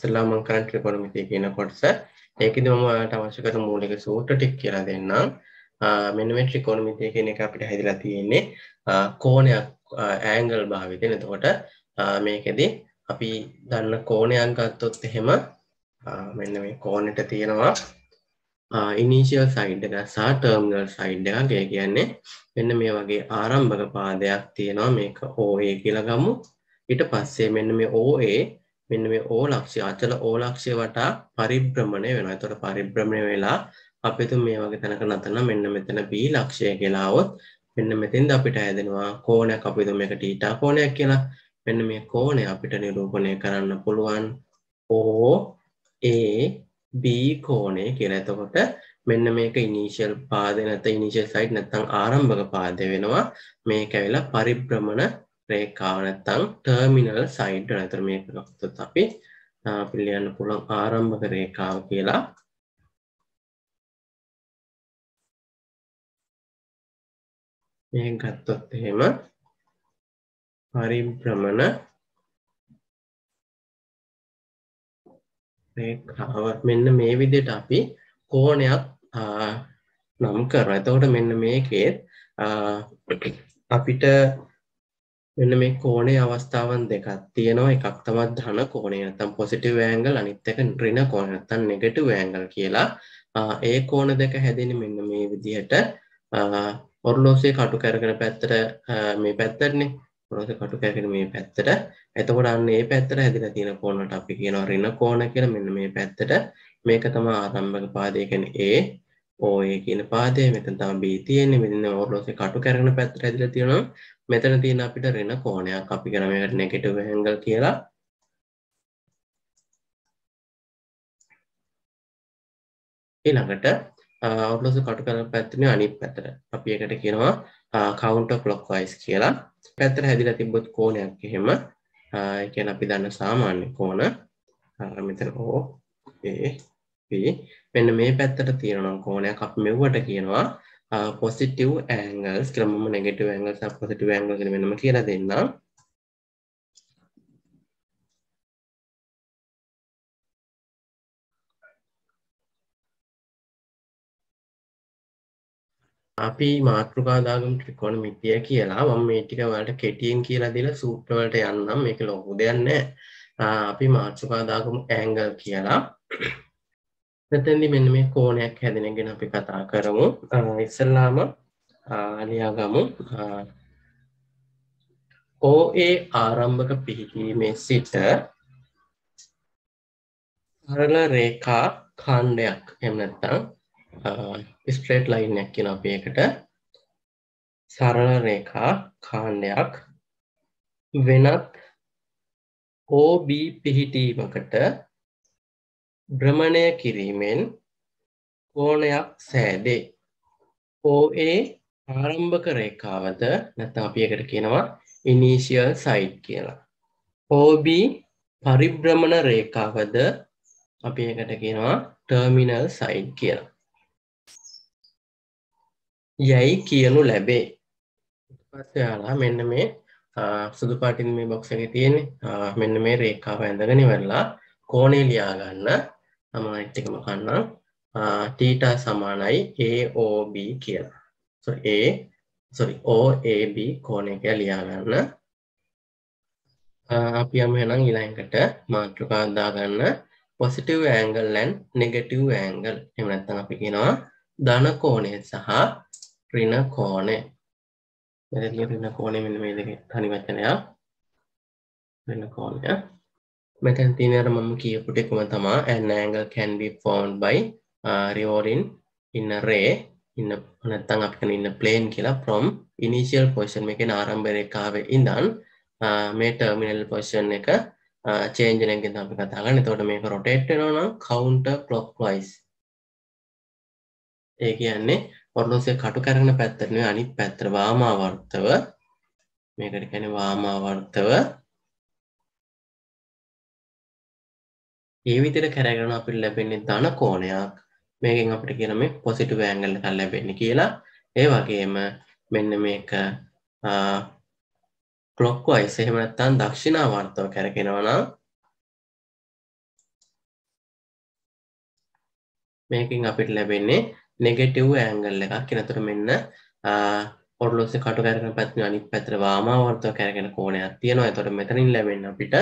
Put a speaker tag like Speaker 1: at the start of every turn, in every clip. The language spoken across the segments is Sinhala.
Speaker 1: ඉස්සෙල්ලා මම කරන්ට් ඉකොනොමිති කියන කොටස. ඒකෙදි මම ඔයාලට අවශ්‍ය කරන මූලික සූත්‍ර ටික කියලා දෙන්නම්. මෙන්න මේ ත්‍රිකෝණමිතිය කියන එක අපිට හැදිලා තියෙන්නේ කෝණයක් ඇන්ගල් භාවිතයෙන්. එතකොට මේකෙදි අපි දන්න කෝණයක් ගත්තොත් එහෙම මෙන්න මේ කෝණෙට තියෙනවා ඉනිශියල් සයිඩ් එක සහ ටර්මිනල් සයිඩ් එකක් ඒ කියන්නේ මෙන්න මේ වගේ ආරම්භක පාදයක් තියෙනවා මේක OA කියලා ගමු ඊට පස්සේ මෙන්න මේ OA මෙන්න මේ ඕලක්ෂය අචල ඕලක්ෂය වටා පරිබ්‍රමණය වෙනවා. එතකොට පරිබ්‍රමණය වෙලා අපි තුන් මේ වගේ තැනක නැතනම් මෙන්න මෙතන B ලක්ෂය කියලා આવොත් මෙන්න මෙතෙන්ද අපිට හැදෙනවා කෝණයක් අපි තුන් මේක තීටා කෝණයක් කියලා. මෙන්න මේ කෝණය අපිට නිරූපණය කරන්න පුළුවන් O A B කෝණය කියලා. එතකොට මෙන්න මේක ඉනිශල් පාදය නැත ඉනිශල් සයිට් නැත්තං ආරම්භක පාදය වෙනවා මේක ඇවිලා පරිබ්‍රමණ රේකාව නැත්තං ටර්මිනල් සයිඩ් නැතර මේ ගත්තොත් අපි පිළියන්න පුළුවන් ආරම්භක රේකාව කියලා
Speaker 2: මේ ගත්තොත් එහෙම පරිභ්‍රමණ
Speaker 1: රේඛාව මෙන්න මේ විදිහට අපි කෝණයක් නම් කරනවා. එතකොට මෙන්න මේකේ අපිට මෙන්න මේ කෝණේ අවස්ථාවන් දෙකක් තියෙනවා එකක් තමයි ධන කෝණය නැත්නම් පොසිටිව් ඇන්ගල් අනිත් එක ඍණ කෝණ නැත්නම් නෙගටිව් ඇන්ගල් කියලා ඒ කෝණ දෙක හැදෙන්නේ මෙන්න මේ විදිහට ඔරලෝසුවේ කටු කරගෙන පැත්තට මේ පැත්තටනේ ඔරලෝසුවේ කටු කරගෙන මේ පැත්තට එතකොට අන්න මේ පැත්තට හැදිලා තියෙන කෝණට අපි කියනවා ඍණ කෝණ කියලා මෙන්න මේ පැත්තට මේක තමයි ආරම්භක පාදය කියන්නේ A ඕය කියන පාදය මෙතන තම B තියෙන්නේ මෙතන ඕරලෝසේ කටු කරගෙන පැත්තට ඇදලා තියෙනවා
Speaker 3: මෙතන තියෙන අපිට ඍණ කෝණයක් අපි කරන මේකට නෙගටිව් ඇන්ගල් කියලා ඊළඟට අවුලස කටු කරන පැත්තනේ අනිත් පැත්තට. අපි ඒකට කියනවා කවුන්ටර් ක්ලොක්වයිස්
Speaker 1: කියලා. පැත්තට හැදිලා තිබ්බොත් කෝණයක් එහෙම ඒ කියන්නේ අපි දන්න සාමාන්‍ය කෝණ මෙතන O A වී මෙන්න මේ පැත්තට තියෙනවා කෝණයක් අපි මෙව්වට කියනවා පොසිටව් ඇංගල්ස් ක්‍රමම නැගටව ඇංගල් පොසිටව ඇංගල් වෙනම කියර දෙන්නම් අපි මාතෘකාදාගම ට්‍රිකොන මිතිය කියලා මම මේටික වලට කෙටියෙන් කියලා දිල සූට්‍රවලට යන්නම් එක ලොහු දෙයන්න අපි මාතෘකාදාගම ඇංගල් කියලා මෙතැදි මෙන්න මේ කෝනයක් හැදෙනගෙන අපි කතා කරමු ඉස්සල්ලාම ලියාගමු ඕ ඒ ආරම්භක පිහිටීමේ සිට හරල රේකා කාණ්ඩයක් එමනත්තං ස්ට්‍රේට් ලයින්යක් කියෙන අපේකට සරල රේකා
Speaker 3: කාණ්ඩයක් වෙනත් ඕබ පිහිටීමකට භ්‍රමණය කිරීමෙන් කෝණයක්
Speaker 1: සෑදේ. OA ආරම්භක රේඛාවද නැත්නම් අපි එකට කියනවා ඉනිෂියල් සයිඩ් කියලා. OB පරිභ්‍රමණ රේඛාවද අපි එකට කියනවා ටර්මිනල් සයිඩ් කියලා. යයි කියනු ලැබේ. පස්සේ යාලා මෙන්න මේ සුදු පාටින් මේ බොක්ස් එකේ තියෙන්නේ මෙන්න මේ රේඛාව ඇඳගෙන ඉවරලා කෝණේ ලියා ගන්න සමායිට් එකම කන්නම් ටීට සමානයි AOB කියලා ඒ සොරි OAB කෝන එක ලියාගන්න අපි යම හෙනම් ඉලයින්කට මාතෘකාදාගන්න පොසිටව ඇංගල් ලැන් නෙගටව් ඇංගල් එමනැත්තන් අපි කියෙනවා
Speaker 3: ධන කෝනය සහ රින කෝනය රින කෝනය මෙ මේ දෙක තනි වචනයක් රින කෝනය මෙතැන්
Speaker 1: තියෙන අර මම කියපු ටිකම තමා an angle can be formed by uh, revolving in a ray ඉන්න නැත්තම් අපි කියන ඉන්න plane කියලා from initial position එකේ ආරම්භය රේඛාවේ ඉඳන් uh, මේ terminal position එක uh, change වෙන එක ගැන අපි කතා කරන්නේ. එතකොට මේක rotate වෙනවා නම් counter clockwise
Speaker 3: ඒ කියන්නේ ඔරලෝසය කටු කරගෙන පැත්තට නෙවෙයි අනිත් පැත්තට වාමාවර්තව මේකට කියන්නේ වාමාවර්තව ඒ විතර කරගෙන අපිට ලැබෙන්නේ ධන කෝණයක් මේකෙන් අපිට කියන මේ
Speaker 1: පොසිටිව් ඇන්ගල් එකක් ලැබෙන්නේ කියලා. ඒ වගේම මෙන්න මේක clockwise එහෙම නැත්නම් දක්ෂිණාවර්තව කරකිනවා නම්
Speaker 3: මේකෙන් අපිට ලැබෙන්නේ negative angle එකක්. එනතර මෙන්න ඔරලෝසෙ කටු කරගෙන පැත්තෙන් අනිත් පැත්තට වාමාවර්තව කරගෙන කෝණයක් තියෙනවා. එතකොට මෙතනින් ලැබෙන්නේ අපිට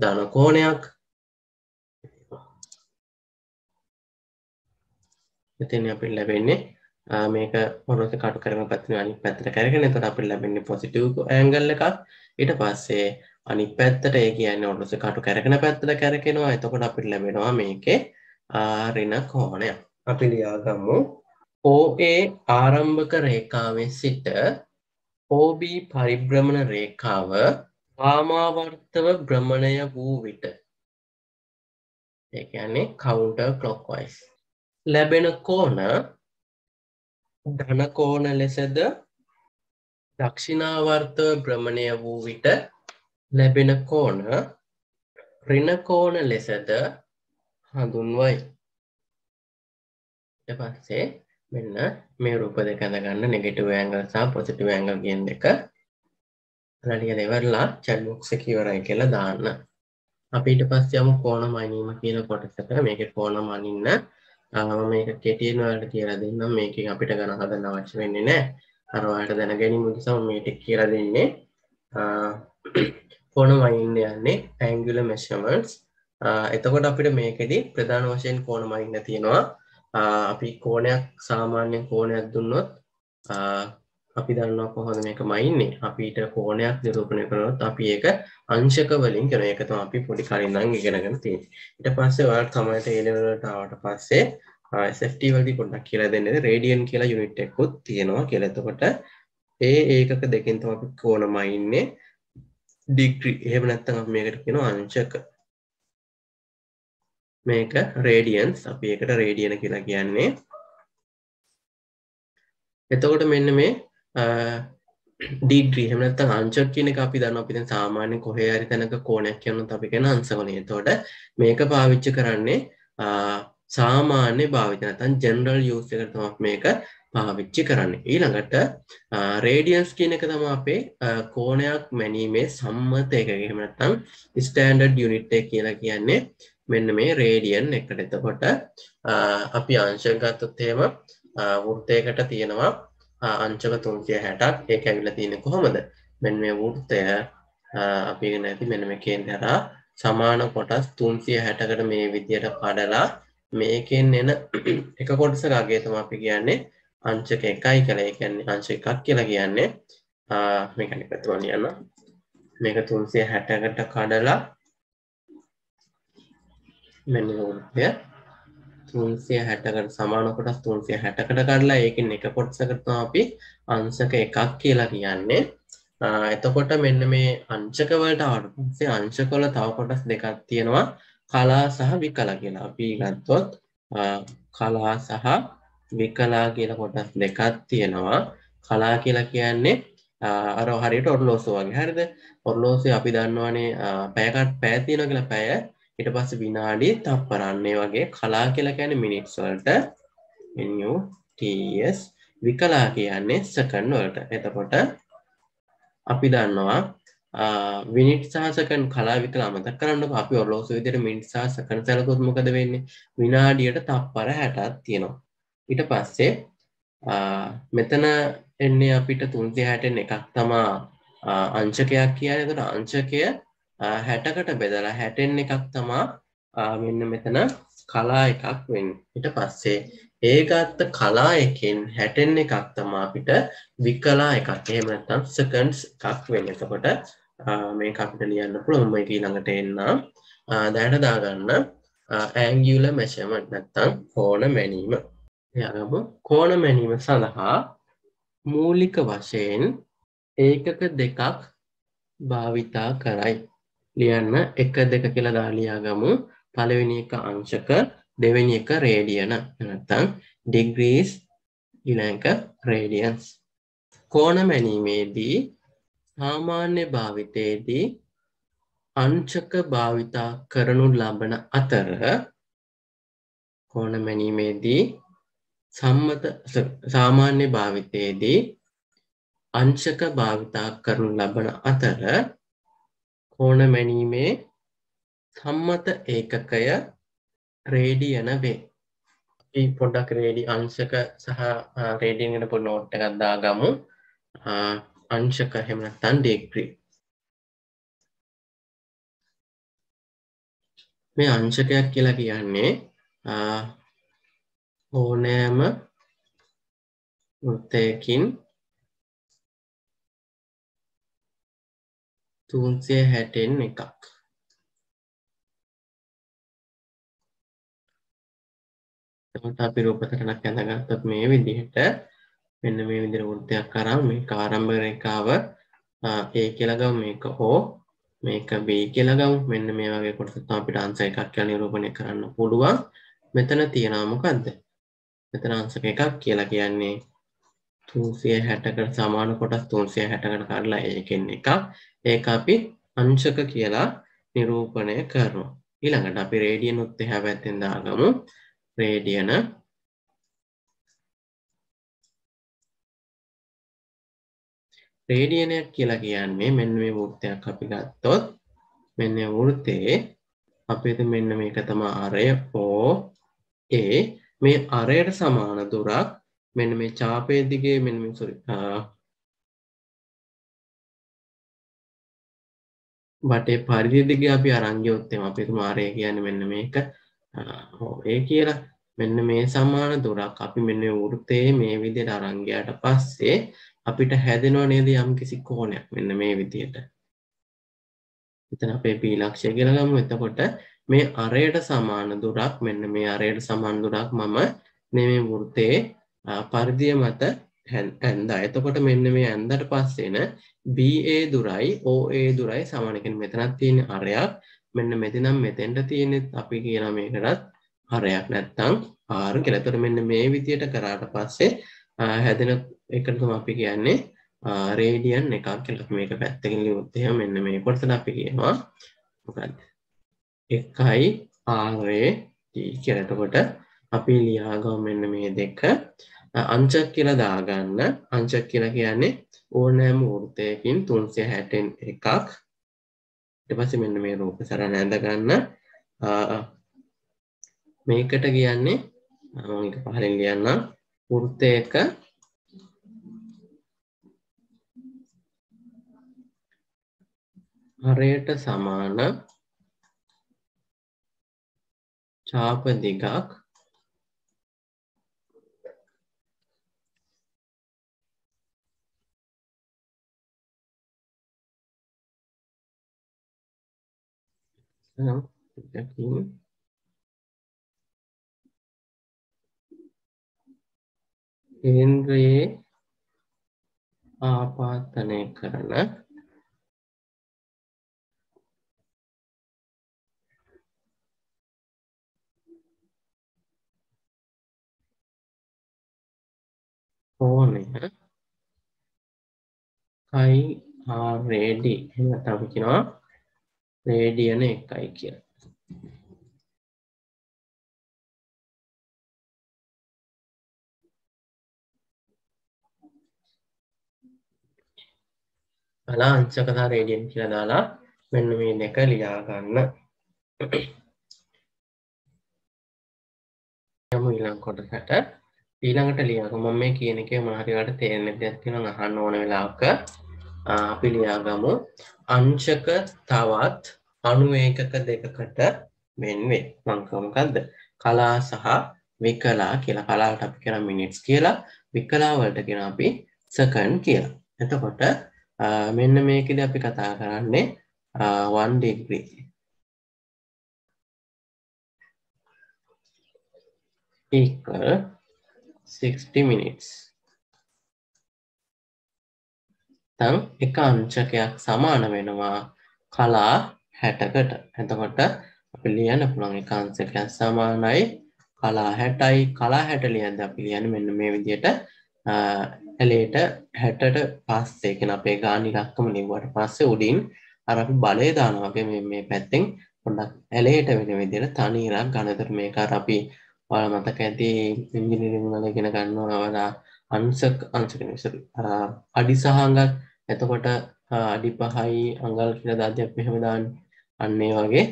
Speaker 3: ධන කෝණයක් එතන අපිට ලැබෙන්නේ මේක මොනවද කටු කරන පැත්තෙන් අනිත්
Speaker 1: පැත්තට කරගෙන එතකොට අපිට ලැබෙන්නේ පොසිටිව් ඇන්ගල් එකක් ඊට පස්සේ අනිත් පැත්තට ඒ කියන්නේ ඔන්නස කටු කරගෙන පැත්තට කරකිනවා එතකොට අපිට ලැබෙනවා මේකේ ඍණ කෝණය අපි ලියාගමු OA ආරම්භක රේඛාවේ සිට OB පරිභ්‍රමණ රේඛාව වාමාවර්තව
Speaker 3: භ්‍රමණය වූ විට ඒයන්නේ කවුන්ටර් කලොක්වයිස් ලැබෙන කෝන ධනකෝන ලෙසද
Speaker 1: දක්ෂිනාවර්ත භ්‍රමණය වූ විට ලැබෙන කෝන රිනකෝන ලෙසද හඳුන්වයි පස්සේ මෙන්න මේ රූප දෙකඳගන්න නෙගෙටව ඇංගල් සහ පොසිටව ඇංගල් ගෙන් දෙක ටික දෙවරලා චැට්බොක්ස කිවරයි කියලා දාන්න අපිට පස් යම කෝන මනීම කියන කොටසට මේක කෝන මනින්න මේක කෙටියෙන් වලට කියලා දෙන්න මේක අපිට ගණ හදන්න අවශ්‍ය වෙන්නේ නෑ අරවාට දැන ගැනීම නිසා මේට කියලා දෙන්නේ කොන මයින්න යන්නේ ඇංගුල මෙෂමන්ස් එතකොට අපිට මේකෙදී ප්‍රධාන වශයෙන් කෝන මයින්න තියෙනවා අපි කෝනයක් සාමාන්‍ය කෝනයක් දුන්නොත් අපි දන්නවා කොහොද මේක මයින්නේ අපිට කෝණයක් නිරූපණය කරනොත් අපි ඒක අංශක වලින් කරන එක තමයි අපි පොඩි කලින් නම් ඉගෙනගෙන තියෙන්නේ ඊට පස්සේ ඔයාලට තමයි තේලෙවලට ආවට පස්සේ SFT වලදී පොඩ්ඩක් කියලා දෙන්නේ රේඩියන් කියලා යුනිට් එකකුත් තියෙනවා කියලා එතකොට ඒ ඒකක දෙකෙන් තමයි අපි කෝණ මයින්නේ ඩිග්‍රී එහෙම නැත්නම් අපි මේකට
Speaker 3: කියනවා අංශක මේක රේඩියන්ස් අපි එකට රේඩියන කියලා කියන්නේ එතකොට මෙන්න මේ
Speaker 1: ඩීග්‍රීහම නැත්තං අංචර් කියන එක අපි දන්න අපිත සාමාන්‍ය කොහේ හරි තැනක කෝනයක් කියන්න අපි කෙන අන්සවනය තොට මේක පාවිච්චි කරන්නේ සාමාන්‍ය භාවිතනතන් ජෙනරල් යස් එක තමක් මේක පාවිච්චි කරන්න ඊළඟට රේඩියන්ස් කියන එක තම අපේ කෝනයක් මැනීමේ සම්මත එකගේමනත්තං ස්ටෑන්ඩඩ් යුනිට්ටේ කියලා කියන්නේ මෙන්න මේ රේඩියන් එකට එතකොට අපි අංශගත්තත්තේම වෘත්තයකට තියෙනවා අංචක තුන්සිය හැටක් ඒ ඇවිල තියෙන කොහොමද මෙන් මේ වෘත්තය අපි නැති මෙනම කෙන් හරා සමාන කොටස් තුන්සිය හැටකට මේ විදියට කඩලා මේකෙන් එන එක කොටස ගගේතම අපි කියන්නේ අංචක එකයි කළ කියන්නේ අංශ එකක් කියලා කියන්නේ මේකනි පැතුවන යන්න මේක තුන්සිය හැටකට කඩලා
Speaker 3: මෙනි වෘත්තය තුන්සිය
Speaker 1: හැටකට සමාන කොටස් තුන්සිය හැටකට කරලා ඒකින් එක කොටසකරතම අපි අංශක එකක් කියලා කියන්නේ එතකොට මෙන්න මේ අංචකවලට අටසේ අංශකොල තව කොටස් දෙකක් තියෙනවා කලා සහ විකලා කියලා අපි ගත්තොත් කලා සහ විකලා කියල කොටස් දෙකක් තියෙනවා කලා කියලා කියන්නේ අර හරියට ඔරලෝසු වගේ හරිද ඔරලෝසය අපි දන්නවානේ පැයකට් පැතියෙන කියලා පැය ඉට පස විනාඩි තප්පරන්නේ වගේ කලා කියලකැන මිනිස් වලට විකලා කියන්නේ සකන් වලට එතකොට අපි දන්නවා විනිට් සාසකන් කලාවික අමත කරන්න අපි ඔල්ලෝස විදිර මිනිට සාසකන සැලකොත්මකද වෙන්නේ විනාඩියට තප්පර හැටත් තියෙනවා. ඉට පස්සේ මෙතන එන්නේ අපිට තුන්සි හැටෙන් එකක් තමා අංශකයක් කියන එකට අංශකය හැටකට බෙදලා හැටෙන් එකක් තමා මෙන්න මෙතන කලා එකක් වෙන් ඊට පස්සේ ඒ ගත්ත කලා එකෙන් හැටෙන් එකක් තමා අපිට විකලා එකක් එහෙම නැත්නම් සෙකන්ඩ්ස් එකක් වෙන. එතකොට මේක අපිට ලියන්න පුළුවන් මම ඊ ළඟට එන්නම්. දැනට දාගන්න ඇන්ගියුලර් මෙෂර්මන්ට් නැත්නම් කෝණ මැනීම. යගමු කෝණ මැනීම සඳහා මූලික වශයෙන් ඒකක දෙකක් භාවිතා කරයි. ලියන්න එක දෙක කියලා දාලියාගමු පළවෙනි එක අංශක දෙවෙනි එක රේඩියන නැත්තං ඩිග්‍රීස් ඉලංක රේඩියන්ස් කෝණ මැනීමේදී සාමාන්‍ය භාවිතයේදී අංශක භාවිතා කරනු ලබන අතර කෝණ මැනීමේදී සම්මත සාමාන්‍ය භාවිතයේදී අංශක භාවිතා කරනු ලබන අතර කෝණ මැනීමේ සම්මත ඒකකය රේඩියන වේ පොඩක් රේඩි අංශක සහ රේඩියන්ගෙන පො නෝට් එකත්දා ගමු අංශක හෙමනත්තන්
Speaker 3: ඩේක්්‍රී මේ අංශකයක් කියලා කියන්නේ ඕනෑම වෘත්තයකින්
Speaker 2: තුන්සිය හැටෙන් එකක්
Speaker 1: එතකොට අපි රූප සටහනක් ඇඳගත්තොත් මේ විදිහට මෙන්න මේ විදිහට වෘත්තයක් කරා මේක ආරම්භ රේඛාව A කියලා ගමු මේක O මේක B කියලා ගමු මෙන්න මේ වගේ කොටස තමයි අපිට අංශ එකක් කියලා නිරූපණය කරන්න පුළුවන් මෙතන තියනවා මොකද්ද මෙතන අංශක එකක් කියලා කියන්නේ තුන්සිය හැටකට සමාන කොටස් තුන්සිය හැටකට කරලා ඒකෙන් එකක් ඒක අපි අංශක කියලා
Speaker 3: නිරූපණය කරනවා ඊළඟට අපි රේඩියන උත් එහා පැත්තෙන් දාගමු රේඩියන
Speaker 1: රේඩියනයක් කියලා කියන්නේ මෙන්න මේ වෘත්තයක් අපි ගත්තොත් මෙන්න වෘතේ අපිට මෙන්න මේක තමයි අරය O A
Speaker 3: මේ අරයට සමාන දුරක් මෙන්න මේ චාපය දිගේ මෙන්න මේ සොරි බටේ පරිදි දිගේ
Speaker 1: අපි අරන් ගියොත් එම අපි මාරය කියන්නේ මෙන්න මේක ඒ කියලා මෙන්න මේ සමාන දුරක් අපි මෙන්න වෘතයේ මේ විදිහට අරන් ගියාට පස්සේ අපිට හැදෙනව නේද යම්කිසි කෝණයක් මෙන්න මේ විදිහට. එතන අපේ p ලක්ෂය කියලා ගමු. එතකොට මේ අරයට සමාන දුරක් මෙන්න මේ අරයට සමාන දුරක් මම මේ වෘතයේ පරිදිය මත ඇන්දා එතකොට මෙන්න මේ ඇන්දට පස්සේන BA දුරයි OA දුරයි සමානකෙන් මෙතනත් තියෙන අරයක් මෙන්න මෙතිනම් මෙතෙන්ට තියෙනෙත් අපි කියන මේකටත් හරයක් නැත්තං ආර කෙලතර මෙන්න මේ විදියට කරාට පස්සේ හැදෙන එකටම අපි කියන්නේ රේඩියන් එකක් කෙලක් මේක පැත්තකින් ලියුත්තය මෙන්න මේ පොටසට අපි කියවා මොකද එකයි ආරේ කියලටකොට අපි ලියාගව මෙන්න මේ දෙක අංචක් කියලා දාගන්න අංචක් කියලා කියන්නේ ඕනෑම වෘතයකින් තුන්සිය හැටෙන් එකක් පස මෙන්න මේ රූප සර නැඳගන්න මේකට කියන්නේ
Speaker 3: මක පහලින් ලියන්න වෘතයක හරයට සමාන චාප දිගක්
Speaker 2: Não, aqui. කේන්ද්‍රයේ e ආපාතනය කරන කෝණය කයි ආර් රේඩි එහෙම තමයි කියනවා රේඩියන එකයි කියලා
Speaker 3: අලා අංචක සහ රේඩියන් කියලා දාලා මෙන්න මේ දෙක ලියා ගන්න. යමු ඊළඟ
Speaker 1: කොටසට. ඊළඟට ලියනකො මම මේ කියන එකේ මොන හරි වලට තේරෙන්නේ නැති දෙයක් තියෙනවා අහන්න ඕන වෙලාවක අපි ලියාගමු අංශක තවත් අනුවේකක දෙකකට මෙන්වේ මංකමකක්ද කලා සහ විකලා කියලා කලාට අපි කෙන මිනිට්ස් කියලා විකලාවලට කෙන අපි සකන් කියලා
Speaker 3: එතකොට මෙන්න මේකද අපි කතා කරන්නේ වන්ඩිග්‍රී
Speaker 1: equal 60 minutes තැම් එක අංචකයක් සමාන වෙනවා කලා හැටකට හැතකොට අපි ලියන පුළන් එක අංසකයක් සමානයි කලා හැටයි කලා හැට ලියන්ද අපි ලියන මෙන්න මේ විදියට ඇලේට හැටට පස්සේකෙන අපේ ගානිකක්කම නිවට පස්සේ උඩින් අර බලය දාන වගේ මේ පැත්තෙන් පොඩක් ඇලේට වෙන විදියට තනීරක් ගණතර මේක අපි වල මතක ඇති ඉංජිනිරිං වල ගෙන ගන්නවා අවදා අංසක් අංසකන විසර අඩි සහඟක් එතකොට අඩි පහයි අංගල් කියල දාධයක් මෙහෙමදාන් අන්නේ වගේ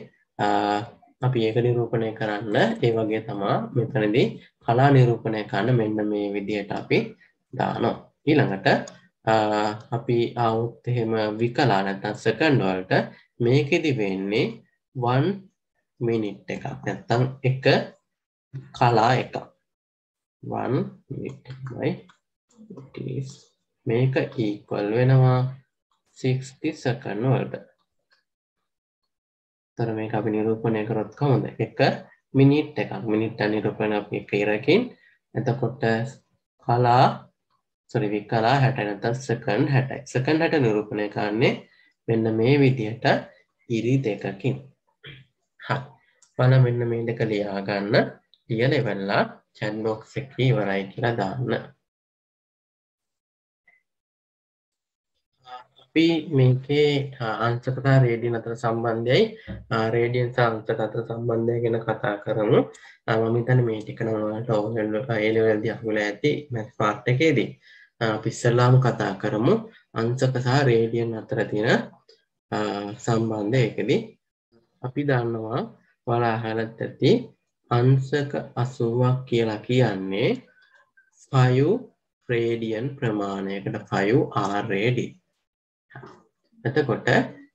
Speaker 1: අපි ඒක නිරූපණය කරන්න ඒ වගේ තමා මෙතනදී කලා නිරූපණය කන්න මෙන්න මේ විදියට අපි දානෝ ඊළඟට අපි අවුත් එහෙම විකලා නැතන් සකන්ඩුවල්ට මේකෙදි වෙන්නේ වන් මිනිට් එකක් නැත්තං එක කලා එකක්
Speaker 3: 1 by it is මේක equal වෙනවා 60 second වලට.
Speaker 1: තොර මේක අපි නිරූපණය කරොත් කොහොමද? 1 මිනිත් එකක්. මිනිත් නිරූපණය අපි එක ඉරකින්. එතකොට කලා sorry විකලා 60 නැත්නම් second 60යි. second 60 නිරූපණය කරන්නේ මෙන්න මේ විදිහට ඉරි දෙකකින්.
Speaker 3: හරි. බලන්න මෙන්න මේ දෙක ලියා ගන්න. ලියලා ඉවරලා චැන් බොක්ස් එක ඉවරයි කියලා දාන්න අපි මේකේ අංශකතා රේඩියන් අතර සම්බන්ධයයි
Speaker 1: රේඩියන් සහ අංශක අතර සම්බන්ධය ගැන කතා කරමු මම හිතන්නේ මේ ටික නම් ඔයාලට ඕවල් ඒ ලෙවල් දී අහුලා ඇති මැත් පාට් එකේදී අපි ඉස්සෙල්ලාම කතා කරමු අංශක සහ රේඩියන් අතර තියෙන සම්බන්ධය ඒකදී අපි දන්නවා ඔයාලා අහලත් ඇති අංශක 80ක් කියලා කියන්නේ 5 රේඩියන් ප්‍රමාණයකට 5 RAD. එතකොට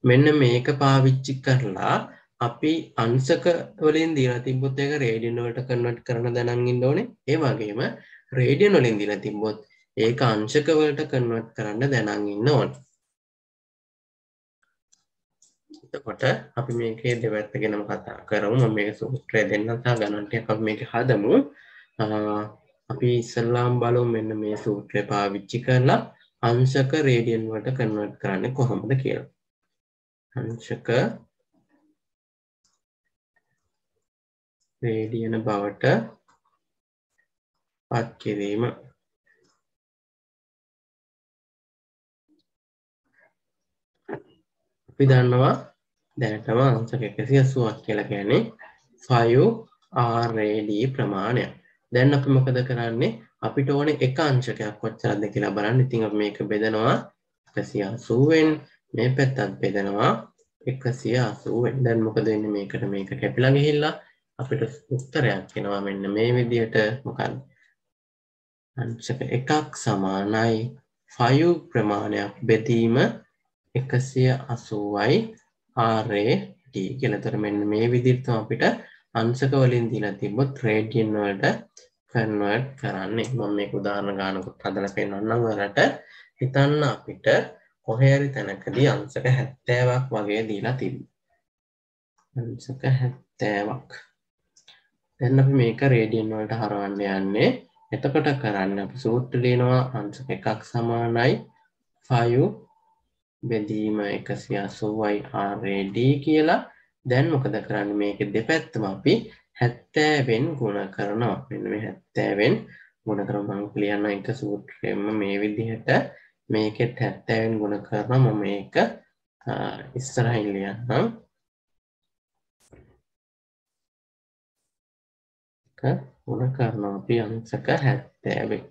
Speaker 1: මෙන්න මේක පාවිච්චි කරලා අපි අංශක වලින් දීලා තිබ්බොත් ඒක රේඩියන් වලට කන්වර්ට් කරන දැනන් ඉන්න ඕනේ. ඒ වගේම රේඩියන් වලින් දීලා තිබ්බොත් ඒක අංශක වලට කන්වර්ට් කරන්න දැනන් ඉන්න ඕනේ. එතකොට අපි මේකේ දෙවැත්ත ගෙනම කතා කරමු මේක සූත්‍රය දෙන්න කතා ගණන්ට අප මේක හදමු අපි ඉස්සල්ලාම් බලු මෙන්න මේ සූත්‍රය පාවිච්චි කරලා අංශක
Speaker 3: රේඩියන් වලට කන්වර්ට් කරන්න කොහොමද කියලා අංශක රේඩියන බවට
Speaker 2: පත් කිරීම
Speaker 1: අපි දන්නවා දැනටම අංශක එකසිය සුවක් කියලා ගැනේ ෆයු ආරඩ ප්‍රමාණය දැන් අපි මොකද කරන්නේ අපිට ඕන එක අංශකයක් කොච්චරද කියලා බලන්න ඉතින් අප මේක බෙදනවා එකසිය අසුවෙන් මේ පැත්තත් බෙදනවා එකසිය අසුවෙන් දැන් මොකද වෙන්නේ මේකට මේක කැපිලා ගිහිල්ලා අපිට උත්තරයක් එනවා මෙන්න මේ විදිහට මොකක්ද අංශක එකක් සමානයි ෆයු ප්‍රමාණයක් බෙදීම එකසිය අසුවයි RAT කියලා. එතකොට මෙන්න මේ විදිහට අපිට අංශක වලින් දීලා තිබ්බොත් රේඩියන් වලට කන්වර්ට් කරන්නේ. මම මේක උදාහරණ ගන්නකොට හදලා පෙන්නන්නම් ඔයාලට. හිතන්න අපිට කොහේ හරි තැනකදී අංශක 70ක් වගේ දීලා තිබුණා. අංශක 70ක්. දැන් අපි මේක රේඩියන් වලට හරවන්න යන්නේ. එතකොට කරන්න අපි සූත්‍ර ලියනවා අංශක එකක් සමානයි 5 බෙදීම එකසි අසුවයි ආරඩ කියලා දැන් මොකද කරන්න මේක දෙපැත්තම අපි හැත්තෑවෙන් ගුණ කරනවා මෙම හැත්තෑවෙන් ගුණ කරමං කියන්න එක සූත්‍රයම මේ විදිහට මේකෙත්
Speaker 3: හැත්තෑවෙන් ගුණ කරන මම එක ඉස්සරහිල්ලියන්නම් ගුණ කරනවා අපි අංසක හැත්තෑවෙක්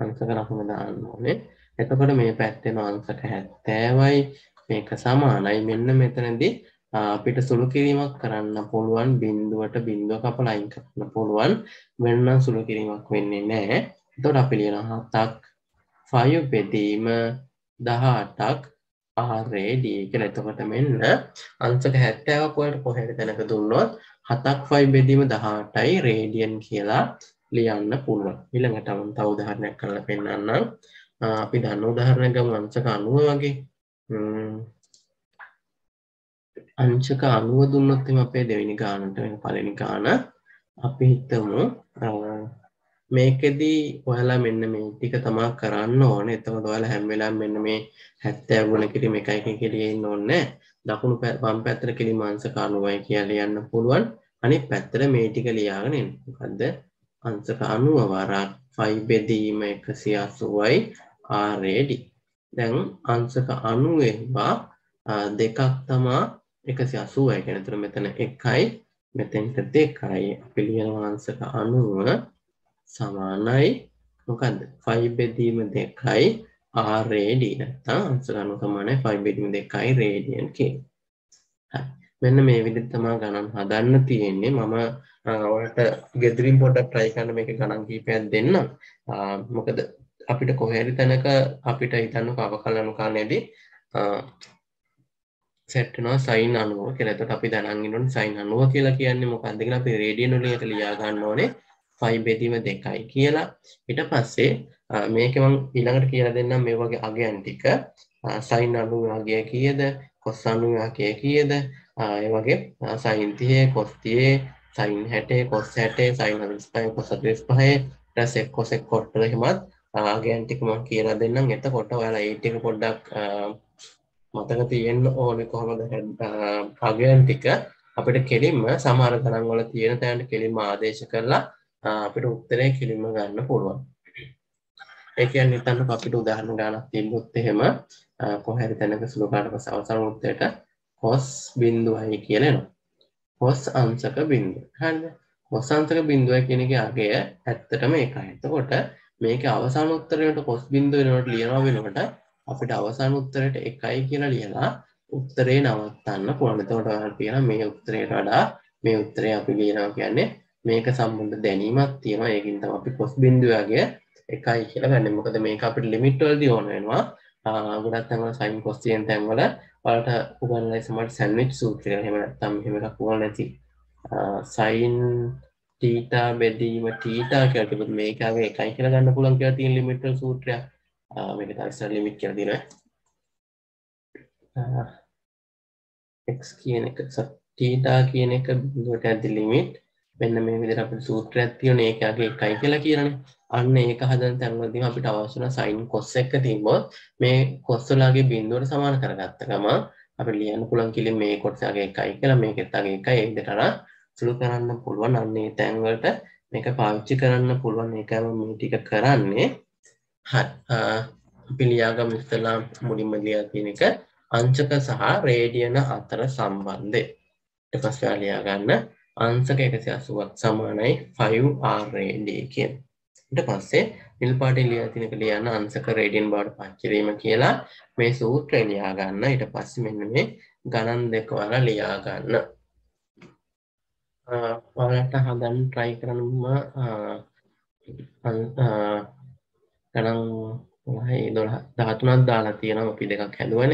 Speaker 3: අංක කරහම දාන්න ඕනේ එතකොට මේ පැත්තෙන අංකට හැත්තෑවයි
Speaker 1: මේක සමානයි මෙන්න මෙතනදි අපිට සුළු කිරීමක් කරන්න පුළුවන් බින්දුවට බින්දුව කප ලයින් කරන්න පුළුවන් වෙන්න සුළු කිරීමක් වෙන්නේ නෑ තොට අපි ලියන හතක් ෆයු පෙදීම දහටක් ආරේඩී කියල එතකොට මෙන්න අංසක හැත්තෑවකොයට කොහෙට තැනක දුන්නොත් හතක් ෆයි බෙදීම දහටයි රේඩියන් කියලා ලියන්න පුළුවන් ඊළඟට අවන් තව උදාහරණයක් කරලා පෙන්නන්න අපි දන්න උදාහරණයක් ගමු අංශක 90 වගේ අංශක 90 දුන්නොත් එහම අපේ දෙවෙනි ගානට වෙන පළවෙනි ගාන අපි හිතමු මේකෙදී ඔයාලා මෙන්න මේ ටික තමා කරන්න ඕනේ. එතකොට ඔයාලා හැම වෙලාවෙම මෙන්න මේ 70 ගුණ කිරීම එකයි කියලා ඉන්න ඕනේ. දකුණු වම් පැත්තට කිලිම අංශක 90යි කියලා ලියන්න පුළුවන්. අනිත් පැත්තට මේ ටික ලියාගෙන එන්න. මොකද්ද? අංශක අනුව වරක් පයි බෙදීම එකසි අසුවයි ආරේඩි දැන් අංශක අනුවෙවා දෙකක් තමා එකසි අසුවයි ගැනතුර මෙතන එකයි මෙතෙන්ට දෙකයි පිළියනවාංශක අනුව සමානයි මොකද ෆයි බෙදීම දෙකයි ආරේඩී නැත්තා අංශක අනුකමනයි ෆයි බෙදීම දෙකයි රේඩියන් කිය මෙන්න මේ විදිහට තමා ගණන් හදන්න තියෙන්නේ මම ඔට ගෙදරින් පොඩක් ට්‍රයිකන්න මේක ගණන් කීපයක් දෙන්න මොකද අපිට කොහැරි තැනක අපිට හිතන්නු කව කලනුකානයේදී සැට්නවා සයින් අනුව කෙලත අපි දැනගිනුන් සයින් අනුව කියලා කියන්නේ මොකන්දගෙන අපි රේඩියනුලට ලියාගන්න ඕනේ ෆයි බෙදීම දෙකයි කියලා ඉට පස්සේ මේකමං ඉළඟට කියලා දෙන්න මේ වගේ අගයන්ටික සයින් අනුවාගේ කියද කොස් අනුවාකය කියද ඒ වගේ සයින්තියේ කොස්තියේ සයින් හැටේ කොස් හැටේ සයින් හදස්පය කොස දෙස් පහය රැසෙක් කොසෙක් කොට්ට හෙමත් ආගන්ටිකම කියලා දෙන්නම් එතකොට ඔයාලා ඒටික පොඩ්ඩක් මතක තියෙන්න්න ඕන කොහොමද ප්‍රගයන් ටික අපිට කෙලින්ම සමාර ගණන්වල තියෙන තැන්ට කෙලින්ම ආදේශ කරලා අපිට උත්තරය කෙලින්ම ගන්න පුළුවන් ඒකයන් නිතන්න අපිට උදාහරණ ගානක් තිබුත් එහෙම කොහැරි තැනක සුළුකාට පසවසර උත්තයට කොස් බින්දුවයි කියලනවා කොස් අංශක බිඳුව හන්න කොස්සන්තක බිඳුව කෙනෙක අගේ ඇත්තටම එක එතකොට මේක අවසාන උත්තරයට කොස් බිඳුව වෙනට ලියනවා වෙනකට අපිට අවසාන උත්තරයට එකයි කියලා ලියලා උත්තරේ නවත්තන්න පුළනතවට තියෙන මේ උත්තරයට වඩා මේ උත්තරේ අපි ලියනවා කියන්නේ මේක සම්බන්ධ දැනීමක් තියෙනවා ඒකින් තම අපි කොස් බිඳුවගේ එකයි කියලා ගන්න මොකද මේක අපිට ලිමිට්වල්දී ඕන වෙනවා ගොඩත් තැමල සයිම් කොස්තියෙන් තැන්වල වලට උගන්ලයිසමට සැන්විච් සූත්‍රය හෙමනත්තම් හෙමක් වුව නැති සයින් ටීටා බෙදීම ටීටා කැටපුත් මේකාගේ එකයි කියල ගන්න පුළන් කියලා තින්
Speaker 3: ලිමිට සූත්‍රය මේක තරිස ලිමිට් කියල දින එක් කියන එක ටීටා කියන එක දුවට ඇති ලිමිට්
Speaker 1: මෙන්න මේ විදිර අප සූත්‍ර ඇත්තියන ඒකාගේ එකයි කියලා කියරන්නේ අන්න ඒක හදන තැන්වලදීම අපිට අවශ්‍ය වෙන සයින් කොස් එක තිබ්බොත් මේ කොස් වලගේ බිඳුවට සමාන කරගත්ත ගමන් අපිට ලියන්න පුළුවන් කිලි මේ කොටසගේ එකයි කියලා මේකෙත් අගේ එකයි ඒ විදිහට අර සුළු කරන්න පුළුවන් අන්න ඒ තැන් වලට මේක පාවිච්චි කරන්න පුළුවන් ඒකම මේ ටික කරන්නේ හරි පිළියාගම ඉස්සලා මුලින්ම ලියා තියෙන එක අංශක සහ රේඩියන අතර සම්බන්ධය ඊට පස්සේ ලියා ගන්න අංශක 180ක් සමානයි 5r රේඩිය කියන්නේ ට පස්සේ නිල් පාටි ලියතිනක ලියන්න අන්සක රේඩියන් බාඩ් පච්චරීම කියලා මේ සූත්‍ර ලියාගන්න ඉට පස්ස මෙන්න මේ ගණන් දෙකවල ලියාගන්න වලට හදන් ට්‍රයි කරනුම ගණන් දහතුනත් දාලා තියෙන අපි දෙකක් හැදුවන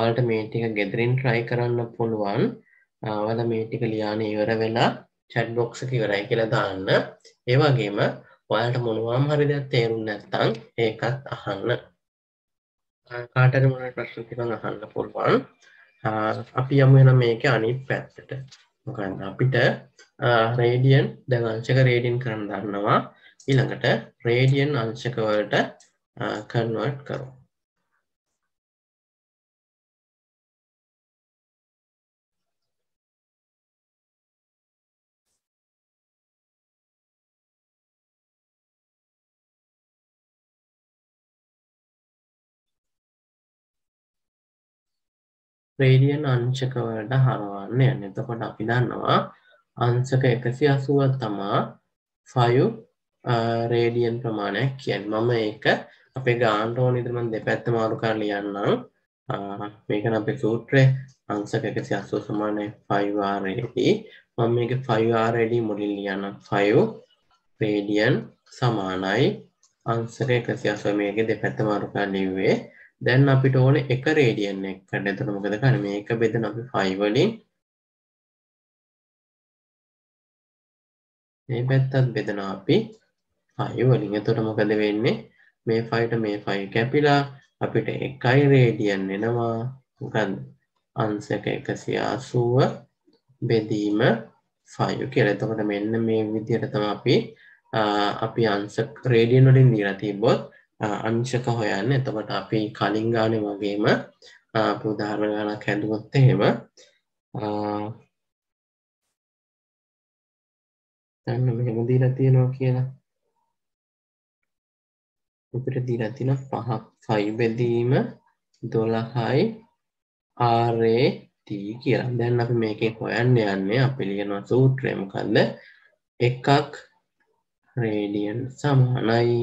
Speaker 1: ඔවලට මේටික ගෙදරින් ට්‍රයි කරන්න පුළුවන් වල මේටික ලියාන ඉවර වෙලා චැඩ් බොක්ස ඉවරයි කියලා දාන්න ඒවගේම ඔයාලට මොනවාම් හරි දෙයක් තේරුම් නැත්තං ඒකත් අහන්න කාටද මොන ප්‍රශ්න තිබන් අහන්න පුළුවන් අපි යමු එන මේක අනි පැත්තට මොකන්න අපිට රේඩියන් දැවංශක රේඩියන් කරන්න දන්නවා ඊළඟට රේඩියන් අංශකවලට කන්වර්ට් කරෝ රේඩියන් අංශක වලට හරවන්න යන්න එතකොට අපි දන්නවා අංශක එකසි අසුව තමා ෆයු රේඩියන් ප්‍රමාණයක් කියන් මම ඒක අපේ ගාන්ටෝ නිතරමන් දෙපැත්ත මාරු කර ලියන්නම් මේකන අපේ සූත්‍රය අංශක එකසි අසුව සමානය ෆයිවාරඩී මම මේක ෆයිවාරඩී මුලින් ලියන්න ෆයු රේඩියන් සමානයි අංශක එකසි අසුව මේක දෙපැත්ත මාරුකා ලිව්වේ දැන් අපිට ඕන එක රේඩියන් එකට එතන මොකද කරන්නේ මේක බෙදන අපි 5 වලින් මේ පැත්තත් බෙදනවා අපි 5 වලින් එතකොට මොකද වෙන්නේ මේ 5ට මේ 5 කැපිලා අපිට 1යි රේඩියන් එනවා මොකද අංශක 180 බෙදීම 5 කියලා. එතකොට මෙන්න මේ විදිහට තමයි අපි අපි අංශ රේඩියන් වලින් දීලා තිබ්බොත් අංශක හොයන්න එතකට අපි කලින් ගාන වගේම පුදාහරණ ගානක් හැඳුවොත් එහෙම
Speaker 3: දැන්න මෙහෙම දීලා තියෙනවා කියලා අපිට දීලා තියෙන පහක් ෆයි බෙදීම දොළහයි
Speaker 1: ආරේ ටී කියලා දැන් අපි මේකෙන් හොයන්න යන්නේ අපි ලියනවා සූත්‍රය මොකද්ද එකක් රේඩියන් සමානයි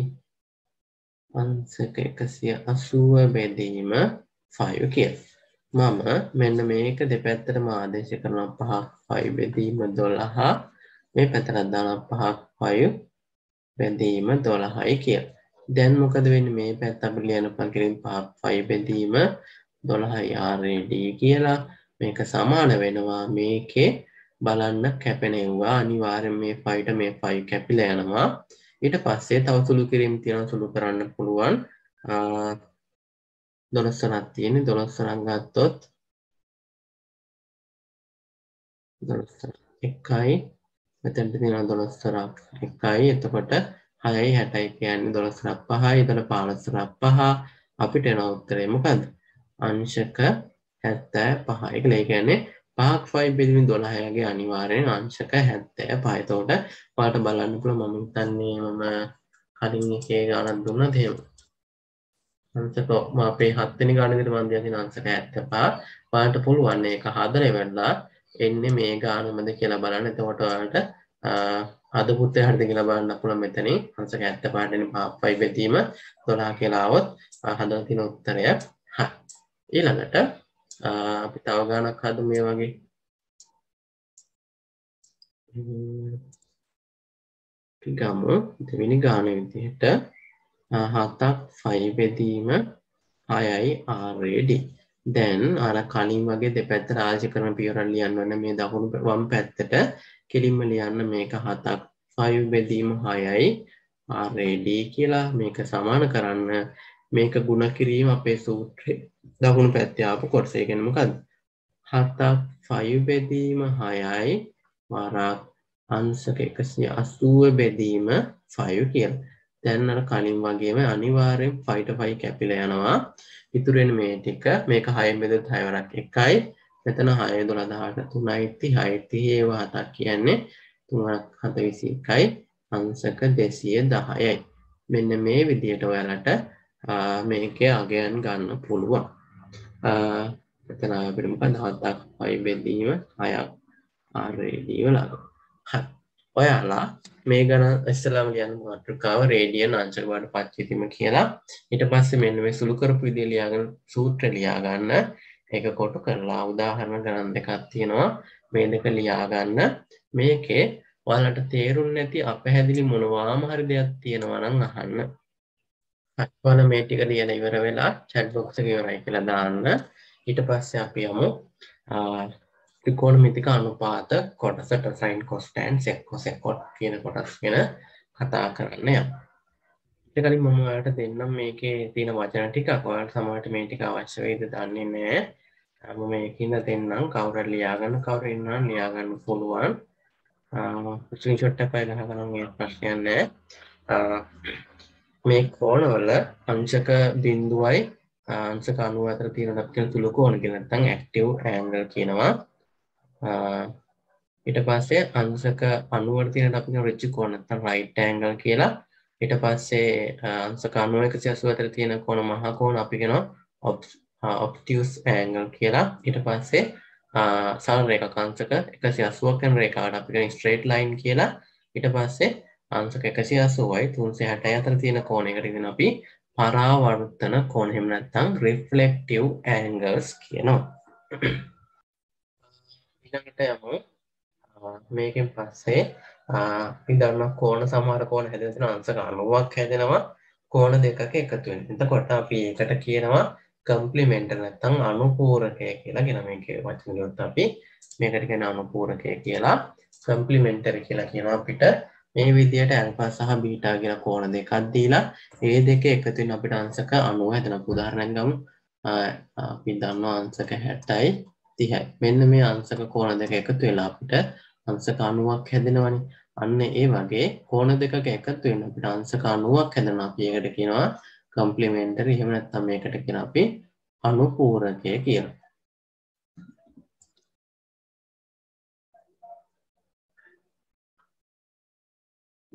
Speaker 1: අංශක එකසිය අසුව බැදීම ෆයි කිය මම මෙන්න මේක දෙපැත්තටම ආදේශ කරන පහක් පයි බෙදීම දොළහා මේ පැතරත්දාන පහක් පයු බැඳීම දොළහයි කිය දැන් මොකද වෙන්න මේ පැත් අප ලියන පකිරින් පහක් පයි බැඳීම දොළහයි ආරඩී කියලා මේක සමාන වෙනවා මේකේ බලන්න කැපෙනෙව්වා අනිවාරෙන් මේ ෆයිට මේ ෆයි කැපිල යනවා ඊට පස්සේ තව සුළු කිරීම් තියෙන සුළු කරන්න පුළුවන් දොළොස්සනක් තියෙන දොළොස්සනක්
Speaker 2: ගත්තොත්
Speaker 3: එකයි මෙතැන්ට තියෙන දොළොස්සරක් එකයි එතකොට හයයි හැටයි කියන්නේ දොළොස්සරක්
Speaker 1: පහයි ඉතල පාලස්සරක් පහ අපිට එන උත්තරේ මොකද අංශක හැත්තෑ පහ එක ලේකන්නේ පාක් ෆයි බිලිවින් දොළහයගේ අනිවාරයෙන් අංශක හැත්තෑ පයතෝට පාට බලන්න පුළ මමිතන්නේ මම කලින් එකේ ගානත් දුන්න තේම අංසක අපේ හත්තනි ගානකට වන්දයති අංසක ඇත්ත පා පාට පුළුවන්න එක හදර වැඩලා එන්න මේ ගානමද කියලා බලන්න එතකොටට අද පුත්තය හරිදි කියලා බලන්න පුළ මෙතන අංසක ඇත්ත පාටන පාපයි බැදීම දොලා කියලාවොත් හදති නොත්තරය ඊළඟට
Speaker 3: අපි තවගානක් හද මේ වගේ
Speaker 1: ගම දෙවිනි ගාන විදිහට හතක් ෆයිවෙදීම හයයි ආරේඩ දැන් අර කලින් වගේ දෙපැත්ත රාජි කරන පියවරල් ලියන්න වන්න මේ දකුණු වම් පැත්තට කෙලින්ම ලියන්න මේක හතක් ෆයිවෙදීම හයයි ආරේඩ කියලා මේක සමාන කරන්න මේක ගුණ කිරීම අපේ සූත්‍රය දකුණු පැත්තිාපු කොටසේගෙනමකද හතා ෆයු බෙදීම හයයි වරාත් අන්සක එකසිය අස්තුව බෙදීම ෆයු කියල් දැන්නට කලින් වගේම අනිවාරයෙන් ෆයිට ෆයි කැපිල යනවා ඉතුරෙන් මේ ටික මේක හයබෙද හයවරක් එකයි මෙතන හය දුළදහට තුනයිති හයිති ඒවා හතක් කියන්නේ තුනක් හත විසි එකයි අංසක දෙසිය දහයයි මෙන්න මේ විදියට ඔයාලට මේක අගයන් ගන්න පුළුවන් එතන පිටමක නවත්තක් පයිබෙදීම අයක් ආරඩීවලා හ ඔයාලා මේ ගන ස්ලාම යන මාටෘකාව රේඩියන් අංචරවාට පච්චිතිම කියලා ඉට පස්ස මෙන්ුව සුළු කරපු ඉදිලියාගල් සූත්‍ර ලියාගන්න එක කොටු කරලා උදාහරණ ගණන් දෙකක් තියෙනවා මේ දෙක ලියාගන්න මේකේ වලට තේරුන් නැති අප හැදිලි මොනවාම හරි දෙයක් තියෙනවනං අහන්න අත්වන මේ ටික ලියන ඉවර වෙලා චැට් බොක්ස් එක ඉවරයි කියලා දාන්න ඊට පස්සේ අපි යමු ත්‍රිකෝණමිතික අනුපාත කොටසට sine cos tan sec cos cot කියන කොටස් ගැන කතා කරන්න යමු. ඊට කලින් මම ඔයාලට දෙන්නම් මේකේ තියෙන වචන ටික ඔයාලට සමහරට මේ ටික අවශ්‍ය වෙයිද දන්නේ නැහැ. මම මේකින්ද දෙන්නම් කවුරුත් ලියාගන්න කවුරු ඉන්නවද ලියාගන්න පුළුවන්. ස්ක්‍රීන්ෂොට් එකක් අය ගන්න ගන්න ප්‍රශ්නයක් නැහැ. මේ කෝනවල අංශක බින්දුවයි අංශක අනුව අතර තියෙන දක්කන සුළු කෝණ කියලා නැත්නම් ඇක්ටිව් ඇන්ගල් කියනවා. ඊට පස්සේ අංශක 90 වල තියෙන අපි කියන රිච් කෝණ නැත්නම් රයිට් ඇන්ගල් කියලා. ඊට පස්සේ අංශක 90 180 අතර තියෙන කෝණ මහ කෝණ අපි කියනවා obtuse angle කියලා. ඊට පස්සේ සරල රේඛා අංශක 180ක් යන රේඛාවට අපි කියන straight line කියලා. ඊට පස්සේ අංශක එකසිය අසුවයි තුන්සේ හැටයි අතර තියෙන කෝනකට දෙන අපි පරාවර්තන කෝනහෙම නැත්තං රිෆලෙක්ටව් ඇන්ගර්ස් කියනවා ඉනට යම මේකෙන් පස්සේ පිදන්න කෝන සමාර කෝන හැදෙන අංසක අනුවක් හැදෙනවා කෝන දෙකක එකතුවෙන් එත කොට අපි ඒකට කියනවා කම්පලිමෙන්ට නැත්තං අනුපූරකය කියලා ගෙන මේක වචනයොත් අපි මේකට ගැෙන අනුපූරකය කියලා කම්පලිමෙන්ටර් කියලා කියනවා පිට මේ විදියට ඇල්පා සහ බීටා කියලා කෝණ දෙකක් දීලා ඒ දෙක එකතු වෙන අපිට අංශක 90 හදන උදාහරණයක් ගමු අපි දන්නවා අංශක 60යි 30යි මෙන්න මේ අංශක කෝණ දෙක එකතු වෙලා අපිට අංශක 90ක් හැදෙනවනේ අන්න ඒ වගේ කෝණ දෙකක එකතු වෙන අපිට අංශක 90ක් හැදෙනවා අපි ඒකට
Speaker 3: කියනවා කම්ප්ලිමෙන්ටරි එහෙම නැත්නම් මේකට කියන අපි අනුපූරකය කියලා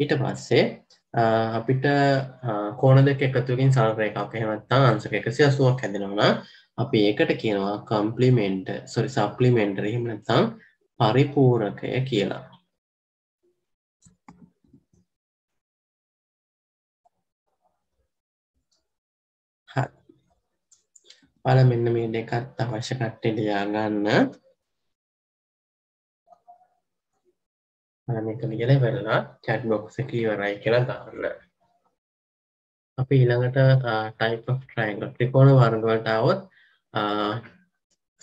Speaker 1: ඊට පස්සේ අපිට කෝන දෙක එකතුකින් සල්ර එකක් එහෙමත්තා අන්සක එකසි අසුවක් හැදෙනවන අපි ඒකට කියනවා
Speaker 3: කම්පලිමෙන්ට් සොරි සප්ලිමෙන්ටර් හිමනත්තං පරිපූරකය කියලා
Speaker 2: පල මෙන්න මේ දෙකත් අවශ්‍ය
Speaker 3: කට්ටෙලියා ගන්න මේක ලියල වෙරලා චැට් බොක්ස එක ඉවරයි කියලා දාන්න
Speaker 1: අපි ඊළඟට ටයිප් ඔෆ් ට්‍රයින්ගල් ත්‍රිකෝණ වර්ග වලට આવොත්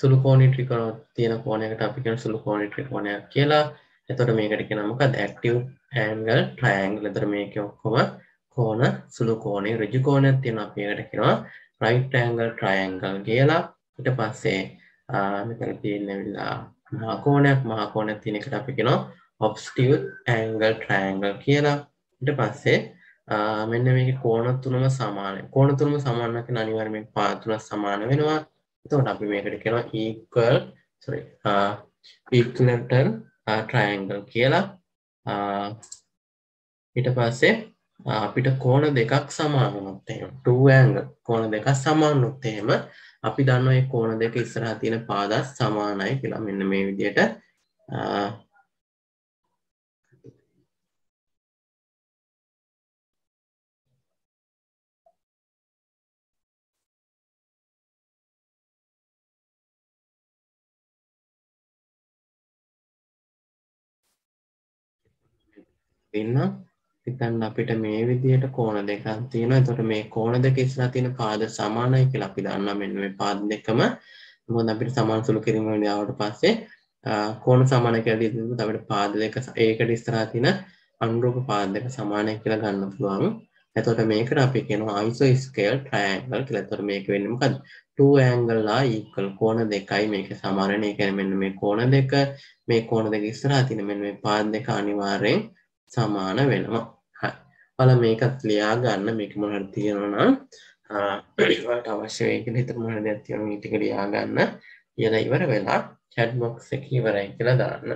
Speaker 1: සුළු කෝණී ත්‍රිකෝණ තියෙන කෝණයකට අපි කියන සුළු කෝණී ත්‍රිකෝණයක් කියලා එතොට මේකට කියෙන මොකද ඇක්ටව ඇන්ගල් ට්‍රෑන්ගල දර මේක ඔක්කොම කෝන සුළු කෝනේ රජු කෝන තියෙන අපේකට කෙනවා රයිට් ඇන්ගල් ට්‍රයිඇන්ගල් කියලා ඉට පස්සේ මෙතන තියෙන වෙලා මහකෝනයක් මහකෝන තිනෙකට අපි කෙනවා ඔබස්ටියල් ඇංගල් ට්‍රෑංගල් කියලා ඉට පස්සේ මෙන්න මේ කෝන තුනම සමාන කෝන තුනම සමානක අනිවර්ම පාතුන සමාන වෙනවා එතවට අපි මේකට කෙනවා ඒකල් ඉක්ලටර් ට්‍රයිඇංගල් කියලා ඊට පස්සේ අපිට කෝන දෙකක් සමානුත්තේම ටඇංග කෝන දෙක සමානුත්තේම අපි දන්නඒ කෝන දෙක ඉස්සරහ තියෙන පාදස් සමානයි කියලා මෙන්න මේ විදියට ඉන්න හිතන්න අපිට මේ විදියට කෝණ දෙකක් තියෙනවා. එතකොට මේ කෝණ දෙක ඉස්සරහා තියෙන පාද සමානයි කියලා අපි දන්නා මෙන්න මේ පාද දෙකම. මොකද අපිට සමාන සුළු කිරීම වෙනවට පස්සේ කෝණ සමාන කියලා දීදුනොත් අපිට පාද දෙක ඒකට ඉස්සරහා තියෙන අනුරූප පාද දෙක සමානයි කියලා ගන්න පුළුවන්. එතකොට මේකට අපි කියනවා isoscale triangle කියලා. එතකොට මේක වෙන්නේ මොකද්ද? two angle are equal කෝණ දෙකයි මේක සමාන. ඒ කියන්නේ මෙන්න මේ කෝණ දෙක මේ කෝණ දෙක ඉස්සරහා තියෙන මෙන්න මේ පාද දෙක අනිවාර්යෙන් සමාන වෙනවා හල මේකත් ලියා ගන්න මේක මොහට තියෙනවා නම් අවශ්‍යයකන හිතමන දැතිව මීටික ලියා ගන්න කියල ඉවර වෙලා චැඩ්මොක්ස කීවරයි කියලා දාන්න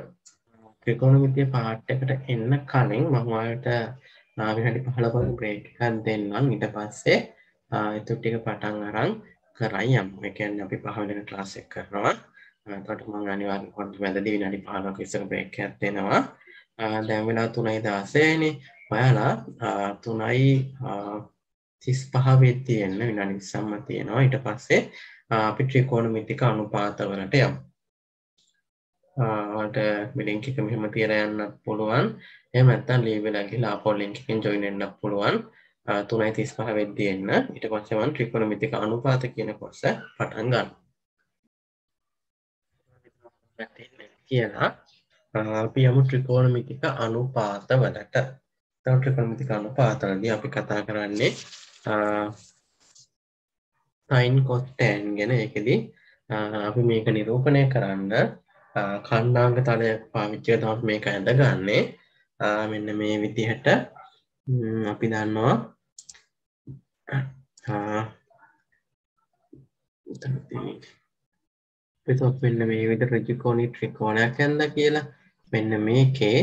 Speaker 1: ත්‍රිකෝණමිතිය පාට්ටකට එන්න කලින් මහවාට නාවිහටි පහලපොල බ්‍රේට්කන් දෙන්නම් ඉට පස්සේ එතුටික පටන් අරං කරයි යම් එකන් අපි පහවෙන ක්ලාසෙක් කරනවා තොටමං අනිවාර කොට වැදදි විනඩි පහලක් විසක බ්‍රේක්කයක් දෙෙනවා දැම්වෙලා තුනයි දාසේනේ ඔයාලා තුනයි තිස් පහවේ තියෙන්න විනානි සම්ම තියෙනවා ඉට පස්සේ පිට්‍රිකෝණමිතික අනුපාතවලට යම් ට මිලිංකික මෙහෙම තියර යන්න පුළුවන් එම ඇත්තන් ලීවෙලගේ ලාපොල්ලිංකිකින් ජොයිනන්න පුළුවන් තුනයි තිස් පහ වෙද්දයෙන්න්න ඉට පස්සවන් ට්‍රිකොනමිතික අනුපාත කියන කොස්ස පටන්ගන්න කියලා අපි යමු ත්‍රිකෝණමිතික අනුපාත වලට. තව ත්‍රිකෝණමිතික අනුපාත වලදී අපි කතා කරන්නේ sin cos tan ගැන. ඒකෙදී අපි මේක නිරූපණය කරන්න කණ්ඩාංග තලයක් පාවිච්චි කරලා තමයි මේක හඳගන්නේ.
Speaker 3: මෙන්න මේ විදිහට අපි දන්නවා
Speaker 1: එතකොට මෙන්න මේ විදිහට ත්‍රිකෝණී ත්‍රිකෝණයක් ඇන්ද කියලා මෙන්න මේකේ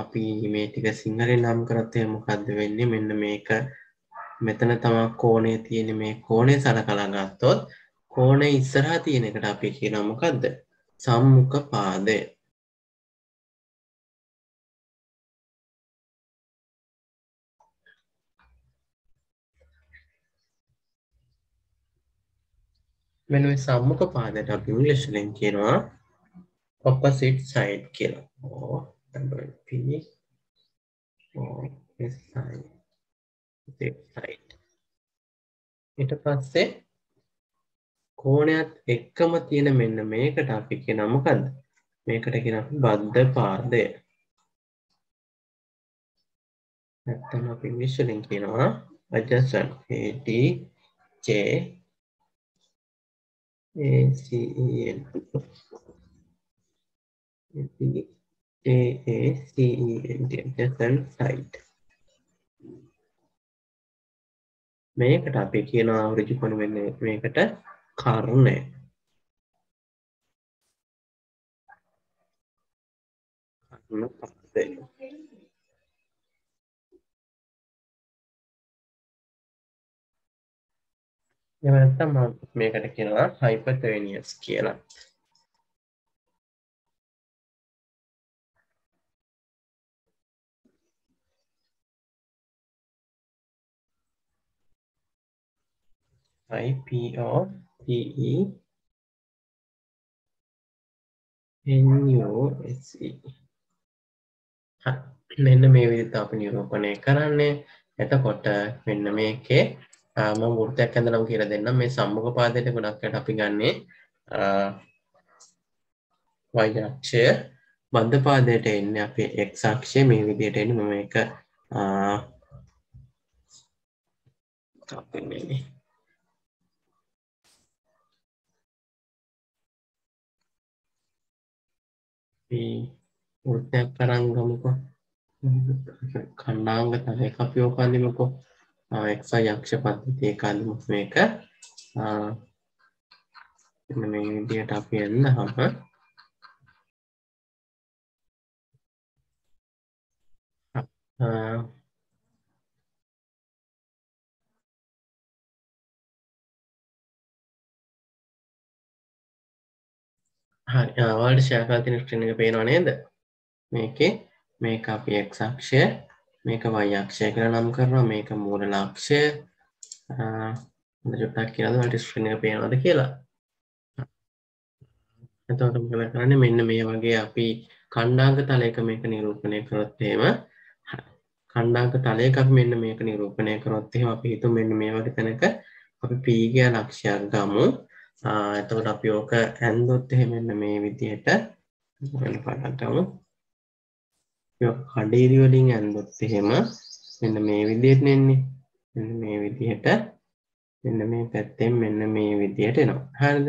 Speaker 1: අපි මේ ටික සිංහලෙන් නම් කරත්තය මොකක්ද වෙන්නේ මෙන්න මේක මෙතන තමක් කෝනය තියෙන මේ කෝනේ සල කලාගත්තොත් කෝනේ ඉස්සරහා තියෙන එකට අපි කියනවා මොකක්ද සම්මුඛ පාදය මෙන්න සම්මුඛ පාදයට
Speaker 3: අපි ඉංග්‍රීසියෙන් කියනවා opposite side කියලා ඕ double p side side ඊට පස්සේ කෝණයත් එක්කම තියෙන මෙන්න මේකට අපි කියනවා මොකද්ද මේකට කියනවා බද්ධ පාදය නැත්තම් අපි ඉංග්‍රීසි වලින් කියනවා adjacent
Speaker 2: AD J A C E N AACENT
Speaker 3: adjacent site මේකට අපි කියනවා ඍජු කොන වෙන්නේ මේකට කර්ණය
Speaker 2: කර්ණ පස්සේ එහෙම නැත්නම් මේකට කියනවා හයිපර්තේනියස් කියලා I P of T E
Speaker 3: N U S E මෙන්න මේ විදිහට අපි නිරූපණය කරන්නේ එතකොට මෙන්න මේකේ
Speaker 1: මම වෘත්තයක් ඇඳලා කියලා දෙන්නම් මේ සම්මුඛ පාදයට ගොඩක්කට අපි ගන්නේ y අක්ෂය බද්ධ පාදයට එන්නේ අපේ x අක්ෂය මේ විදිහට එන්නේ මම මේක අපේ මේ
Speaker 3: ෘතයක් කරංගමකෝ කණ්ඩාංග තන එක අපියෝකන්නමකෝ එක්ස යක්ෂ පද්ධතිය කන්නම මේක මේදියට අපි එන්න
Speaker 2: හම Uh...
Speaker 1: හරි වාට ශාකාතින ක්ෂණ එක පේනවා නේද මේක මේක අපි එක්ක්ෂය මේක වයක්ෂය කර නම් කරවා මේක මූල ලක්ෂය ජොටක් කියද වට ස්ක්‍රණ එක පේනවාද කියලා එතකට මෙම කරන්න මෙන්න මේ වගේ අපි කණ්ඩාග තලයක මේක නිරූපණය කරොත්තේම කණ්ඩාග තලයකක් මෙන්න මේක නිරූපණය කරොත්තේ අපි හිතු මෙන්න මේ වගේ තැනක අපි පීගය ලක්ෂයක් ගමු එතකොට අපි ඕක ඇන්දොත් එහෙමන්න මේ විදිහට පටන්ටම කඩේරිවලින් ඇන්දොත් එහෙම මෙන්න මේ විදියට නෙන්නේ මෙන්න මේ විදිහට මෙන්න මේ පැත්තෙන් මෙන්න මේ විදියට එනවා හරිද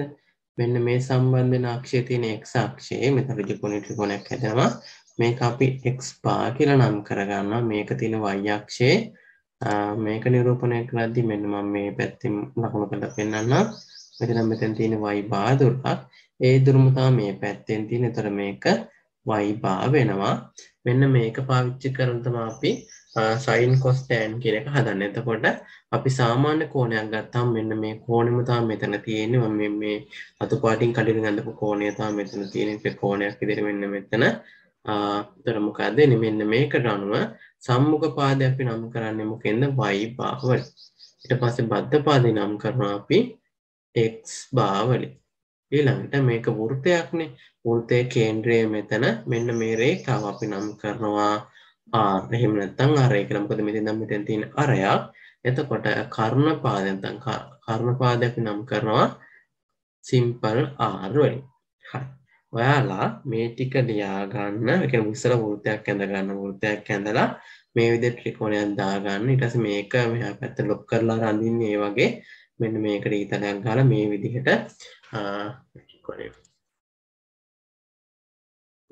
Speaker 1: මෙන්න මේ සම්බන්ධන අක්ෂය තියෙන එක් අක්ෂයේ මෙතන ත්‍රිකෝණ ත්‍රිකෝණයක් හැදෙනවා මේක අපි x පා කියලා නම් කරගන්නවා මේක තියෙන y අක්ෂයේ මේක නිරූපණය කරද්දී මෙන්න මම මේ පැත්තෙන් ලකුණු කරලා පෙන්නන්නම් මෙතන මෙතන තියෙන y බා දුරක් ඒ දුරමතා මේ පැත්තෙන් තියෙන. එතකොට මේක y බා වෙනවා. මෙන්න මේක පාවිච්චි කරලා තමයි අපි sin cos tan කියන එක හදන්නේ. එතකොට අපි සාමාන්‍ය කෝණයක් ගත්තාම මෙන්න මේ කෝණෙම තමයි මෙතන තියෙන්නේ. මම මේ මේ අතු පාටින් කඩින් ගන්නපු කෝණය තමයි මෙතන තියෙන. ඒක කෝණයක් විදිහට මෙන්න මෙතන තොර මොකක්ද එන්නේ මෙන්න මේකට අනුව සම්මුඛ පාදය අපි නම් කරන්නේ මොකෙන්ද y බාවල. ඊට පස්සේ බද්ධ පාදේ නම් කරනවා අපි එක් භාවලි ඊළඟට මේක වෘතයක්නේ වෘතය කේන්ද්‍රය මෙතන මෙන්න මේ රේඛාව අපි නම් කරනවා R එහෙම නැත්නම් RA කියලා. මොකද මෙතෙන් නම් මෙතෙන් තියෙන අරයා. එතකොට කර්ණපාද නැත්නම් කර්ණපාද අපි නම් කරනවා simple R වලින්. හරි. ඔයාලා මේ ටික ලියා ගන්න. ඒ කියන්නේ ඉස්සර වෘතයක් ඇඳ ගන්න වෘතයක් ඇඳලා මේ විදිහට ත්‍රිකෝණයක් දා ගන්න. ඊට පස්සේ මේක මෙහා පැත්තට ලොක් කරලා
Speaker 3: රඳින්නේ ඒ වගේ මෙන්න මේකට ඉතලයක් ගාල මේ විදිහට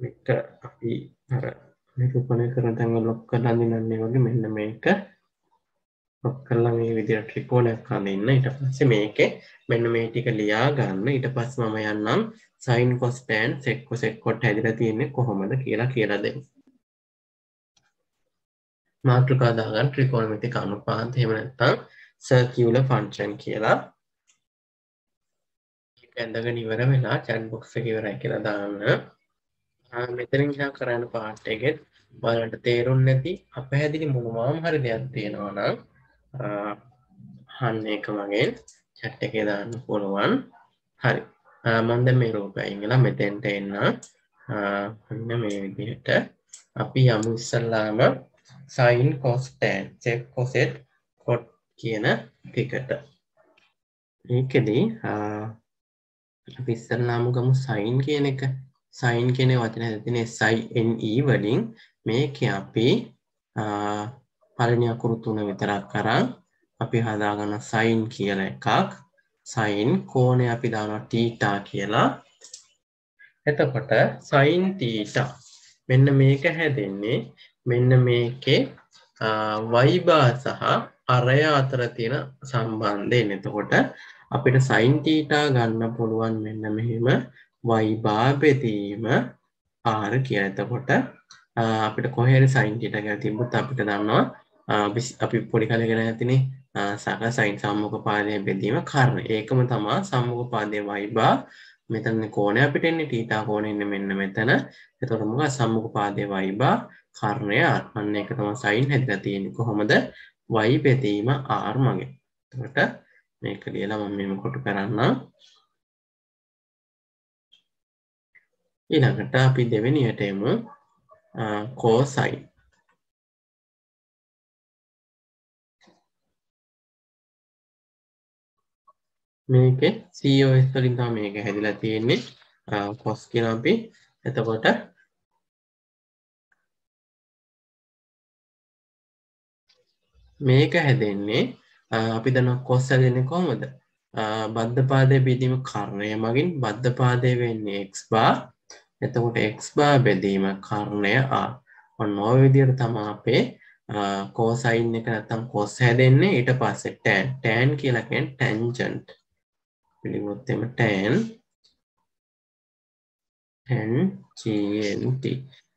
Speaker 3: මෙට අපි රපන කරන තැඟ ලොක් කරන්න නන්නේ වගේ මෙන්න මේක ලොක් කරලා මේ විදිර
Speaker 1: ට්‍රිකෝලයක් කඳන්න ඉට පස්ස මේක මෙන්න මේ ටික ලියා ගන්න ඉට පස් මම යන්නම් සයින් කොස් පෑන් සෙක්කො සෙක්කොට ඇදිර තියන්නේ කොහොමද කියලා කියලා දෙන්න
Speaker 3: මාතෘකාදාගන් ට්‍රිකෝල්මිති කනුපාන්ත හෙමනැත්තම් සර්කියුල ෆංචන් කියලා
Speaker 1: ඇඳග නිවර වෙලා චැන් බොක්ස කිවරයි කියලා දාන්න මෙතරින් ශා කරන්න පාට් එකෙත් බලට තේරුම් නැති අප හැදිලි මුළුමාම් හරි දෙයක් තියෙනවන හන්න එක මගේ චැට්ට එක දාන්න පුළුවන් හරි මන්ද මේ රෝපයිඉගලා මෙතෙන්ට එන්න හන්න මේ විදිහට අපි යමු ඉස්සල්ලාම සයින් කොස්ටෑන් චෙක් කොසෙට් කොට් කියන එකට ඒකෙදී විස්සල්ලාමු ගමු සයින් කියන එක සයින් කෙනෙ වචන ඇතින සයිE වඩින් මේක අපි පලනි අකුරු තුන විතරක් කරා අපි හදාගන්න සයින් කියන එකක් සයින් කෝනය අපි දාන ටීටා කියලා එතකොට සයින් තීටා මෙන්න මේක හැදෙන්නේ මෙන්න මේකේ වයිබා සහ අරය අතර තියෙන සම්බන්ධය නතකොට අපිට සයින්ටීටා ගන්න පුළුවන් වෙන්න මෙහෙම වයිභාපෙදීම ආර කිය එතකොට අපිට කොහෙර සයින්ටීට ගැ තිබුත් අපිට දන්නවා අපි පොඩි කලගෙන ඇතින සක සයින් සම්මක පාදය බෙදීම කරන ඒකම තමා සම්මක පාදය වයිබා මෙතන කෝනය අපිටෙන්නේ ටීටා කෝනන්න මෙන්න මෙතන එතොටමක සම්මක පාදය වයිබා කරණය අන්න එක තම සයින් හැදිල තියෙන කොහොමද වයි පැතීම ආර් මගේ
Speaker 3: තට මේක ලියලා මම මෙම කොටු කරන්න ඊළඟට අපි දෙවෙනියටම කෝසයි මේක සෝස්වලින් තම මේක හැදිලා තියෙන්නේ කොස් කියන අපි එතකොට
Speaker 1: මේක හැදෙන්නේ අපි දන කොස් හැදෙන කොහොමද බද්ධපාදය බෙදීම කරණය මගින් බද්ධපාදය වෙන්නේ එක් බා එතකොට එක් බා බෙදීම කරණය ආ ඔන්න ඕවිදියට තම අපේ කෝසයින් එක නැත්තම් කොස් හැදෙන්නේ ඊට පස්සේ ටෑන්
Speaker 3: ටෑන් කියලකෙන් ටැන්ජන්ට් පිළිගොත්තෙම ටෑන් ටැන්ජන්ට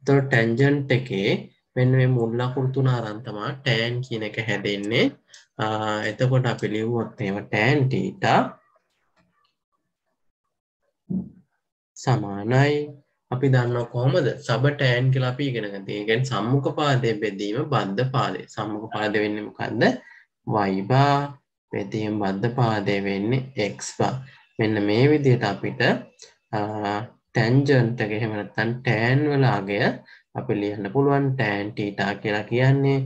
Speaker 3: තො ටැන්ජන්ට් එකේ
Speaker 1: මෙන්න මේ මුල් ලකුණු තුන අරන් තමයි tan කියන එක හැදෙන්නේ. එතකොට අපි ලියුවොත් එහෙම tan θ සමානයි අපි දන්න කොහොමද සබ ටෑන් කියලා අපි ඉගෙන ගන්න. ඒ කියන්නේ සම්මුඛ පාදයේ බෙදීම බද්ධ පාදේ. සම්මුඛ පාදය වෙන්නේ මොකද්ද? y bar බෙදීම බද්ධ පාදය වෙන්නේ x bar. මෙන්න මේ විදිහට අපිට ටැන්ජන්ට් එක එහෙම නැත්නම් ටෑන් වල අගය අපි ලියන්න පුළුවන් ටෑන් ටීටා කියලා කියන්නේ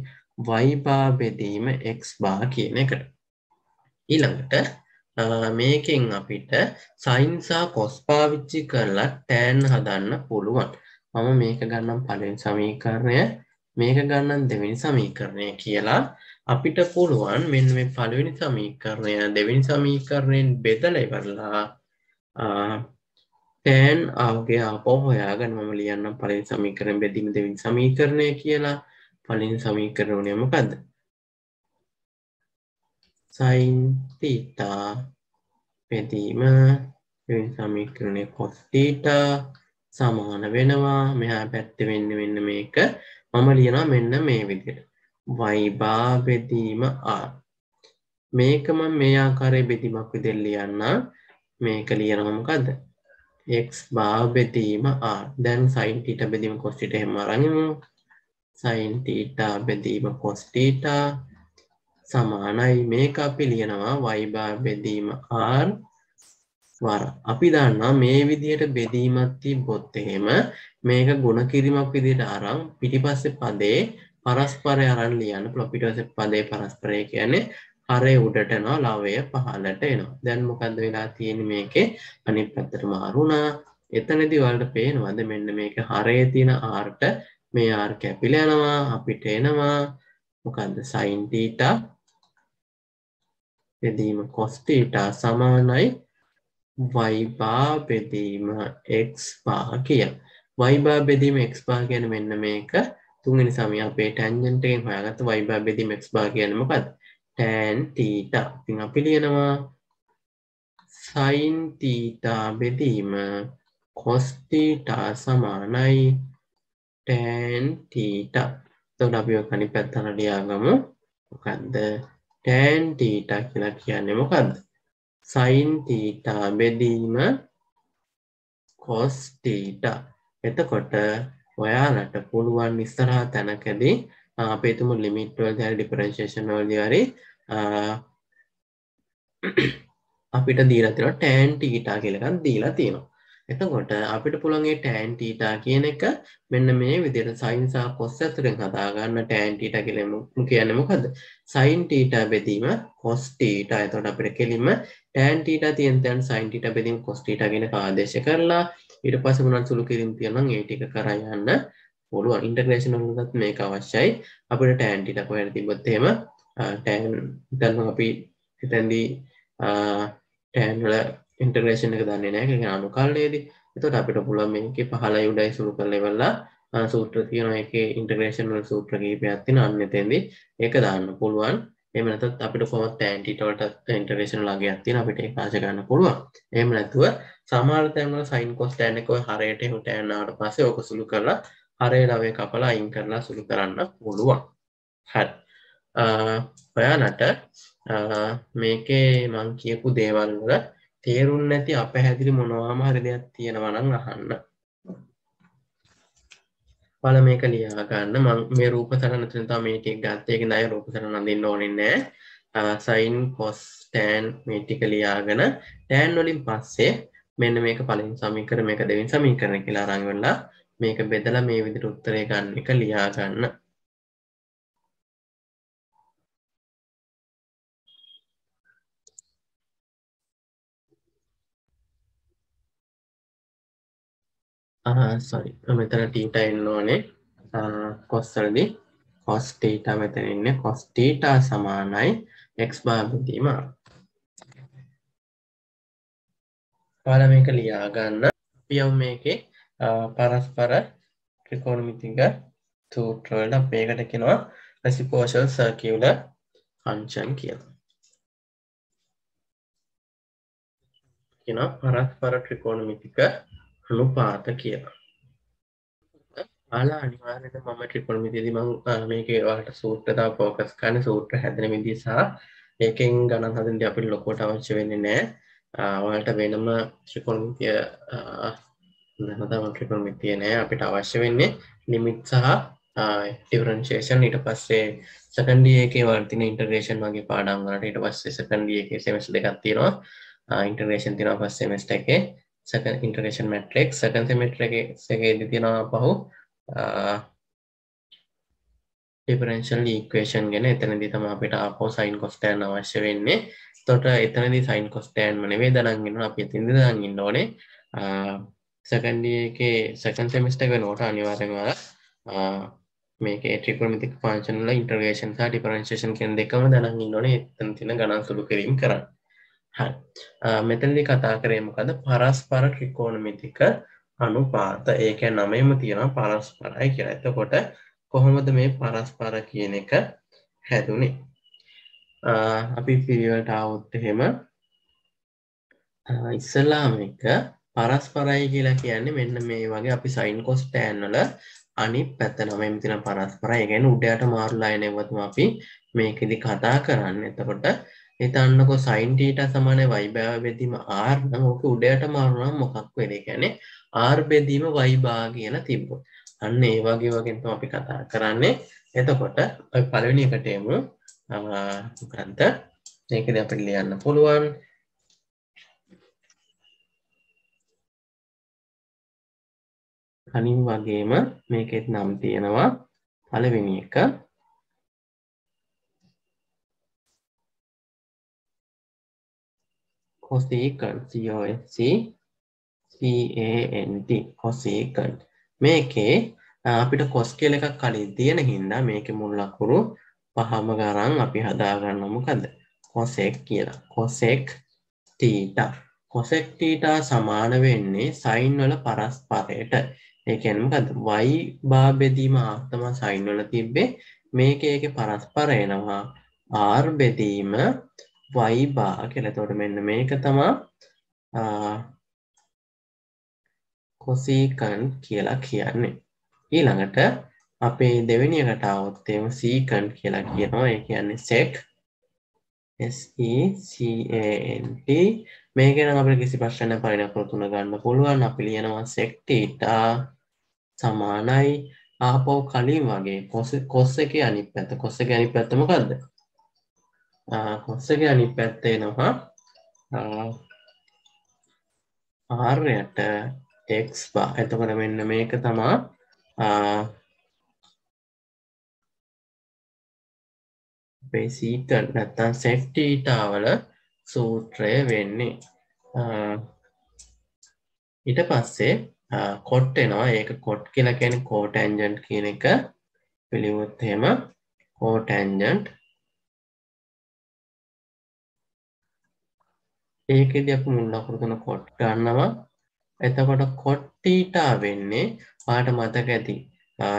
Speaker 1: වයිබා බෙදීම එක්ස් බා කියන එකට ඊළඟට මේකෙන් අපිට සයින්සා කොස් පාවිච්චි කරලා ටෑන් හදන්න පුළුවන් මම මේක ගන්නම් පලෙන් සමීකරණය මේක ගන්නන් දෙවිනි සමීකරණය කියලා අපිට පුළුවන් මෙන්න මේ පළවෙනි සමීකරණය දෙවිනි සමීකරණයෙන් බෙදල ඉවරලා තෑන් ආගේ ආපෝ හොයාගන්න මම ලියන්න පලින් සමීකරන බැදීම දෙවින් සමීකරණය කියලා පලින් සමීකරණයමකද සයින්තීතා පැදීම සමීකරණය කොස්තීට සමාන වෙනවා මෙහා පැත්ත වෙන්න වෙන්න මේක මම ලියනා මෙන්න මේ විදියට වයිබා බෙදීම ආ මේකම මේ ආකාරය බෙදීමක් විදෙල්ලියන්න මේක ලියනවමකද එක් භාබෙදීම දැන් සයින් ටීට බෙදීම කොස්ටිට හෙමරනිමු සයින් ටීටා බෙදීම කොස්ටීටා සමානයි මේක අපි ලියනවා වයිබා බෙදීම ආර් වර අපි දන්නා මේ විදියට බෙදීමත්ති බොත් එහෙම මේක ගුණ කිරීමක් විදිට අරම් පිටිපස්සෙ පදේ පරස්පරය අරන් ලියන්න පලොපිටස පදේ පරස්පරය කියන්නේ හරය උඩටනවා ලවය පහලට එනවා දැන් මොකක්ද වෙලා තියෙන මේකේ අනි පැත්තට මාරුණා එතනදි වලට පේනවද මෙන්න මේක හරය තියෙන ආර්ට මේ ආර් කැපිල යනවා අපිට එනවා මොකක්ද සයින්ටීට බෙදීම කොස්ටීට සමානයි වයිබා බෙදීම එක්ස් පා කිය වයිබා බෙදීම එක්ස් පා ගැන මෙන්න මේක තුන්නි සමය අපේ ටැන්ජන්ටෙන් හොයාගත වයිබා බෙදීම එක්ස් බා කියනමකත් ටෑන් තීට ඉතින් අපි ලියනවා සයින් තීටා බෙදීම කොස්තීටා සමානයි ටෑන් තීට තොට අපිෝ කනි පැත්තන ලියාගමු මොකක්ද ටෑන් තීට කියලා කියන්නේ මොකක්ද සයින් තීටා බෙදීම කොස්ටීට එතකොට ඔයාලට පුළුවන් ඉස්සරහා තැනකදී අපේතුමු ලිමිට්වල් හැර ඩිපරංශේෂන් වල්දරි අපිට දීලතින ටෑන් ටීටා කියලකන් දීලා තියෙනවා එතකොට අපිට පුළන්ගේ ටෑන් ටීටා කියන එක මෙන්න මේ විදිර සයින්සා කොස් ඇතුරෙන් හදාගන්න ටෑන් ටීට කියලමු කියනමකද සයින් ටීට බෙදීම කොස් ටීට එතොට අපිට කෙලින්ම ටෑන් ටීට තියන්තයන් සයින් ටීට බෙදීම කොස්ටීට ගෙන ආදේශ කරලා ඉට පස මුණන් සුළු කිරින් තියෙනම් ඒටික කරයන්න පුළුවන් ඉන්ටර්නේශනල් ගත් මේක අවශ්‍යයි අපිට ටෑන් ටිටක් හොයන තිබොත්තේම ටෑන් දන්න අපි හිතැන්දී ටෑන්වල ඉන්ටර්නේෂන් එක දන්නේ නෑ එක අනු කල්ලේදී එතොට අපිට පුළන් මේක පහල යුඩයි සුළු කරලවෙල්ලා සූත්‍ර තියන එක ඉන්ටර්නේෂන්ල් සූත්‍රගේ පැත්තින අන්න තෙන්දී ඒක දාන්න පුළුවන් එම නැතත් අපිට කොමත් ඇන්ටිටෝට ඉන්ටර්ේෂන් ලගේ අතින අපිට පාශ ගන්න පුළුව එම නැතුව සමාර්තයම සයින් කොස් ටෑනෙකව හරයට හොට ඇන්නාට පස ඕක සුළු කරලා හරය නවය කපලා අයින් කරලා සුළු කරන්න පුළුවන් හැත් ඔයානට මේකේ මං කියපු දේවල් වල තේරුන් නැති අප හැදිලි මොනවාම හරි දෙයක් තියෙනවනං අහන්න පල මේක ලියාගන්න මේ රූප සරනතනතා මේටක් ගත්තයක දය රූප සරනඳින් ඕනෙන්නෑ සයින් කොස් ටෑන් මේටික ලියාගෙන ටෑන් වලින් පස්සේ මෙන්න මේක පලින්
Speaker 3: සමීකර මේක දෙවින් සමීකරන කියලා රංවෙල්ලා මේක බෙදලා මේ විදිහට උත්තරේ ගන්න එක ලියා ගන්න.
Speaker 1: ආ sorry මෙතන තීටා එන්න ඕනේ cos වලදී cos theta මෙතන ඉන්නේ cos theta සමානයි x bar බෙදීම.
Speaker 3: ඔයාලා මේක ලියා ගන්න. අපි යමු මේකේ පරස්පර ට්‍රිකෝණමිතික සූත්‍රවලට
Speaker 1: අපේකට කෙනවා රැසිපෝෂල් සර්කිවල අංචන් කියලා
Speaker 3: කියෙන පරස්පර ට්‍රිකෝණමිතික අනුපාත කියලා ආලා
Speaker 1: අනිවාරයට මම
Speaker 3: ට්‍රිකොණමිතිදි
Speaker 1: මං මේක වාට සූට්‍රතා පෝකස් කන සූට්‍ර හැදන මිදිසා ඒකෙන් ගණන් හදදි අපි ලොකොට අවශ්‍ය වෙන්නේ නෑ වාට වෙනම ත්‍රිකොණමිතිය හොඳම ට්‍රිපල් මිතිය නෑ අපිට අවශ්‍ය වෙන්නේ නිමිත් සහ ඩිවරන්ශේෂන් ඊට පස්සේ සකන්ඩියගේ වර්තින ඉන්ටර්ේෂන් වගේ පාඩම්ගලට ඉට පස්සේ සකන්ඩියගේ සෙමස් දෙගත්තිවා ඉන්ටර්ේෂන් තින පස්සේ මෙස්ට එකේ සක ඉන්ටර්ේෂන් මට්‍රෙක් සකන් සෙමට්‍රගේ දිතිෙනවා පහු ඩිපරෙන්ශල් ඉක්වේෂන් ගෙන එතනදි තම අපිට අපෝ සයින් කොස්ටෑන් අවශ්‍ය වෙන්නේ තොට එතනදි සයින් කොස්ටෑන්ම නෙවේ දරන්ගෙන අපි තිදිදගින් ඕනේ සකන්ඩියගේ සකන් සෙමිස්ට එක නෝට අනිවාරෙන්වල මේක ට්‍රිකමතික් පාචනල ඉන්ටර්ගේෂන් හා ඩිපරංශේෂන් කෙන් දෙකම දැනහි නොන එතන් තින ගණන් සුළු කිරීම කරන්න මෙතැදි කතා කරේමකද පරස්පර ට්‍රිකෝනමිතික අනුපාත ඒක නමේම තියෙන පරස්පරයි කියලා එතකොට කොහොමද මේ පරස්පර කියන එක හැදුනේ අපි පිරිවටාවුත් එහෙම ඉස්සලාම එක පරස්පරයි කියලා කියන්නේ මෙන්න මේ වගේ අපි සයින් කොස් තෑන්වල අනි පැත්තනම මිතින පරස්පරයි ගැන උඩයට මාරුලායනවතුම අපි මේකෙදි කතා කරන්න එතකොට හිතන්නකො සයින්ටීට සමානය වයිභාවවෙදීම ආර් නමෝක උඩයට මාරුණම් මොකක් වෙන ගැනෙ ආර්බෙදීම වයිභා කියලා තිබ්බ අන්න ඒ වගේ වගෙන්තු අපි කතා කරන්නේ
Speaker 3: එතකොට පලවෙනි එකටේමු ග්‍රන්ථ ඒකද අපට ලියන්න පුළුවන්
Speaker 2: කලින් වගේම මේකෙත් නම් තියෙනවා පළවෙනි එක
Speaker 1: cosecant COSCCANT cosecant මේකේ අපිට කොස් කියල එකක් කලින් තියෙන හින්දා මේක මුල් අකුරු පහම ගරන් අපි හදාගන්න මොකද කොසෙක් කියලා කොසෙක් ටීට කොසෙක් ටීටා සමාන වෙන්නේ සයින් වල පරස්පරයට ඒකැන්මකද වයි බාබෙදීම ආත්තම සයින්වල තිබ්බේ මේක ඒක පරස්පරයනවා ආර් බෙදීම වයිබා කෙලතොට මෙන්න මේක තමා කොසීකන් කියලා කියන්නේ ඊළඟට අපේ දෙවැනි කටාවොත්තේම සීකන් කියලා කියනවා ඒ කියන්නේ සෙක් SECANT මේ ගැන අපට කිසි ප්‍රශ්න පරිණකරු තුන ගන්න පුළුවන් අපි ලියනවා සෙක්ටීටා සමානයි ආපව් කලින් වගේ කොස කොස්ස එක අනිත් පැත්ත කොස්ස එක අනිත් පැත්ත මොකද්ද කොස්ස එක අනිත් පැත්ත එනවා ආර්යට
Speaker 3: එක්ස් බා එතකොට මෙන්න මේක තමා අපේ සීත නැත්තන් සෙෆ්ටීටාවල සූත්‍රය වෙන්නේ ඉට පස්සේ කොට් එනවා ඒක කොට් කියලකැන කෝටන්ජන්ට් කියන එක පිළිවොත්හෙම කෝටන්ජන්ට් ඒකෙද අප මුල්ලකුරතුන කොට් ගන්නවා එතකොට
Speaker 1: කොට්ටීටා වෙන්නේ පාට මතක ඇති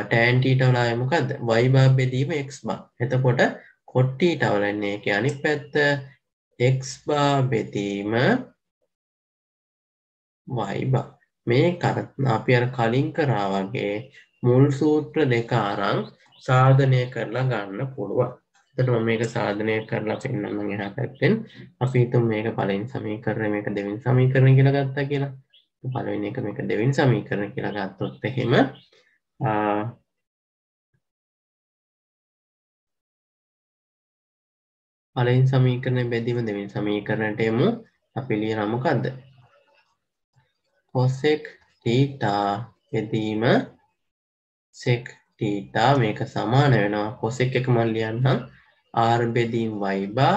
Speaker 1: ටෑන්ටීටවලායමකද වයිබා බෙදීම එක්ස්බා එතකොට කොට්ටී ටවලන්නේ එක අනි පැත්ත එක්ස් බා බෙදීම වයිබා මේ කරත් අපි අර කලින් කරා වගේ මුල් සූත්‍ර දෙක අරං සාධනය කරලා ගන්න පුළුවන් එතට මේක සාධනය කරලා පෙන්න්න එහා පැත්තෙන් අපි තු මේක පලින් සමීකරණය මේක දෙවින් සමීකරණ කියලා ගත්තා කියලා පලවෙනි එක මේක දෙවින් සමීකරණ කියලා ගත්තොත් එහෙම
Speaker 2: පලයින් සමීකරණය බැදීම
Speaker 1: දෙවින් සමීකරණයට එමු අපිලිය නමකක්ද කොස්සෙක් ටීටා යෙදීම සෙක් ටීටා මේක සමාන වෙනවා කොසෙක් එක මල්ලියන්නම් ආර් බෙදීම් වයිබා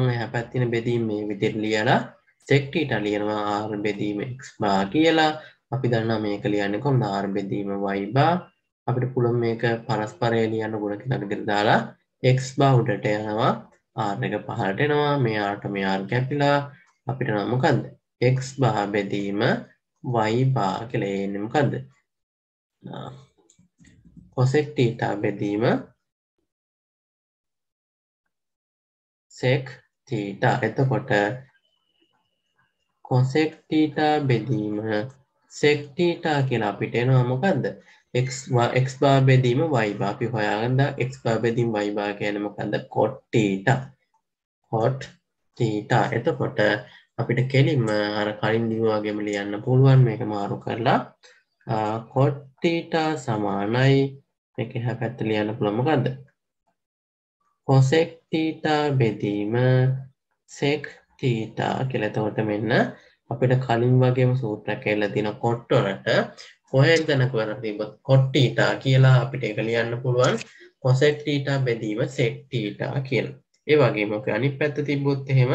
Speaker 1: මං හැපැත්තින බෙදීම මේ විදිර ලියලා සෙක්ටීට ලියනවා ආර් බෙදීම එක්ස්බා කියලා අපි දන්න මේක ලියන්නකොම් ආර් බෙදීම වයිබා අපිට පුළොම් මේක පරස්පරය ලියන්න ගුණ කියලා ගෙරදාලා එක්ස් බා උඩට යනවා ආර් එක පහලට එනවා මෙයාට මෙයාර් කැපිලා අපිට නමකක්ද එක් බා බෙදීම වයි
Speaker 3: බා කළේනමකක්ද කොසෙක්ටීටා බෙදීම සෙක් තීට එතකොට කොසෙක්ටීටා බෙදීම
Speaker 1: සෙක්ටීටා කියලා අපිට එනවා මොකක්ද එක් බා බෙදීම වයිබා අපි හොයාගන්න එක් බා බෙදීම් වයිබා කියනමකද කොට්ටීට හොට් තීටා එතකොට අපිට කෙලින්ම අර කලින් දිවාගේම ලියන්න පුළුවන් මේක මාරු කරලා කොට්ටීටා සමානයි එක හැ පැත්ත ලියන්න පුළමකක්ද කොසෙක් තීටා බෙදීම සෙක් තීටා කෙලතවට මෙන්න අපිට කලින් වගේම සූත්‍ර කෙල්ල තින කොට්ටොරට කොහෙල් තැනක වැරදි තිබොත් කොට් ඊටා කියලා අපිට එක ලියන්න පුළුවන් කොසෙට් ඊටා බෙදීම සෙට් ඊටා කියලා. ඒ වගේම ඔක අනිත් පැත්ත තිබ්බොත් එහෙම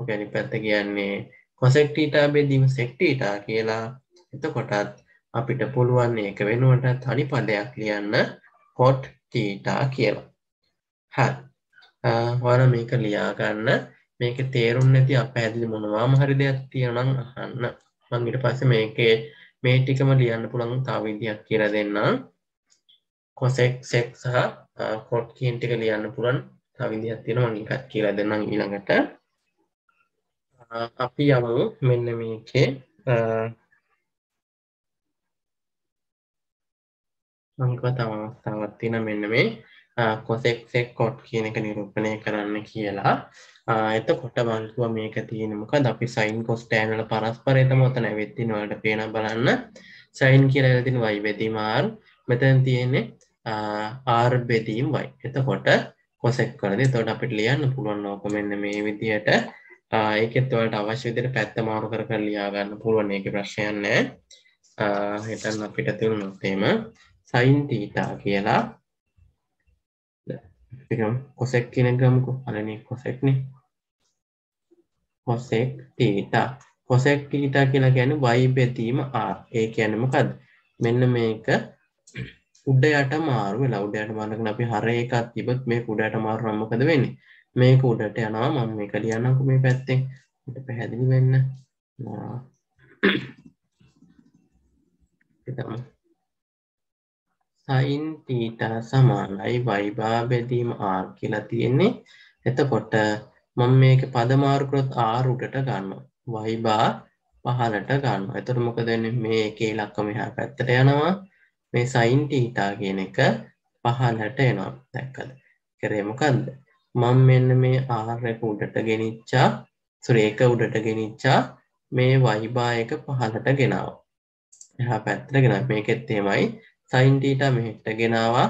Speaker 1: ඔක අනිත් පැත්ත කියන්නේ කොසෙට් ඊටා බෙදීම සෙට් ඊටා කියලා. එතකොටත් අපිට පුළුවන් ඒක වෙනුවට තනි පදයක් ලියන්න කොට් තීටා කියලා. හරි. ඔයාලා මේක ලියා ගන්න. මේක තේරුම් නැති අපහැදිලි මොනවාම හරි දෙයක් තියෙනවා නම් අහන්න. මම ඊට පස්සේ මේකේ මේ ටිකම ලියන්න පුළන් තාවිදියක් කියර දෙන්න කොසෙක්සෙක් සහ කොට් කියන් ටික ලියන්න පුළන් තවිදියක් තියෙන මනිකත් කියලා දෙන්න
Speaker 3: ඊළඟට අපි යව මෙන්න මේකේ මංකව තම
Speaker 1: අවස්ථාවත් තියෙන මෙන්න මේ කොසෙක්සෙක් කොට් කියන එක නිරූපණය කරන්න කියලා එත කොට බංකුව මේක තියනමක අපි සයින් කොස්ටෑනල පරස්පරයට මොත නැවෙත්ති නොට පේන බලන්න සයින් කියලතින් වයි බෙදිමාර් මෙතැන් තියෙන්නේ ආර් බෙදීම් වයි එතකොට කොසෙක් කරද තොට අපිට ලියන්න පුළුවන් නෝක මෙන්න මේ විදියට ඒකෙත්වලට අවශ්‍යවිදිට පැත්ත මාරු කර කර ලියාගන්න පුළුවන් ඒක ප්‍රශ්යන්න හිතන් අපිට තුළ නොත්තේම සයින් තීතා කියලා එකම් කොසෙක් කියන ගමකු පලන කොසෙක්න කොසෙක් තීතා කොසෙක් ටීටා කියලා ගැන වයිබැතීම ඒ කියනමකද මෙන්න මේක උඩයට මාරුව ලෞඩයට මාරක අපි හර එකත් තිබත් මේ කුඩට මාරුවම්මකද වෙන්න මේක උඩට යනවා මම මේ කලියන්නකු මේ පැත්තෙන් පැහැදිලි වෙන්න ඉතම සයින් තීටා සමානයි වයිබා බැදීම ආර් කියලා තියෙන්නේ එතකොට මම මේක පදමාරුකරොත් ආර් උඩට ගන්නවා වයිබා පහලට ගන්නවා එතකොට මොකද වෙන්නේ මේ එකේ ඉලක්කම එහා පැත්තට යනවා මේ සයින් තීටා කියන එක පහලට එනවා දැක්කද කරේ මොකද්ද මම මෙන්න මේ ආර් එක උඩට ගෙනිච්චා සෝරි එක උඩට ගෙනිච්චා මේ වයිබා එක පහලට ගෙනාවා එහා පැත්තට ගෙනා මේකෙත් එහෙමයි සයින්ටීට මෙහෙට ගෙනවා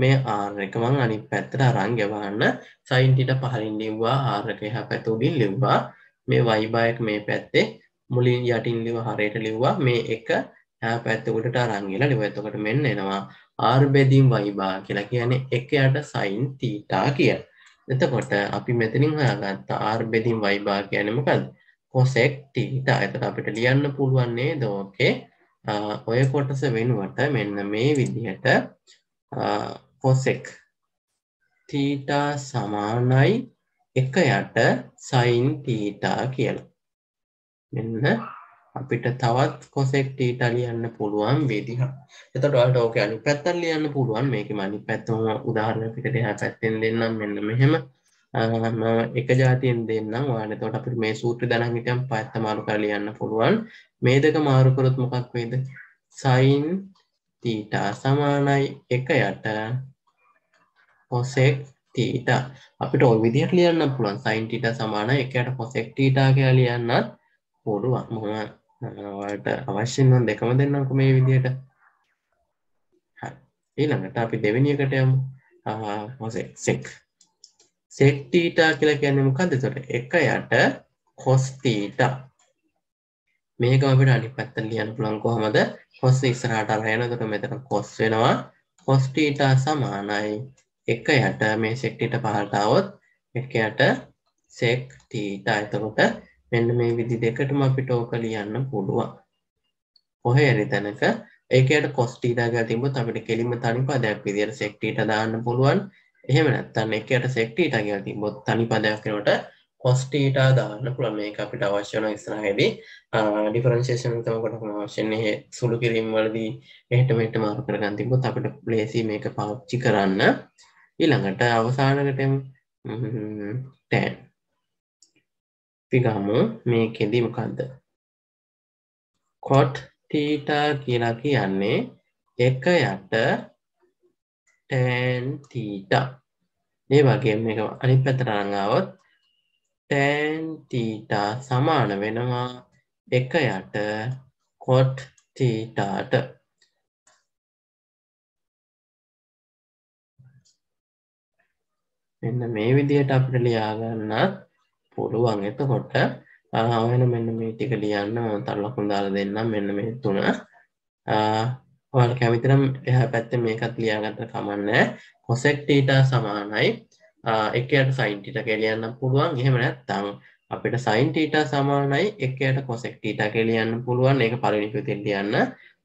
Speaker 1: මේ ආර් එක මං අනි පැත්තට අරං ගෙවන්න සයින්ටීට පහලින් ලිව්වා ආර්ක එහ පැතුඩින් ලිව්වා මේ වයිබායක් මේ පැත්තේ මුලින් යටින් ලිව හරයට ලිව්වා මේ එක හැ පැත්තකුට අරංගිලා ලිවඇතකට මෙන්න එනවා ආර්බෙදීම් වයිබා කියලා කියන එක යට සයින් තීටා කිය එතකොට අපි මෙතනින් හයාගත්ත ආර්බෙදීම් වයිබා කියනමකද කොසෙක් තීතා එතට අපිට ලියන්න පුළුවන්නේ දෝකේ ඔය කොටස වෙනුවට මෙන්න මේ විදිහට කොසෙක් තීටා සමානයි එක යට සයින් තීටා කියලා මෙන්න අපිට තවත් කොසෙක් ටීට ලියන්න පුළුවන් විදිහ එතට ඕක අනි පැත්තල් ලියන්න පුළුවන් මේක මනි පැත්තුම උදාහරණ පිට දෙහ පැත්තෙන් දෙන්නම් මෙන්න මෙහෙම මම එක ජාතියෙන් දෙන්නම් වාන තොට අපට මේ සූත්‍ර දන හිටම් පත්ත මාරු කරලියන්න පුළුවන් මේ දෙක මාරුකරොත් මොකක් වේද සයින් තීට සමානයි එක යට පොසෙක් තීට අපිට ඔල් විදිහට ලියන්න පුළුවන් සයින් ටීට සමාන එකට පොසෙක් ටීටා කියලා ලියන්නත් පුළුවන් මොහට අවශ්‍යෙන් නම් දෙකම දෙන්නක මේ විදිහට ඊළඟට අපි දෙවිනිියකට යමු හොසෙක් සෙක් සෙට් තීටා කියලා කියන්නේ මොකද්ද? ඒතර එක යට cos තීටා. මේක අපිට අනිත් පැත්තට ලියන්න පුළුවන් කොහමද? cos ඉස්සරහට අරගෙන එතකොට මෙතන cos වෙනවා. cos තීටා සමානයි එක යට මේ sec තීටා පහළට આવොත් එක යට sec තීටා. එතකොට මෙන්න මේ විදි දෙකටම අපිට ඕක ලියන්න පුළුවන්. කොහේ හරි තැනක ඒකයට cos තීටා කියලා තිබ්බොත් අපිට කෙලින්ම තනිපදයක් විදියට sec තීටා දාන්න පුළුවන්. එහෙම නැත්තන්න එකට සෙක්ටීට කියල තිබොත් තනි පදයක් කෙනට කොස්ටීටා දාන්න පුළ මේ අපිට අවශ්‍යන ස්නහදී ඩිෆරන්ශේෂන් තමකට අවශ්‍යන්නේ සුළු කිරීම් වලදී එහටමට මාරු කරගන්තිබොත් අපට ලේසි මේක
Speaker 3: පාච්චි කරන්න ඊළඟට අවසානකටම ටෑන් පිගාම මේ කෙදී මොකක්ද කොට් ටීටා කියලා කියන්නේ එක යට
Speaker 1: tan theta මේ වගේ මේක අනිත් පැත්තට අරන් ආවොත්
Speaker 3: tan theta සමාන වෙනවා 1 යට cot theta ට
Speaker 1: මෙන්න මේ විදිහට අපිට ලියා ගන්නත් පුළුවන් එතකොට ආ වෙන මෙන්න මේ ටික ලියන්න මම තර ලකුණු දාලා දෙන්නම් මෙන්න මේ තුන ඔයාල කැමිතරම් එහ පැත්ත මේකත් ලියගත කමන්න කොසෙක්ටීට සමානයි එකට සයින්ටිට කෙලියන්න පුළුවන් එහෙම නැත්තං අපිට සයින්ටීට සමානයි එකට කොසෙක්ටීට කෙලියන්න පුළුවන් ඒක පරිනිිපිතිල් ලියන්න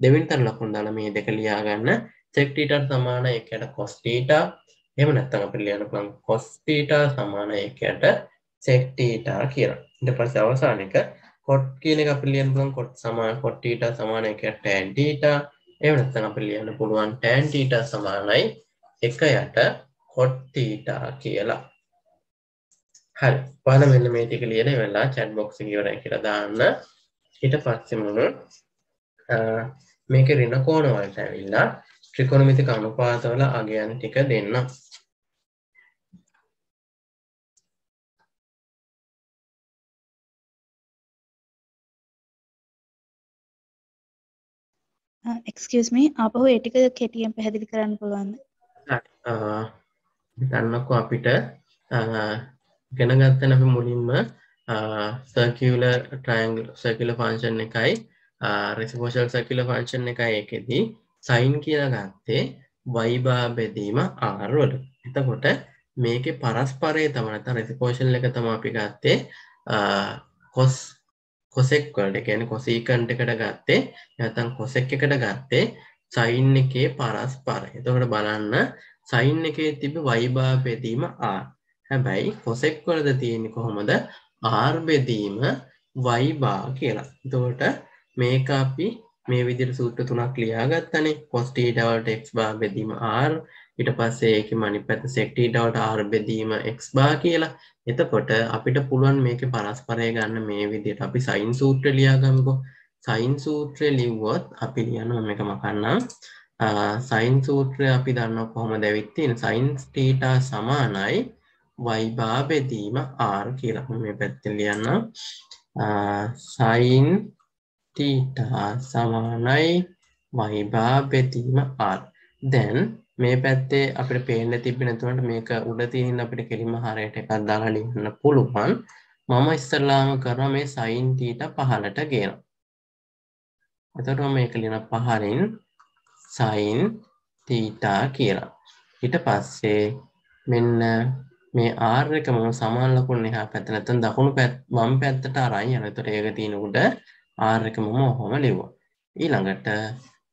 Speaker 1: දෙවින්තර ලකුණ දල මේ දෙක ලියාගන්න සෙක්ටීට සමාන එකට කොස්ටීට එම නැත්තන් අපි ලියන්න පුළන් කොස්ටීට සමාන එකට සෙක්ටීට කියන ඉට පස අවසානක කොට් කියන එක පිළියන් පුළන් කොට් සමාන කොට්ටීට සමාන එකට ඇඩීටා එහෙම නැත්නම් අපිට ලියන්න පුළුවන් tan θ සමානයි 1 යට cot θ කියලා. හරි. ඔයාලා මෙන්න මේ ටික ලියලා ඉවරලා chat box එකේ ඉවරයි කියලා දාන්න. ඊට පස්සේ මම
Speaker 3: මේකේ ඍණ කෝණ වලට ඇවිල්ලා ත්‍රිකෝණමිතික අනුපාතවල අගයන් ටික දෙන්නම්.
Speaker 1: එක්ස්කම ah, අපහු ඒටික කෙටියම් පැහැදිලි කරන්න පුළුවන්ද දන්නකු ah, ah, අපිට ගෙනගත්ත නැ මුලින්ම සර්කිවල ට්‍රයින් සකිල ෆංශන් එකයි රෙසිපෝෂල් සකිල ෆංශන් එක එකෙදී සයින් කියලා ගත්තේ වයිබා බෙදීම ආර්වල එතකොට මේක පරස්පරය තමනත රෙසිපෝෂල් එක තම අපි ගත්තේ කොස් කොසෙක් වලට ගැන කොසීකන්ට එකට ගත්තේ නැතන් කොසෙක් එකට ගත්තේ සයින් එකේ පරස් පර එතකට බලන්න සයින් එකේ තිබ වයිභාපයදීම ආ හැබැයි කොසෙක් වලද තියෙන කොහොමද ආර්බෙදීම වයිබා කියලා දෝට මේක අපි මේ විදිර සූත්‍ර තුනක් ලියාගත්තන කොස්ටීඩවල්ට එක් බා බෙදීම ආර් ඉට පස්සේ ඒක මනි පැත සෙක්ටීඩවට ආර් බෙදීම එක්ස් බා කියලා එතකොට අපිට පුළුවන් මේක පරස්පරය ගන්න මේ විදියට අපි සයින් සූත්‍ර ලියාගම්ගො සයින් සූත්‍රය ලිව්වොත් අපි ලියන එක මකන්නම් සයින් සූත්‍රය අපි දන්න කොහොම දැවිත්තින සයින්ස් ටීටා සමානයි වයිබා බෙදීම ආර් කියලහම මේ පැත්ති ලියන්න සයින් ටීටා සමානයි වයිබා බෙදීම ආර් දැන් මේ පැත්තේ අපිට පේන්න තිබෙනතුවට මේක උඩ තියන්න අපිට කෙලිම හරයට එකක් දාලා ලියන්න පුළුවන් මම ඉස්සරලාම කරා මේ සයින් තීට පහලට ගේන එතකොට මේක ලියන පහලින් සයින් තීටා කියලා ඊට පස්සේ මෙන්න මේ ආර් එක මම සමාන ලකුණු එහා පැත්ත නැත්නම් දකුණු පැත් වම් පැත්තට අරන් යනවා. එතකොට ඒක තියෙන උඩ ආර් එක මම ඔහොම ලිව්වා. ඊළඟට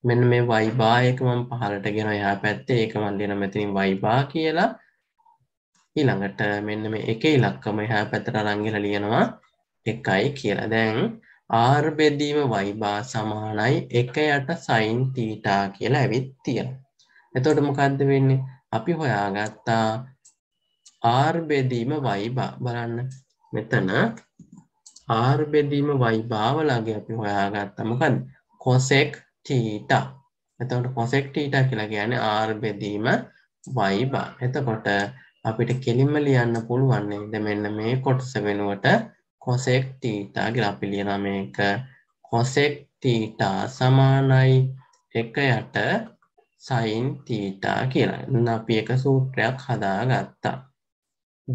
Speaker 1: මෙන්න මේ වයිබා එක මම පහලට ගෙන එහා පැත්තේ ඒක මම ලියන මෙතනින් වයිබා කියලා ඊළඟට මෙන්න මේ එක ඉලක්කම එහා පැත්තට අරන් ගිහලා ලියනවා 1යි කියලා. දැන් r බෙදීම වයිබා සමානයි 1යට sin θ කියලා ඇවිත් තියෙනවා. එතකොට මොකද්ද වෙන්නේ? අපි හොයාගත්තා r බෙදීම වයිබා බලන්න. මෙතන r බෙදීම වයිබාව ළඟ අපි හොයාගත්තා මොකද්ද? cosec ටීටා එතකට කොසෙක් ටීටා කියලා ගැන ආර් බෙදීම වයිබා එතකොට අපිට කෙලින්ම ලියන්න පුළුවන්නේ ද මෙන්න මේ කොටස වෙනුවට කොසෙක් ටීටා ගිලාපිලියන මේක කොසෙක් ටීටා සමානයි එක යට සයින් තීටා කියලා අපි එක සූත්‍රයක් හදා ගත්තා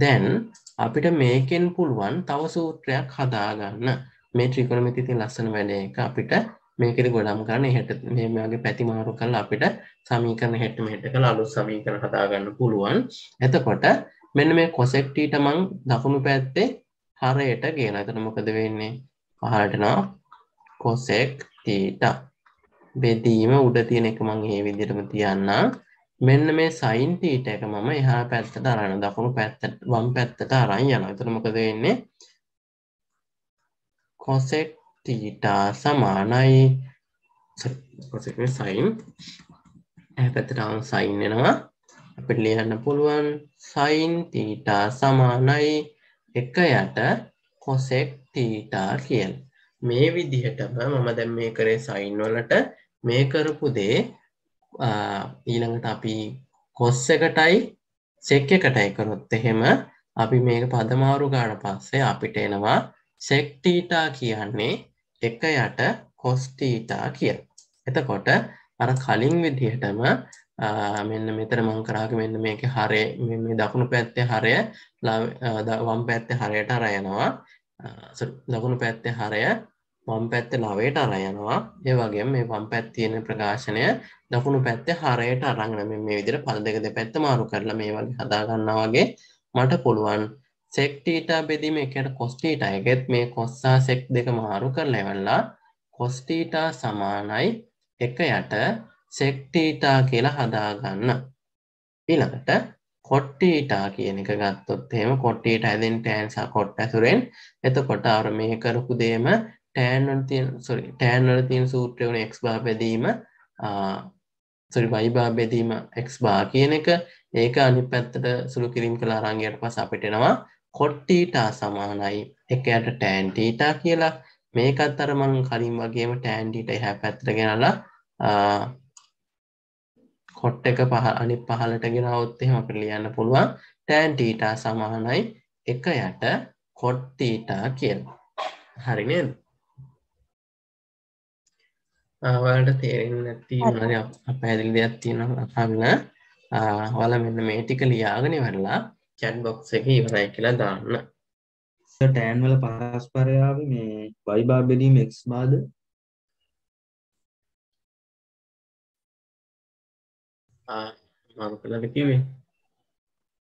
Speaker 1: දැන් අපිට මේකෙන් පුළුවන් තව සූත්‍රයක් හදාගන්න මේ ත්‍රිකොණමිතිති ලස්සන වැඩ එක අපිට මේකෙද ගොඩම් කරන්න හට මේමගේ පැතිමාරු කල් අපිට සමීකරන හෙටම හෙට කළ අලුත් සමීකර හදාගන්න පුළුවන් එතකොට මෙන්න මේ කොසෙක්ටීට මං දකුණු පැත්තේ හරයට ගේන අතර මොකද වෙන්නේ පහටනා කොසෙක් තීට බෙදීම උඩ තියෙන එක මං ඒ විදිරම තියන්න මෙන්න මේ සයින් තීට එක මම එහා පැත්තට අරන්න දකුණු පැත්තට වම් පැත්තට අරන් යන අතර මොකද වෙන්නේ කොසෙක් තීටා සමානයි සයින් පැතරාවන් සයින්නවා අපට ලියන්න පුළුවන් සයින් තීටා සමානයි එක යට කොසෙක් තීටා කියල් මේ විදිහටම මම දැම් මේ කරේ සයින් වලට මේ කරපු දේ ඊළඟට අපි කොස්ස එකටයි සෙක් එකටයි කරොත් එහෙම අපි මේක පදමාරු ගාන පස්සේ අපිට එනවා සෙක්ටීටා කියන්නේ එක යට කොස්ටීතා කිය. එතකොට අර කලින් විදිහටම මෙන්න මෙතර මංකරාග මෙන්න මේක හරය මේ දකුණු පැත්තේ හරය වම් පැත්තේ හරයට අරයනවා දකුණු පැත්තේ හරය වම් පැත්තේ ලවයට අරයනවා ඒ වගේ මේ වම් පැත්තියෙන ප්‍රකාශනය දකුණු පැත්තේ හරයට අරංගන මේ විදිර පල දෙක දෙ පැත්ත මාරු කරලා මේ වගේ හදාගන්නා වගේ මට පුළුවන් සෙක්ටීට බෙදීම එකට කොස්ටීට ඇගෙත් මේ කොස්සා සෙක් දෙක මහරු කර ලැවල්ලා කොස්ටීටා සමානයි එක යට සෙක්ටීටා කියලා හදාගන්න ඊළඟට කොට්ටීටා කියන එක ගත්තොත් එහෙම කොට්ටීට ඇදෙන් ටෑන්සා කොට් ඇතුරෙන් එතකොට අර මේ කරපු දේම ටෑන්වල තියෙන සොරි ටෑන්වල තියෙන සූත්‍රය වුණ එක්ස් බා බෙදීම සොරි වයිබා බෙදීම එක්ස් බා කියන එක ඒක අනිත් පැත්තට සුළු කිරීම කළ අරන් ගියට පස්සේ අපිට එනවා කොට්ටීටා සමානයි එකට ටෑන්ටීටා කියලා මේකත් අරමං කලින් වගේම ටෑන්ටීට එහැ පැත්තර ගෙනලා කොට් එක පහ අනි පහලට ගෙන ඔත්තේ අපට ලියන්න පුළුවන් ටෑන්ටීටා සමහනයි එක යට කොට්ටීටා කියල් හරිනය ආවාට තේරෙන් නැති පැදිලි දෙයක් තියෙන අහන්න වල මෙන්න මේ ටික ලියාගෙන වැඩලා චැට් බොක්ස් එක ඉවරයි කියලා දාන්න ටෑන් වල පරස්පරයාව මේ වයිබා බෙදීම එක්ස් බාද
Speaker 3: මරු කළද කිවේ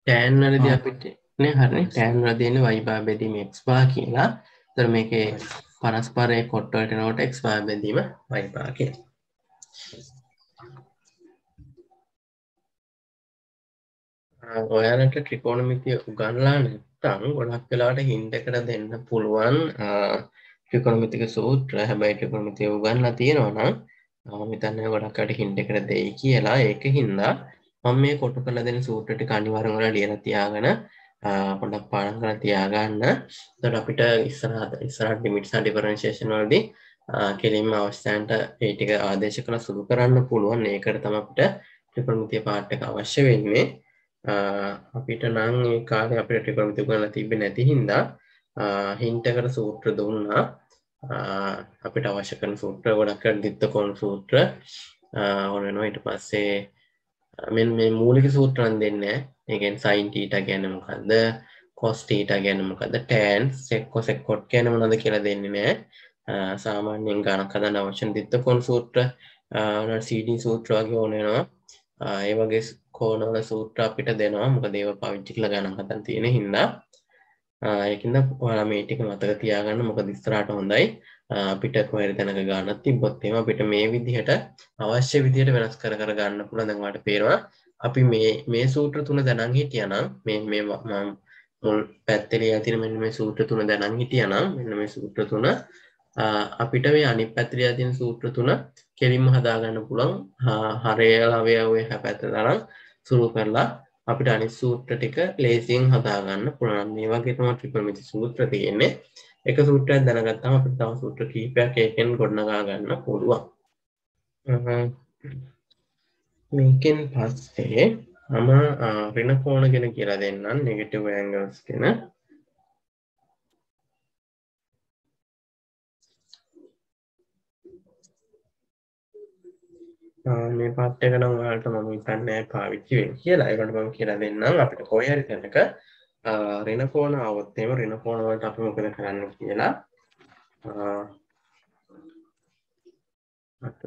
Speaker 1: ටෑන් වලද අපිට
Speaker 3: හරන ටෑන් රදයන වයිබා බෙදීම
Speaker 1: එක්ස් බා කියලා තර මේක පරස්පරය කොට්ටට නෝට එක්ස් බා බැඳීම
Speaker 3: වයිබා කියලා ඔයාලට ට්‍රිකෝණමිතිය උගන්ලා නැත්තං ගොඩක් කලාට
Speaker 1: හින්දකට දෙන්න පුළුවන් ට්‍රිකොණමිතික සූත්‍ර හැබැයි ට්‍රිකොණමිතිය උගන්ලා තියෙනවා නම් මිතන්න ගොඩක්කට හින්ඩකට දෙයි කියලා ඒක හින්දා මම මේ කොටු කළ දෙන සූට්‍රටි කනිවරංගල ලියල තියාගෙන පොඩක් පාඩන් කර තියාගන්න තොට අපිට ඉස්සරහත ඉස්සරට ඩිමිටසා ඩිපරංශේෂන් වලදී කෙලින්ම අවස්ථෑන්ට ඒටික ආදේශ කළ සුදු කරන්න පුළුවන් ඒකට තමට ට්‍රිපරමිතිය පාට්ටක අවශ්‍ය වෙන්නේ අපිට නං කාල අප ටිකමිතු කරලා තිබෙ නැති හින්දා හින්ටකට සූත්‍ර දුන්නා අපිට අවශ්‍යකන සූත්‍ර ගොඩක් දිත්ත කොන් සූත්‍ර ඕනනවා ඉට පස්සේ මෙ මේ මූලික සූත්‍රන් දෙන්න එකෙන් සයින්ටීට ගැනමකක්ද කොස්ටීට ගැනමකද ටෑන් සෙක්කො සෙක්කොට් ගැනමනද කියලා දෙන්න නෑ සාමාන්‍යෙන් ගණක් කද අවශ්‍යන් දිත්ත කොන් සූත්‍ර සීඩී සූත්‍රවාගේ ඕනෙනවා ඒ වගේ කෝනල සූත්‍ර අපිට දෙනවා මොක දේව පවිච්චි කළ ගැන කතන් තියෙන හින්දා ඒකින්ද ඔයාලා මේ ටික මතක තියාගන්න මොක දිස්තරාට හොඳයි අපිට කොහෙරි දැනක ගන්න තිබ්බොත් එහෙම අපිට මේ විදිහට අවශ්‍ය විදිහට වෙනස් කර කර ගන්න පුළුවන් දැන් ඔයාලට පේනවා අපි මේ මේ සූත්‍ර තුන දැනන් හිටියනම් මේ මේ මම මුල් පැත්තේ ඇතින මෙන්න මේ සූත්‍ර තුන දැනන් හිටියනම් මෙන්න මේ සූත්‍ර තුන අපිට මේ අනිත් පැත්තේ ඇතින සූත්‍ර තුන කෙලින්ම හදාගන්න පුළුවන් හරයලවය ඔය හැපැත්ත තරම් සුරු කරලා අපිට අනි සූට්‍ර ටික ලේසියෙන් හදාගන්න පුළන් මේ වගේම ්‍රිපමිති සූත්‍ර තියෙන්නේ එක සූට්‍රයක් දැනගත්තම අපි තව සූට්‍ර කීපයක් ඒකෙන් ගොඩනගා ගන්න පුළුවන්
Speaker 3: මේකෙන් පස්සේ හම රිනකෝණ ගෙන කියලා දෙන්නම් නෙගටව ඇංගල්ස් කෙන මේ පත්්‍යක නම් වලට මම ඉතන්නෑ පාවිච්චි වෙන්
Speaker 1: කියලා එකට මම කියලා දෙන්නම් අපිට කොයරි තැනක රෙනෆෝන අවත්තේම රෙනෆෝනවට
Speaker 3: අපි මොකද කරන්න කියලා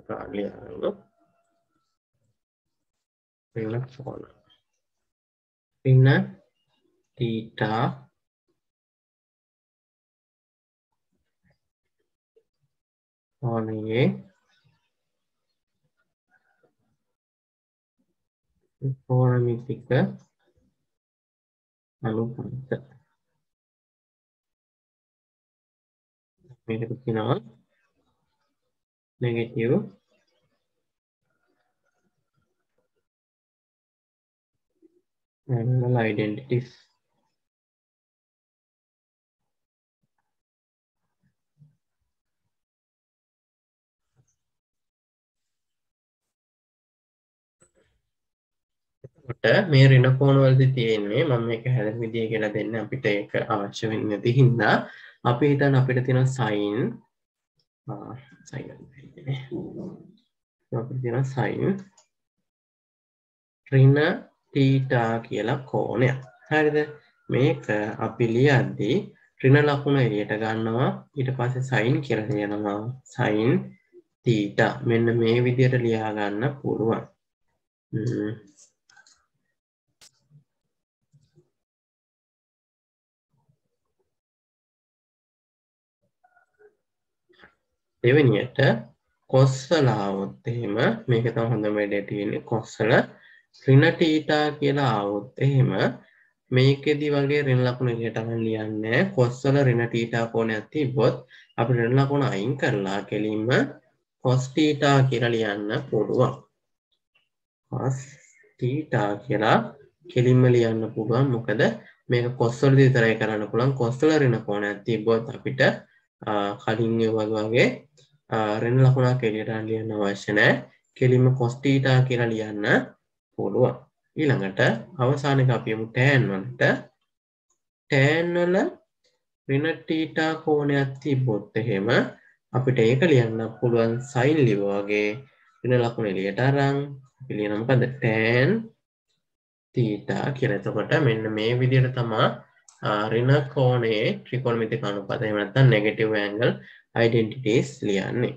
Speaker 3: පාලියන්න රෙනෆෝන
Speaker 2: ඉන්න තීටා ඕනයේ that. mitiga lalu bangsa on. final negative and identities
Speaker 3: ට මේ රිනකෝනවලදි තියෙන්නේ මම එක හැර විදිිය කියලා දෙන්න අපිට එක අවශ්‍ය වෙන්නති හින්දා අපි හිතන් අපිට තින සයින් තින සයින් රින ටීටා කියලා කෝනය හරිද මේක අපිලිය අද්දී
Speaker 1: රින ලකුණ එයට ගන්නවා ඊට පස සයින් කියරයනවා සයින් තීට
Speaker 3: මෙන්න මේ විදියට ලියාගන්න පුළුවන් දෙවනියට කොස්සල ආවොත් එහෙම මේක තමයි හොඳම වැඩේ තියෙන්නේ කොස්සල ඍණ ටීටා
Speaker 1: කියලා ආවොත් එහෙම මේකෙදි වගේ ඍණ ලකුණ එළියට අරන් ලියන්නේ කොස්සල ඍණ ටීටා කෝණයක් තිබ්බොත් අපි ඍණ ලකුණ අයින් කරලා කෙලින්ම cos ටීටා කියලා ලියන්න පුළුවන් cos ටීටා කියලා කෙලින්ම ලියන්න පුළුවන් මොකද මේක කොස්සල විතරයි කරන්න පුළුවන් කොස්සල ඍණ කෝණයක් තිබ්බොත් අපිට කලින් වගේ රෙන ලකුණක් එඩියටන් ලියන්න අවශ්‍යනෑ කෙලිම කොස්ටීටා කියලා ලියන්න පුළුවන් ඊළඟට අවසානක අපියමු ටෑන්වලට ටෑන්වල රිනටීටා කෝනයක් තිබොත් එහෙම අපිට ඒක ලියන්න පුළුවන් සයින් ලිවවාගේ වෙන ලකුණ එලියට අරං පිළියනම්කද ටෑන් තීටා කියනතකොට මෙන්න මේ විදියට තමා ඍණ කෝණයේ ත්‍රිකෝණමිතික අනුපාතය එහෙම නැත්නම් negative angle identities ලියන්නේ.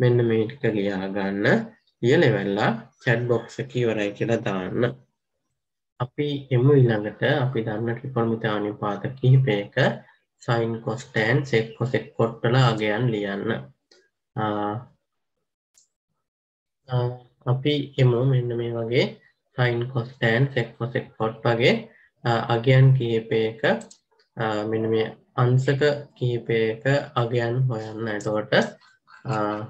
Speaker 1: මෙන්න මේ ටික ලියා ගන්න. ලියලෙවලා chat box එක ඉවරයි කියලා දාන්න. අපි එමු ඊළඟට අපි දන්න ත්‍රිකෝණමිතික අනුපාත කිහිපයක sin cos tan sec cos sec cot වල අගයන් ලියන්න. අපි එමු මෙන්න මේ වගේ සයින් කොස්ටෑන් සෙක්මොසෙක් පොට් වගේ අගයන් කහිපයක මෙන මේ අන්සක කහිපයක අගයන් හොයන්න ඇතෝට uh,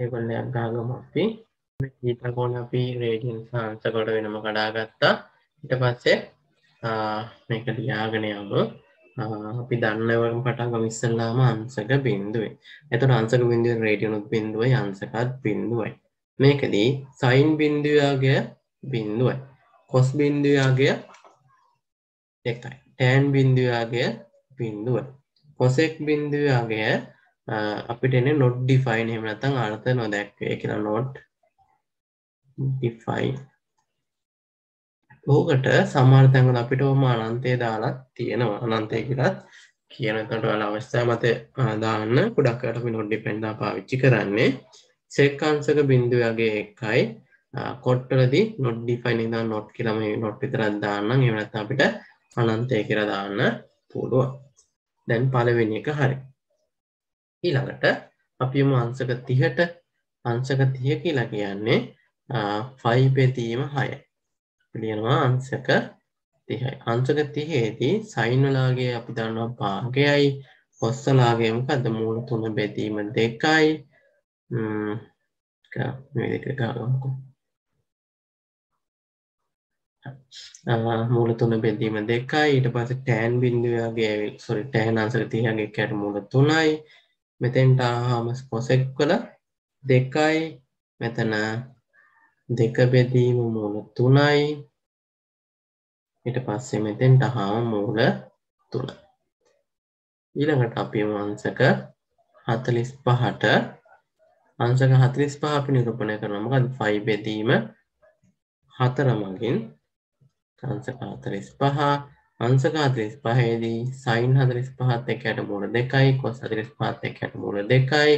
Speaker 1: ඒගොල්ලයක් ගාගම අපි ඊතකොන් අපි රේඩියන් සංස කොට වෙනම කඩාගත්තා ඉට පස්සේ uh, මේක දයාගෙනයම uh, අපි දන්නවරම් පටන්ගම ඉස්සල්ලාම අන්සක බින්දුවේ එතු අන්සක බින්දුව රේඩියනුත් බින්දුවයි අන්සකත් බින්දුවයි මේකදී සයින් බින්දුවයාගේ බින්දුව කොස් බින්දුවයාගේ එකයි ටෑන් බින්දුවයාගේ බින්දුව කොසෙක් බින්දුවයාගේ අපිට එන නොට් ඩිෆයින් එහෙම නැත්නම් අර්ථ නොදැක්වේ කියලා නොට් ඩිෆයින් ඕකට සමහර තැන්වල අපිට ඔහම අනන්තය දාලා තියෙනවා අනන්තය කියලත් කියන එකට ඔයාලා අවස්ථාව මත දාන්න ගොඩක් අයට අපි නොට් ඩිෆයින් දා පාවිච්චි කරන්නේ සෙක්කාන්සක බින්දුවගේ එක්කයි කොට්ටලදි නොට් ඩිෆයින් ඉදා නොට් කියලම නොට් විතරත් දාන්න එමනත් අපිට අනන්තය කර දාන්න පුළුව දැන් පලවෙනි එක හරි ඊළඟට අපිම අංසක තිහට අංසක තිය කියලා කියන්නේ ෆයිපෙතීම හය පිළියනවා අංසක තිහයි අංසක තිහේදී සයින්වලාගේ අපි දන්නවා පාගයයි
Speaker 3: කොස්සලාගේමකද මූුණ තුන බැදීම දෙකයි මේ දෙක ගාගමුකු
Speaker 1: මූල තුන බෙදීම දෙකයි ඊට පස ටෑන් බින්දුවයාගේ සොරි ටෑන් අන්සර තියගේ කැට මූල තුනයි මෙතෙන්ට ආහාම කොසෙක් කළ දෙකයි
Speaker 3: මෙතන දෙක බෙදීම මූල තුනයි ඊට පස්සේ මෙතෙන්ට හාම මූල තුන ඊළඟට
Speaker 1: අපි වංසක හතලිස් පහට අංශක 45 අපි නිරූපණය කරනවා. මොකද 5 බෙදීම 4 මගින් අංශක 45 අංශක 45 දී sin 45ත් එක්ක යටමූල 2යි cos 45ත් එක්ක යටමූල 2යි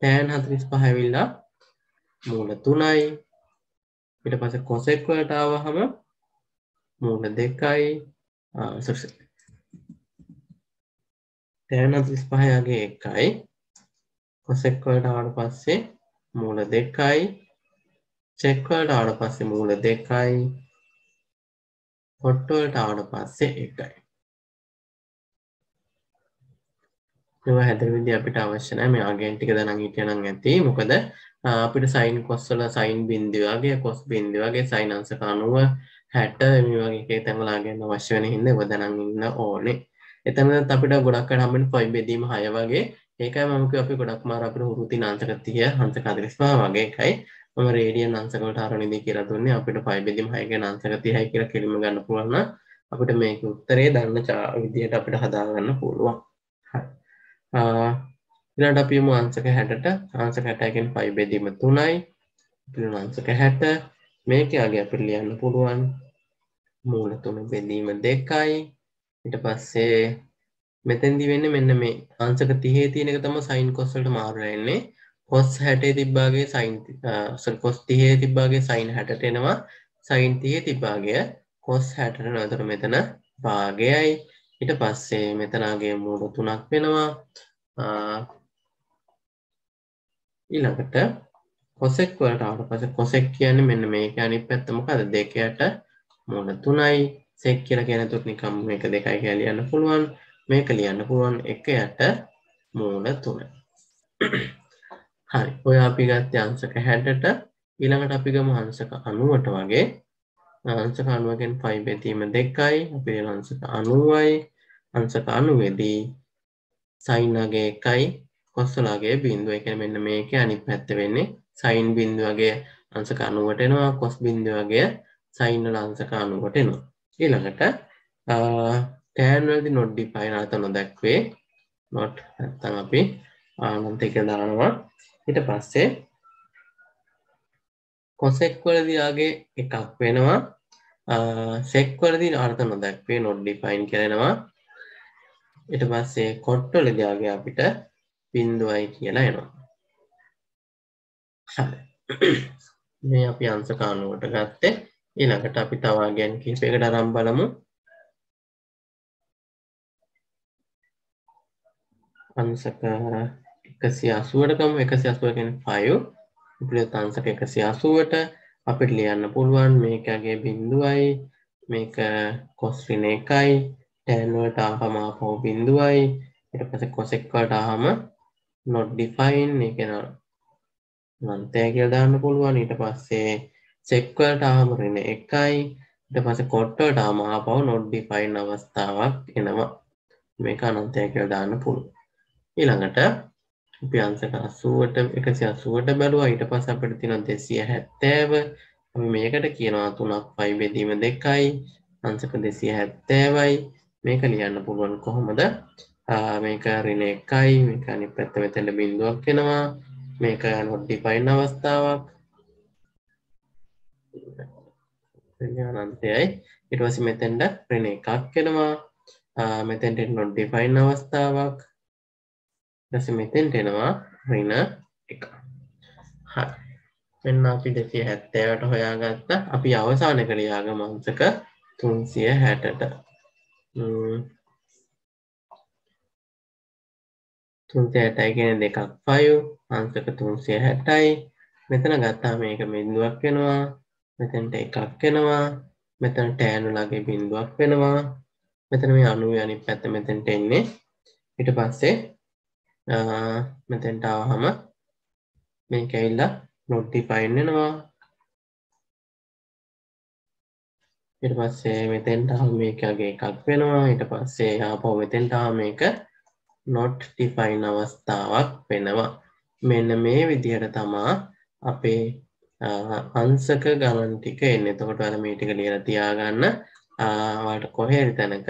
Speaker 1: tan 45 ඇවිල්ලා
Speaker 3: මූල 3යි ඊට පස්සේ cos එක වලට ආවහම මූල 2යි tan
Speaker 1: 45 යගේ 1යි කොසෙක් වලට ආවට පස්සේ මූල දෙකයි
Speaker 3: චෙක් වලට ආවට පස්සේ මූල දෙකයි පොට් වලට ආවට පස්සේ එකයි
Speaker 1: මේවා හැදෙන විදිහ අපිට අවශ්‍ය නැහැ මේ අගෙන් ටික දැනන් හිටියනම් ඇති මොකද අපිට සයින් කොස් වල සයින් බින්දුව වගේ කොස් බින්දුව වගේ සයින් අංශක 90 60 මේ වගේ එකේ තැන්වල අගෙන් අවශ්‍ය වෙන හින්දා ඒව දැනන් ඉන්න ඕනේ එතනත් අපිට ගොඩක් අඩ හම්බෙන පොයි බෙදීම හය වගේ ඒකයි මමක අපි ගොඩක් මාර අපිට හුරුති අන්තක තිය හන්සක අදරිස්පා වගේ එකයි ම රේඩිය අන්සකට අරනිදි කියලා දුන්නේ අපිට පයිබෙදිම හයක අන්සක තියයි කියලා කිරීම ගන්න පුළුවන්න අපිට මේක උත්තරේ දන්න චා විදියට අපිට හදාගන්න පුළුවන් ඉලාට අපිම අන්සක හැටට අන්ස හැටයකෙන් පයිබෙදීම තුනයි අන්සක හැට මේක අගේ අපිට ලියන්න පුළුවන් මූලතුන බෙදීම දෙකයි ඉට පස්සේ මෙතැන්දි වෙන්න මෙන්න මේ අංසක තිහේ තියෙන එක තම සයින් කොස්සට මාරුලෙන්නේ කොස් හැටේ තිබ්බාගේ සයින් කොස් තිහේ තිබ්බාගේ සයින් හැටට එනවා සයින් තියේ තිබාගය කොස් හැටට නොතර මෙතන භාගයයි ඊට පස්සේ මෙතනාගේ මූඩ තුනක් වෙනවා ඊළඟට කොසෙක් වලට ආවට පස්සේ කොසෙක් කියන්නේ මෙන්න මේක අනිත් පැත්ත මොකද දෙකයට මූණ තුනයි සෙක් කියලා කියන තුත් නිකම් මේක දෙකයි කියලා ලියන්න පුළුවන් මේක ලියන්න පුළුවන් එක යට මූල තුන හරි ඔය අපි ගත්ත අංසක හැඩට ඊළඟට අපි ගම අංසක අනුවට වගේ අංසක අනුවගෙන් පයි බැතීම දෙකයි අපේ අංසක අනුවයි අංසක අනුවෙදී සයින්ගේ එකයි කොස්සලාගේ බින්දුව එක මෙන්න මේක අනි පැත්ත වෙන්නේ සයින් බින්දුවගේ අංසක අනුවටෙනවා කොස් බින්දුවගේ සයින්න ලංසක අනුවටෙනවා ඊළඟට ටෑන්වලදි නොට් ඩිෆයින් අත නොදැක්වේ නොට් ඇත්තම් අපි ආනන්ත එක දානවා ඊට පස්සේ කොසෙක් වලදියාගේ එකක් වෙනවා සෙක්වලදි අර්ථ නොදැක්වේ නොට් ඩිෆයින් කරනවා ඊට පස්සේ කොට්ටොලදයාගේ අපිට බින්දුවයි කියලා එනවා මේ
Speaker 3: අපි අන්සකානුවට ගත්තේ ඊළඟට අපි තවාගැන් කිහිපයකට අරම් බලමු අංසක එකසි අසුවටකම එකසි අසුවකෙන් පයු ඉපිය
Speaker 1: තංසක එකසි අසුවට අපිට ලියන්න පුළුවන් මේකගේ බිඳුවයි මේක කොස්රින එකයි ටැන්ුවට ආහමා පෝ බිඳුවයි එට පස කොසෙක්වට ආහම නොට් ඩිෆයින් එකෙන නන්තය කියදාන්න පුළුවන් ඊට පස්සේ සෙක්වලට ආහමරෙන එකයි ඉට පස කොට්ටට ආමහා පව නොඩ්ඩිෆයින් අවස්ථාවක් එනවා මේක අනන්තය කියදාන්න පුළුව ඊළඟට අපි අන්සක 80ට 180ට බැලුවා ඊට පස්සේ අපිට තියෙනවා 270 අපි මේකට කියනවා 3ක් 5 බෙදීම 2යි අංශක 270යි මේක ලියන්න පුළුවන් කොහොමද මේක ඍණ 1යි මේක අනිත් පැත්ත මෙතන බිඳුවක් එනවා මේක not defined අවස්ථාවක් ඥානන්තයයි ඊට පස්සේ මෙතෙන්ට ඍණ 1ක් එනවා මෙතෙන්ට not defined අවස්ථාවක් දැස මෙතෙන්ට එනවා රින එක හ මෙන්න අපි දෙසිය හැත්තෑවට හොයාගත්ත අපි අවසාන කළයාග මංසක තුන්සිය
Speaker 3: හැටට තුන්සිය හැටයිගෙන දෙකක් පයු අන්සක තුන්සිය හැටයි මෙතන
Speaker 1: ගත්තා මේක බින්දුවක් වෙනවා මෙතැන්ට එකක් වෙනවා මෙතන ටෑනු ලගේ බින්දුවක් වෙනවා මෙතන මේ අනුව අනි පැත්ත මෙතැන්ට එන්නේ ඉට පස්සේ
Speaker 3: මෙතෙන්ටාව හම මේ කැවිල්ල නොට්ටි පයින්නවා ඉට පස්සේ මෙතෙන්ටාව මේකගේ එකක් වෙනවා ඉට පස්සේ ආපෝ මෙතෙන්ටාව මේක නොට්
Speaker 1: ටිෆයින් අවස්ථාවක් වෙනවා මෙන්න මේ විදිහට තමා අපේ අන්සක ගමන් ටික එන්න එතකොට අර මේ ටික ලියලා තියාගන්න වාට කොහේ හරි තැනක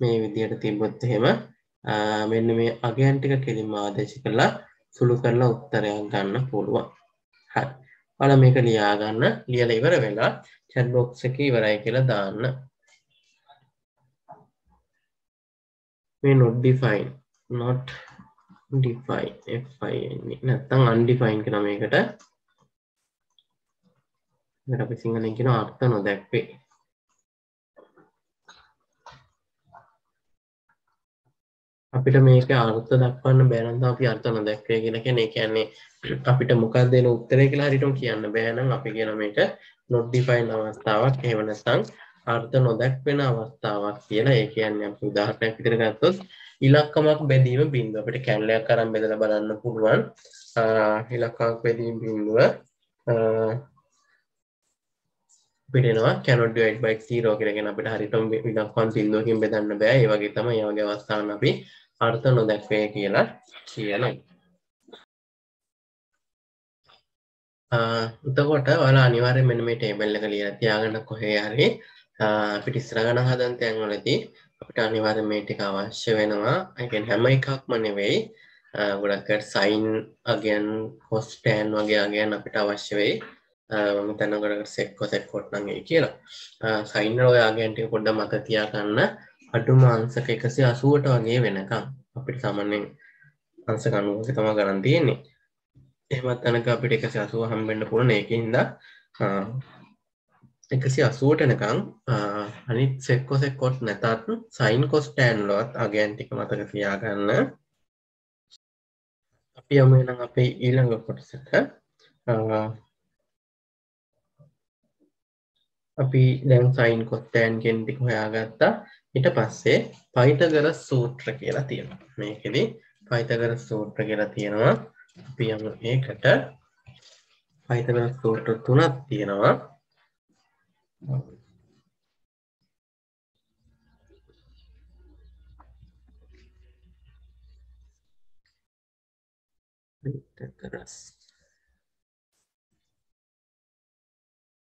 Speaker 1: මේ විදියට තිබ්බොත් එහෙම මෙන්න මේ අගයන් ටික කෙලින්ම ආදේශ කරලා සුළු කරලා උත්තරයක් ගන්න පුළුවන්. හරි. ඔයාලා මේක ලියා ගන්න. ලියලා ඉවර වෙලා chat box එකේ ඉවරයි කියලා දාන්න.
Speaker 3: මේ not define not define f i n e නැත්නම් undefined කියලා මේකට. මේකට අපි සිංහලෙන් කියන අර්ථ නොදැක්වේ. අපිට මේක අර්ථ
Speaker 1: දක්වන්න බෑනන්ද අපි අර්ථන දැක්වය කියෙන කෙනෙ කියන්නේ අපිට මොකක් දෙන උත්තරය කියලා හරිටුම් කියන්න බෑනම් අපි කියන මේක නොඩ්ඩිෆයින් අවස්ථාවක් ඒවනසං අර්ථ නොදැක්වෙන අවස්ථාවක් කියලා ඒ කියන්නේ අප උදාහරණයක් විතර ගත්තොත් ඉලක්කමක් බැදීම බින්දුව අපට කැල්ලයක් කරම් බෙදල බලන්න පුළුවන් ඉලක්කක් බැදීම බින්දුව පිටෙනවා කැනොඩ් ඩයිඩ් බයික් සීරෝ කරගෙන අපිට
Speaker 3: හරිටම් විදක්වන් සිින්දුවකින් බෙදන්න බෑ ඒ වගේ තම යෝගේ අවස්ථාන අපි අර්ථ නොදැක්වේ කියලා කියලයි
Speaker 1: උතකොට වල අනිවාරය මෙන මේ ටේබල්ල එක ලියල තියාගන්න කොහේ හරි පිටිස්රගන හදන් තැන්වලදී අපිට අනිවාර මේටික අවශ්‍ය වෙනවා ඇගෙන් හැම එකක්ම නෙවෙයි ගොඩක්කට සයින් අගයන් හොස්ටෑන් වගේ අගයන් අපිට අවශ්‍ය වෙයි මම තැනකට සෙක්කො සෙක්කොට්නගේ කියලා සයින්න ඔයාගේන්ට කොඩ්ඩ මත තියාගන්න අඩුම අංසක එකසි අසුවට වගේ වෙනකම් අපිට සාමන්‍යෙන් අංසක අනුවසකම කරන් තියෙන්නේ එහමත් තැනක අපිට එකසි අසුව හම්බෙන්ඩ පුරන ඒකන්ද එකසි අසුවටනකං අනිත් සෙක්කොසෙක් කොට් නැතත් සයින් කොස් ටෑන්ලොත් අගෑන්ටික මතක තියාගන්න
Speaker 3: අපි යමනම් අපේ ඊළඟ කොටසට අපි දැන් සයින් කොත්තෑන් කෙන්ටික්
Speaker 1: හොයාගත්තා ඉට පස්සේ පයිතගර සූත්‍ර කියලා තියෙන මේකෙදී පයිතගර සූට්‍ර කියලා තියෙනවා අපි යම ඒකට පයිතගර
Speaker 3: සූට්‍ර තුනක් තියෙනවා
Speaker 2: Pythagoras.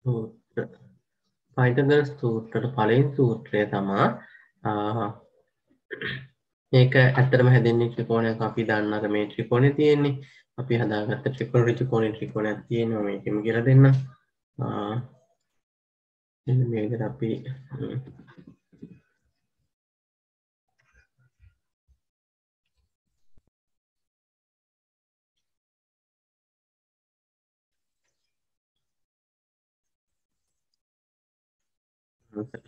Speaker 3: Oh. පයිතග සූත්‍රට පලින් සූත්‍රය තමා ඒක ඇතරම හැදෙන්නේ ත්‍රිකෝණය
Speaker 1: අපි දන්නක මේ ත්‍රිකෝණය තියෙන්නේ අපි හදාගත්ත ත්‍රිකෝණ ත්‍රිකෝණ ත්‍රිකෝණ තියෙනවා මේකම කියලා දෙන්න මේකට අපි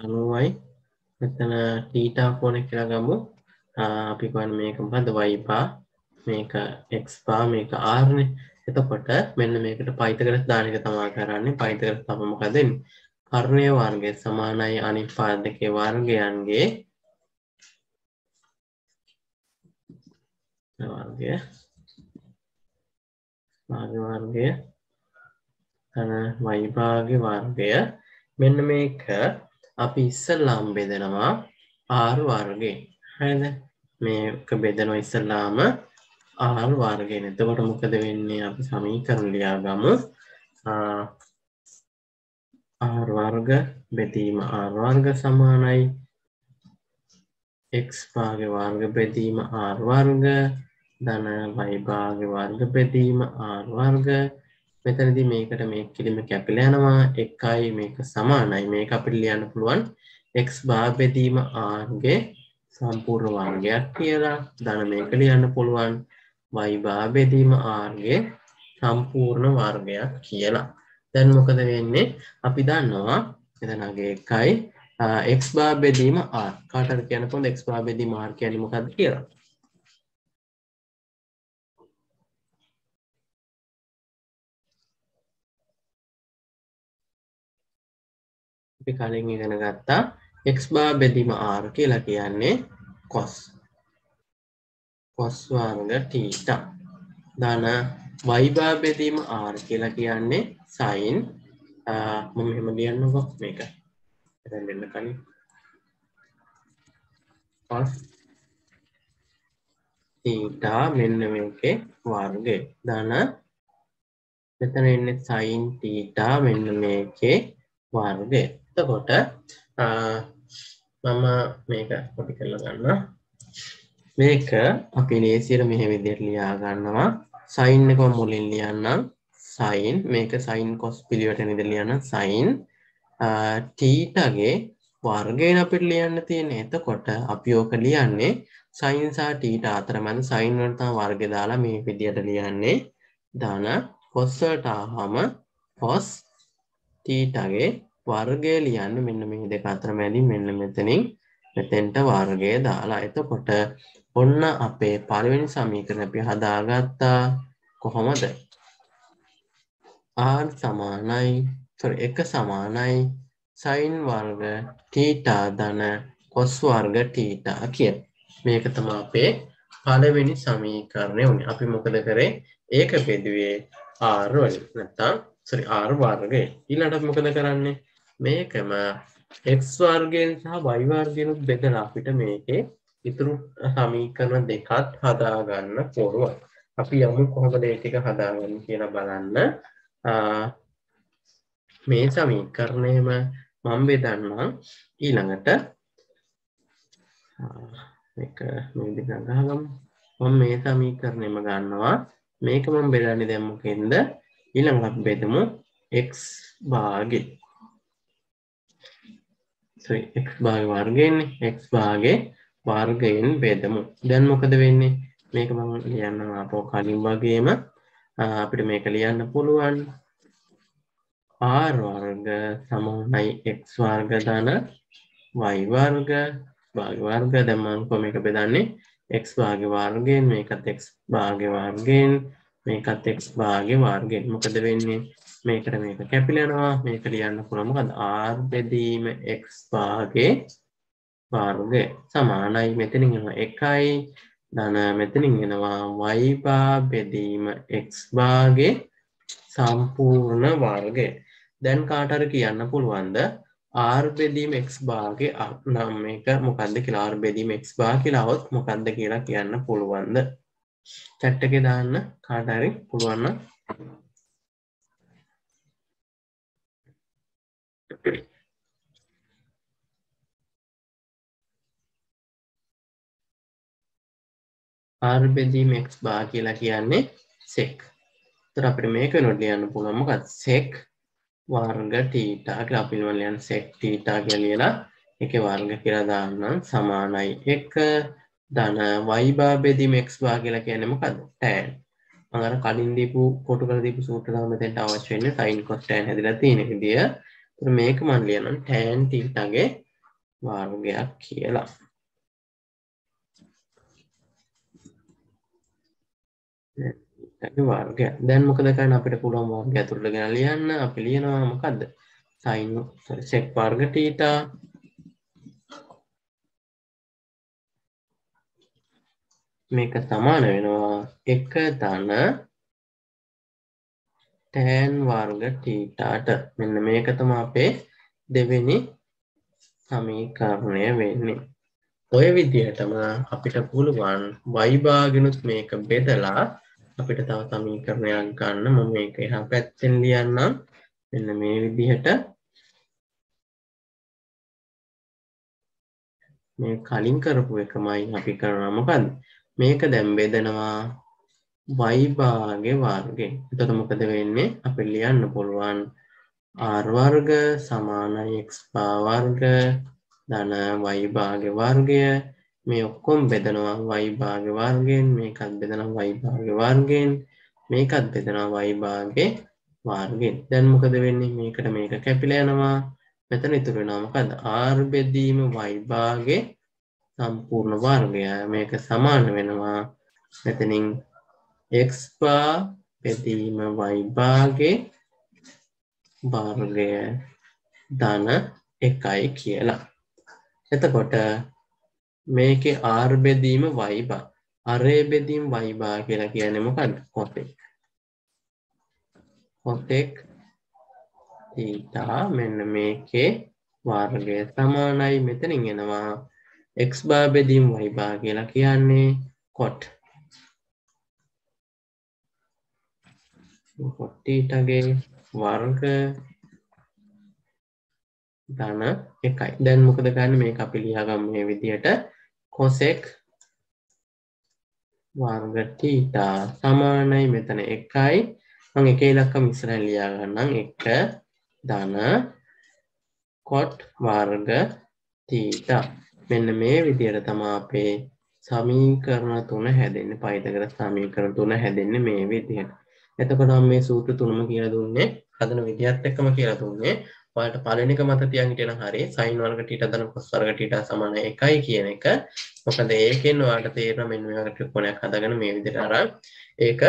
Speaker 3: අනුවයි මෙතන ටීටා කෝන කියලා ගමු අපි කොන් මේක මොකද y බා
Speaker 1: මේක x බා මේක r නේ එතකොට මෙන්න මේකට පයිතගරස් දාන එක තමයි කරන්නේ පයිතගරස් තමයි මොකද වෙන්නේ කර්ණයේ වර්ගය සමානයි අනිත් පාද දෙකේ
Speaker 3: වර්ගයන්ගේ වර්ගය භාග වර්ගය
Speaker 1: තන y භාග වර්ගය මෙන්න මේක අපි ඉස්සල්ලාම් බෙදෙනවා ආර් වර්ගෙන් හද මේක බෙදනවා ඉස්සල්ලාම ආර් වර්ගෙන් එතකොට මොකද වෙන්නේ අප සමීකරණ ලියාගමු ආර් වර්ග බෙදීම ආර් වර්ග සමානයි එක්ස් භාගේ වර්ග බෙදීම ආර් වර්ග ධන y භාගේ වර්ග බෙදීම ආර් වර්ග මෙතනදී මේකට මේ කිලිම කැපිලා යනවා 1යි මේක සමානයි මේක අපිට ලියන්න පුළුවන් x බාර් බෙදීම r ගේ සම්පූර්ණ වර්ගයක් කියලා. ධන මේක ලියන්න පුළුවන් y බාර් බෙදීම r ගේ සම්පූර්ණ වර්ගයක් කියලා. දැන් මොකද වෙන්නේ? අපි දන්නවා එතනගේ 1යි x බාර්
Speaker 3: බෙදීම r. කාටද කියන්න පුළුවන් x බාර් බෙදීම r කියන්නේ මොකක්ද කියලා?
Speaker 2: කලින් ඉගෙන ගත්තා එක්ස්
Speaker 1: බා බෙදීම ආර කියලා කියන්නේ කොස් කොස් වර්ග ටීටා ධන y බා බෙදීම ආර කියලා කියන්නේ
Speaker 3: සයින් මම එහෙම ලියන්නකෝ මේක දැන් දෙන්න කලින් cos theta
Speaker 1: මෙන්න මේකේ වර්ගය ධන මෙතන එන්නේ sin theta මෙන්න මේකේ වර්ගය එතකොට මම මේක කොටි කරලා ගන්න මේක අපි ලේසියට මෙහෙ විදිහට ලියා ගන්නවා සයින් එක මුලින් ලියන්නම් සයින් මේක සයින් කොස් පිළිවෙට නේද ලියන සයින් ටීටගේ වර්ගයෙන් අපිට ලියන්න තියෙන එතකොට අපි ඕක ලියන්නේ සයින් සහ ටීට අතරමැද සයින් වලට තමයි වර්ගය දාලා මේ විදිහට ලියන්නේ ධන කොස් වලට ආවම කොස් ටීටගේ වර්ගය ලියන්න මෙන්න මෙහි දෙක අතර මැදි මෙන්න මෙතනින් මෙතෙන්ට වර්ගය දාලා එතකොට ඔන්න අපේ පළවෙනි සමීකරණ අපි හදාගත්තා කොහොමද R සමානයි sorry 1 සමානයි sin වර්ග θ ධන cos වර්ග θ කියන මේක තමයි අපේ පළවෙනි සමීකරණය වුණේ අපි මොකද කරේ ඒක බෙදුවේ R වලින් නැත්තම් sorry R වර්ගය ඊළඟට මොකද කරන්නේ මේකම එක් වර්ගෙන් සහ වයිවර්ගෙනුත් බෙදලා අපිට මේකේ ඉතුරු සමීකරණ දෙකත් හදාගන්න පුළුවන්. අපි යමු කොහොමද ඒ ටික හදාගන්නේ කියලා බලන්න. මේ සමීකරණයම මම බෙදන්නම් ඊළඟට මේක මේ විදිහට ගහගමු. මම මේ සමීකරණයම ගන්නවා. මේක මම බෙදන්නේ දැන් මොකෙන්ද? ඊළඟට අපි බෙදමු x භාගේ එක් භාග වර්ගයන්නේ එක් භාගේ වර්ගයෙන් බේදමු දැන් මොකද වෙන්නේ මේක මම ලියන්න අපෝ කලින් වගේම අපිට මේක ලියන්න පුළුවන් ආර්වර්ග සමානයි එක් වර්ග ධන වයිවර්ග භාගවර්ග දැමන්කො මේක බෙදන්නේ එක් භාග වර්ගෙන් මේකත් එක් භාග වර්ගෙන් මේකත් එක් භාග වර්ගෙන් මොකද වෙන්නේ මේකට මේක කැපිලනවා මේක ලියන්න පුළමකද ආර් බෙදීම එක් පාගේ වර්ග සමානයි මෙතනින් එකයි ධන මෙතනින් එෙනවා වයිබා බෙදීම එක් බාගේ සම්පූර්ණ වර්ගය දැන් කාටර කියන්න පුළුවන්ද ආර් බෙදීම එක් බාගේ නම් එක මොකන්ද කියලා ආර් බෙදීම එක් බා කියලාවත් මොකන්ද කියලා කියන්න පුළුවන්ද
Speaker 3: චැට්ටක දාන්න කාටරි පුළුවන්න ආර් බෙදීම එක්ස් බා කියලා කියන්නේ සෙක්. ඒතර අපිට මේක වෙනකොට ලියන්න පුළුවන් මොකක්ද? සෙක්
Speaker 1: වර්ග තීටා කියලා අපි වෙනවා ලියන්න සෙක් තීටා කියලා ලියලා ඒකේ වර්ග කියලා දාන්නම් සමානයි 1 ධන y බා බෙදීම x බා කියලා කියන්නේ මොකද්ද? tan. මම අර කලින් දීපු කොටු කරලා දීපු සූත්‍රය තමයි මෙතෙන්ට අවශ්‍ය වෙන්නේ sin cos tan හැදලා තියෙන විදිය. මේක මන් ලියනම් ටෑන් තිල්ටගේ
Speaker 3: වාර්ගයක් කියලා වර්ග දැන් මොකදකන්න අපිට පුළුවන් වර්ග ඇතුරට ගෙන ලියන්න අපි ලියනවා මොකක්ද සයින් සෙක් වර්ග ටීටා මේක සමාන
Speaker 1: වෙනවා එක තන ටෑන් වර්ග ටීටාට මෙන්න මේක තම අපේ දෙවෙනි සමීකරණය වෙන්නේ ඔය විදිහටම අපිට පුළුවන් වයිභාගෙනුත් මේක
Speaker 3: බෙදලා අපිට තව සමීකරණයක් ගන්න මම මේක එහා පැත්තෙන් ලියන්නම් මෙන්න මේ විදිහට මේ කලින් කරපු එකමයි අපි කරනවා මොකද මේක දැන් බෙදනවා
Speaker 1: y භාග වර්ගෙන් එතකොට මොකද වෙන්නේ අපිට ලියන්න පුළුවන් r වර්ග සමාන x වර්ග ධන y භාග වර්ගය මේ ඔක්කොම බෙදනවා y භාග වර්ගයෙන් මේකත් බෙදනවා y භාග වර්ගයෙන් මේකත් බෙදනවා y භාග වර්ගයෙන් දැන් මොකද වෙන්නේ මේකට මේක කැපිලා යනවා මෙතන ඉතුරු වෙනවා මොකද r බෙදීම y භාග සම්පූර්ණ වර්ගය මේක සමාන වෙනවා මෙතනින් එක්ස් බා පෙදීම වයිභාගේ වර්ගය ධන එකයි කියලා. එතකොට මේකෙ ආර්බෙදීම වයිබා අරේබෙදීම් වයිබා කියලා කියනමකද කොතෙක් කොතෙක් තීතා මෙන්න මේකේ වර්ගය සමානයි මෙතනින් එනවා එක්ස් බාබෙදීම් වයිබා කියලා කියන්නේ කොට
Speaker 3: කොට්ටීටගේ වර්ග ධන එකයි දැන් මොකද ගන්න මේ
Speaker 1: අපි ලියාගම් මේ විදියට කොසෙක් වර්ගටීටා සමානයි මෙතන එකයි මං එක ඉලක්ක මිශ්‍රණ ලියාගන්නම් එක ධන කොට් වර්ග තීටා මෙන්න මේ විදියට තමා අපේ සමීකරණ තුන හැදෙන්න පයිතකර සමීකරණ තුන හැදෙන්න මේ විදියට එතකොට මේ සූත්‍ර තුනම කියලා දුන්නේ හදන විදිහත් එක්කම කියලා දුන්නේ ඔයාලට පළවෙනි එක මත තියන් හිටියනම් හරි sin වර්ග θ දන cos වර්ග θ සමාන 1යි කියන එක. මොකද ඒකෙන් ඔයාලට තේරෙන මෙන්න මේ වගේ ත්‍රිකෝණයක් හදාගෙන මේ විදිහට අර ඒක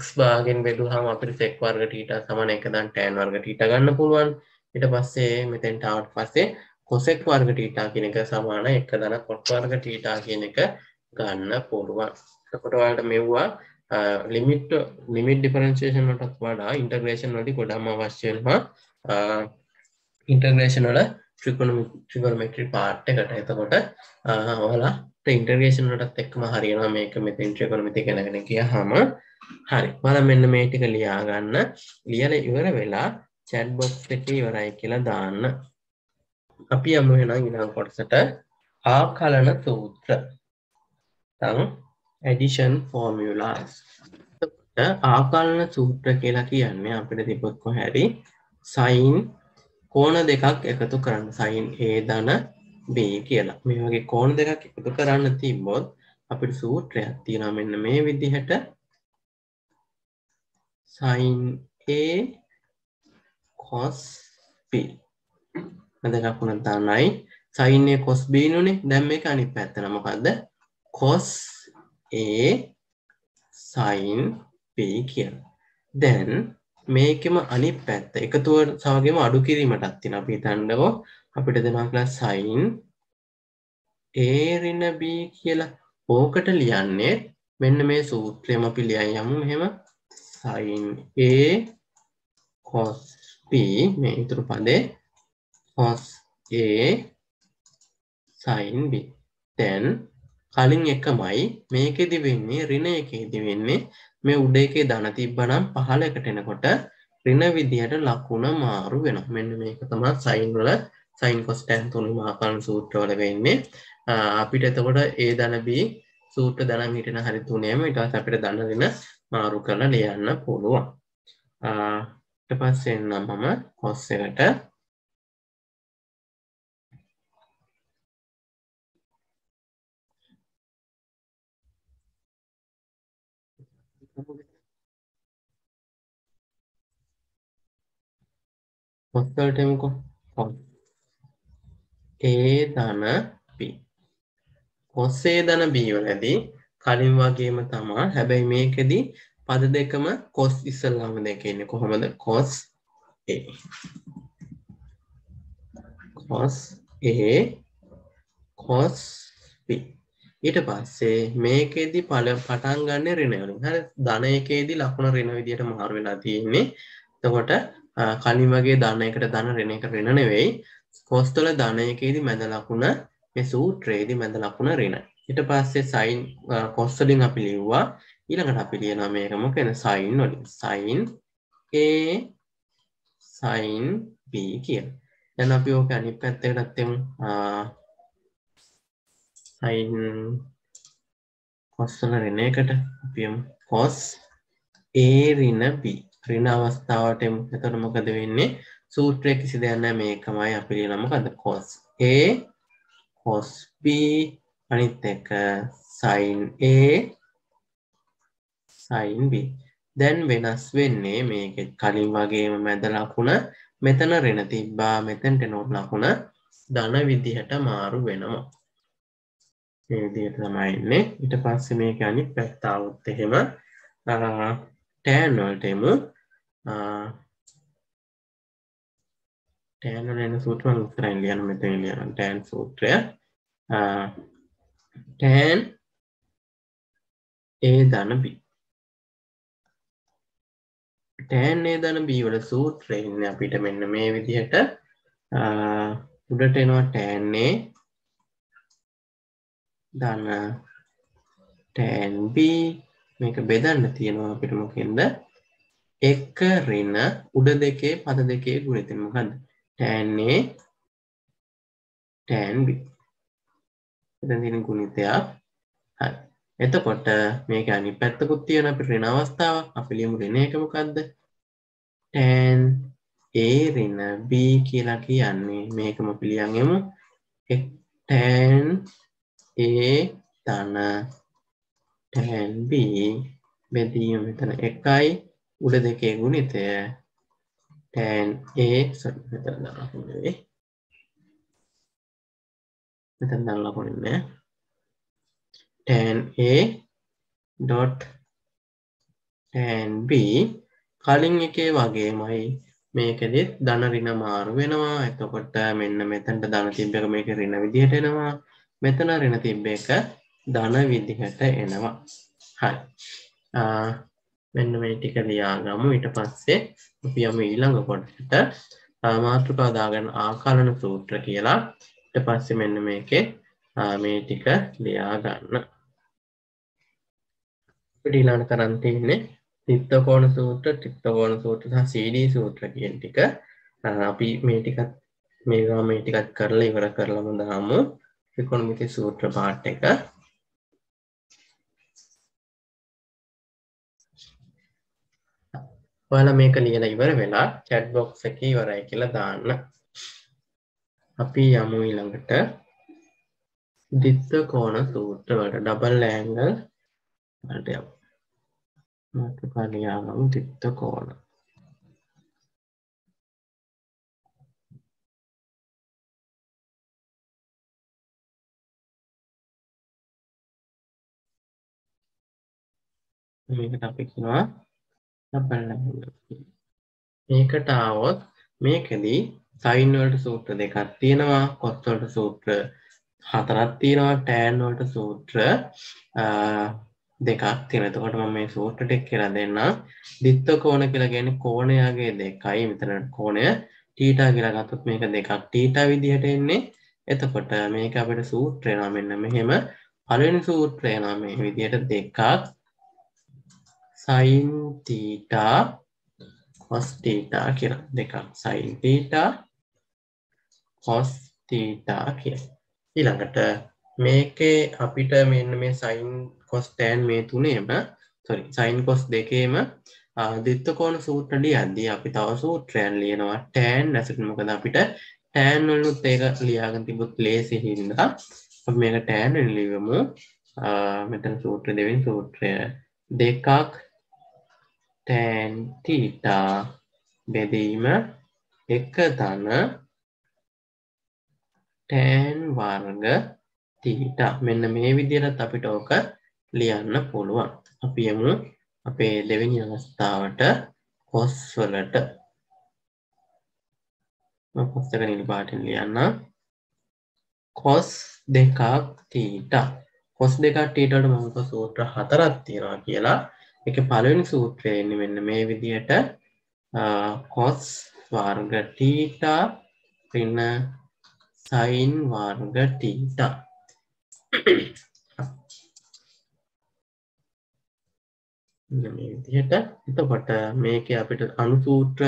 Speaker 1: x භාගෙන් බෙදුවාම අපිට sec වර්ග θ සමාන 1 දන් tan වර්ග θ ගන්න පුළුවන්. ඊට පස්සේ මෙතෙන්ට ආවට පස්සේ cosec වර්ග θ කියන එක සමාන 1 දන cos වර්ග θ කියන එක ගන්න පුළුවන්. එතකොට ඔයාලට මෙව්වා ලිමිට් ලිමිට් ඩිෆරන්සේෂනටත් වඩා ඉන්ටර්ග්‍රේෂන් වලි ගොඩාම අවශ්‍යයෙන්වා ඉන්ටර්ග්‍රේෂන් uh, වල ්‍රිකනමිට්‍රිකල්මට්‍රි පාට් එකට එතකොට හවලා uh, ඉන්ටර්ගේෂන් වලටත් එක්ම හරිනවා මේක මෙති ඉන්ට්‍රකනමිති ගැගෙන කිය හම හරි බල මෙන්න මේටික ලියාගන්න ලියල ඉවර වෙලා චැඩ් බොක්ස් එක ඉවරයි කියලා දාන්න අපි අමුහෙන ඉනා කොටසට ආකලන සූත්‍ර තං ඇඩිෂන් ෆෝමියලාස් ආකල්න සූත්‍ර කියලා කියන්නේ අපිට තිබොත්කො හැරි සයින් කෝන දෙකක් එකතු කරන්න සයින් ඒ දන B කියලා මේ වගේ කෝන දෙකක් එකතු කරන්න තිබ්බොත් අපිට සූත්‍රයක් තියෙනවා මෙන්න මේ විදිහට සයින් A කොස් B දෙකක් වුණා තනයි සයින් A කොස් B නුනේ දැන් මේක අනිත් පැත්ත මොකද්ද කොස් A සයින් P කියල දැන් මේකෙම අනි පැත්ත එකතුව සවගේම අඩු කිරීමටත් තින අපි තණ්ඩවෝ අපිට දෙනක්ලා සයින් ඒරින B කියලා ඕකට ලියන්නේ මෙන්න මේ සූත්‍රයම අපි ලියන් යමු මෙහෙම සයින් A cos P මේ ඉතුරු පදේ cos A සයින් B දැන් කලින් එකමයි මේකෙදි වෙන්නේ ඍණ එකේදි වෙන්නේ මේ උඩ එකේ ධන තිබ්බනම් පහලකට එනකොට ඍණ විදියට ලකුණ මාරු වෙනවා. මෙන්න මේක තමයි සයින් වල සයින් cos tan තුනම ආකලන සූත්‍රවල වෙන්නේ. අපිට එතකොට a ධන b සූත්‍ර ධන හිටින
Speaker 3: හරි තුනේම ඊට පස්සේ අපිට ධන ඍණ මාරු කරලා ලියන්න පුළුවන්. ඊට පස්සේ එන්නම් මම cos එකට
Speaker 1: පොත්වලට එමුකෝ
Speaker 3: පොත් ඒ ධන B පොස්සේ ධන B වලදී කලින්
Speaker 1: වගේම තමා හැබැයි මේකෙදී පද දෙකම කොස් ඉස්සල්ලාම දෙක ඉන්නේ කොහොමද කොස් A කොස් A කොස් B ඊට පස්සේ මේකෙදි පල පටන් ගන්න රිනවලින් හර ධනයකේදී ලකුණ රෙන විදියට මහර වෙලා තියෙන්නේ තකොට කලින් වගේ ධනයකට දන රෙන එක රෙන නෙවෙයි කොස්තොල ධනයකේදී මැද ලකුණ මෙසූ ට්‍රේදි මැද ලකුණ රෙන ඊට පස්සේ සයින් කොස්සලින් අපි ලිව්වා ඊළඟට අපි ලියන මේකම කෙන සයින් වලින් සයින් ඒ සයින් B කිය දැන් අපි ඕක අනිත් පැත්තකටත් එමු සයින් කොස්සල රෙන එකට අපියම් කොස් ඒ රින පි රින අවස්ථාවට එතට මොකද වෙන්නේ සූත්‍රය කිසි දෙයන්න මේකමයි අපිලි නමකද කොස් ඒ කොස්බ අනිත් එක සයින් ඒ සයින්බ දැන් වෙනස් වෙන්නේ මේක කලින් වගේම මැද ලකුණ මෙතන රෙන තිබ්බා මෙතැන්ට නොත් ලකුණ දන විදිහට මාරු වෙනවා ඒදියට තමයින්නේ ඉට පස්ස මේක අනි
Speaker 3: පැත්තාවත් එහෙම ටෑන්වල්ටම ටෑනන සූත්‍රම උත්තරයින් ලියන මෙත ලියන ටෑන් සූත්‍රය ටෑන් ඒ දනබි
Speaker 1: ටෑන්නේ දන බීවල සූත්‍රයන්න අපිට මෙන්න මේ විදිහට උඩට එනවා ටෑන්නේ දන්න ටැන්බ මේක බෙදන්න තියෙනවා අපිට මොකෙන්ද එක රෙන
Speaker 3: උඩ දෙකේ පද දෙකේ ගුණතින් මොකද ටැන්නේ ටැන්බ එතතින ගුණිතයක් හරි එතකොට
Speaker 1: මේක අනි පැත්තකුත් තියෙන අපි රෙන අවස්ථාවක් අපිලියමු රෙන එකමකක්ද ටෑන් ඒ රෙන B කියලා කියන්නේ මේකම පිළියන්ගම ටෑන් ඒ තන ටැන් B බැදීම මෙතන එකයි උඩ දෙකේ ගුණිතය
Speaker 3: ටැන් ඒ මෙතන දරහුණේ මෙතන දරලා පොනින්නේ tan A dot tan B කලින් එකේ වගේමයි
Speaker 1: මේකෙදෙත් ධන ඍණ මාරු වෙනවා එතකොට මෙන්න මෙතනට ධන තිබ්බක මේක ඍණ විදිහට එනවා මෙතන රින තිබ්බ එක ධන විදිහට එනවා හරි මෙන්න මේ ටික ලියාගමු ඊට පස්සේ අපි යමු ඊළඟ කොටට මාතෘකා දාගන්න ආකලන සූත්‍ර කියලා ඊට පස්සේ මෙන්න මේකේ මේ ටික ලියා ගන්න අපිට ඊළඟ කරන් තියෙන්නේ තිත්තකෝණ සූත්‍ර තිත්තකෝණ සූත්‍ර සහ සීඩී සූත්‍ර කියන ටික අපි මේ ටිකත් මේවා මේ ටිකත් කරලා ඉවර කරලම
Speaker 3: දාමු ත්‍රිකෝණමිති සූත්‍ර පාඩ එක ඔයාලා මේක ලියලා ඉවර වෙලා chat box එකේ ඉවරයි කියලා දාන්න. අපි යමු ඊළඟට
Speaker 1: ද්විත්ව කෝණ සූත්‍ර වලට ඩබල් ඇන්ගල් වලට යමු.
Speaker 3: මාතෘකාව ලියනවා ද්විත්ව කෝණ.
Speaker 1: මේකට අපි කියනවා ඩබල් ලයින් මේකට આવොත් මේකෙදී සයින් වලට සූත්‍ර දෙකක් තියෙනවා කොස් වලට සූත්‍ර හතරක් තියෙනවා ටෑන් වලට සූත්‍ර දෙකක් තියෙන. එතකොට මම මේ සූත්‍ර ටික කියලා දෙන්නම්. ද්විත්ව කෝණ කියලා කියන්නේ කෝණයගේ දෙකයි. මෙතන කෝණය තීටා කියලා ගත්තොත් මේක දෙකක් තීටා විදිහට එන්නේ. එතකොට මේක අපිට සූත්‍රය නම් මෙන්න මෙහෙම. පළවෙනි සූත්‍රය නම් මේ විදිහට දෙකක් සයින් තීටා කොස් තීටා කිය දෙකක් සයින් තීටා කොස් තීටා කිය ඊළඟට මේකේ අපිට මෙන්න මේ සයින් කොස්ටෑන් මේ තුනේම සොරි සයින් කොස් දෙකේම දෙත්තකෝන සූට්‍රඩි අදී අපි තව සූට්‍රයන් ලියනවා ටෑන් ඇසට මොකද අපිට ටෑන් වලුත් ඒක ලියාගෙන තිබුත් ලේසි හින්දා අපි මේක ටෑන් ලියවමු මෙතන සූත්‍ර දෙවෙනි සූත්‍රය දෙකක් ටෑන් තීටා බෙදීම එක ධන ටෑන් වර්ග තීටා මෙන්න මේ විදිහට අපිට ඕක ලියන්න පුළුවන්. අපි යමු අපේ දෙවෙනි අවස්ථාවට cos වලට. මම cos එක නිල් පාටින් ලියන්න. cos දෙකක් තීටා. cos දෙකක් තීටාට මොකද සූත්‍ර හතරක් තියෙනවා කියලා එක පලවෙනි සූත්‍රයනි වෙන්න මේ විදියට කොස් වර්ග ටීටා පින්න සයින් වර්ග ටීටා විදිහට එතකොට මේක අපිට අනුසූත්‍ර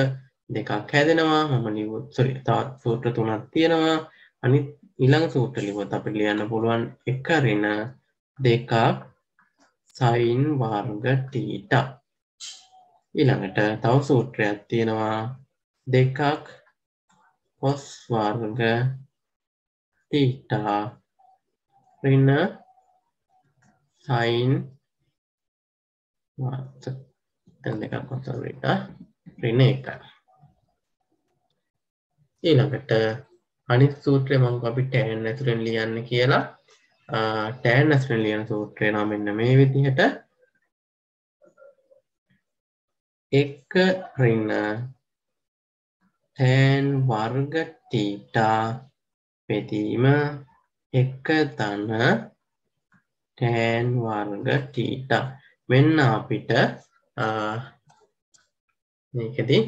Speaker 1: දෙකක් හැදෙනවා මම නිවත්සරි තවත් සූත්‍ර තුනක් තියෙනවා අනි ඉළං සූත්‍ර ලිවත් අපිට ලියන්න පුළුවන් එක රෙන දෙකක් සයින් වර්ග ටීට ඊළඟට තව සූත්‍රයක් තියෙනවා
Speaker 3: දෙකක් කොස් වර්ග ටීටා රින සයින් දෙකක් කොසට රින එක ඊළඟට අනිත් සූත්‍රය මං අපි ටෑන්
Speaker 1: ඇතුරෙන් ලියන්න කියලා ටෑන් ඇස්ටන් ලියන සූත්‍රය නම් මෙන්න මේ විදිහට
Speaker 3: එක රින්න තෑන් වර්ග ටීටා වෙදීම
Speaker 1: එක තන ටෑන් වර්ග ටීටා මෙන්න අපිට මේකෙදි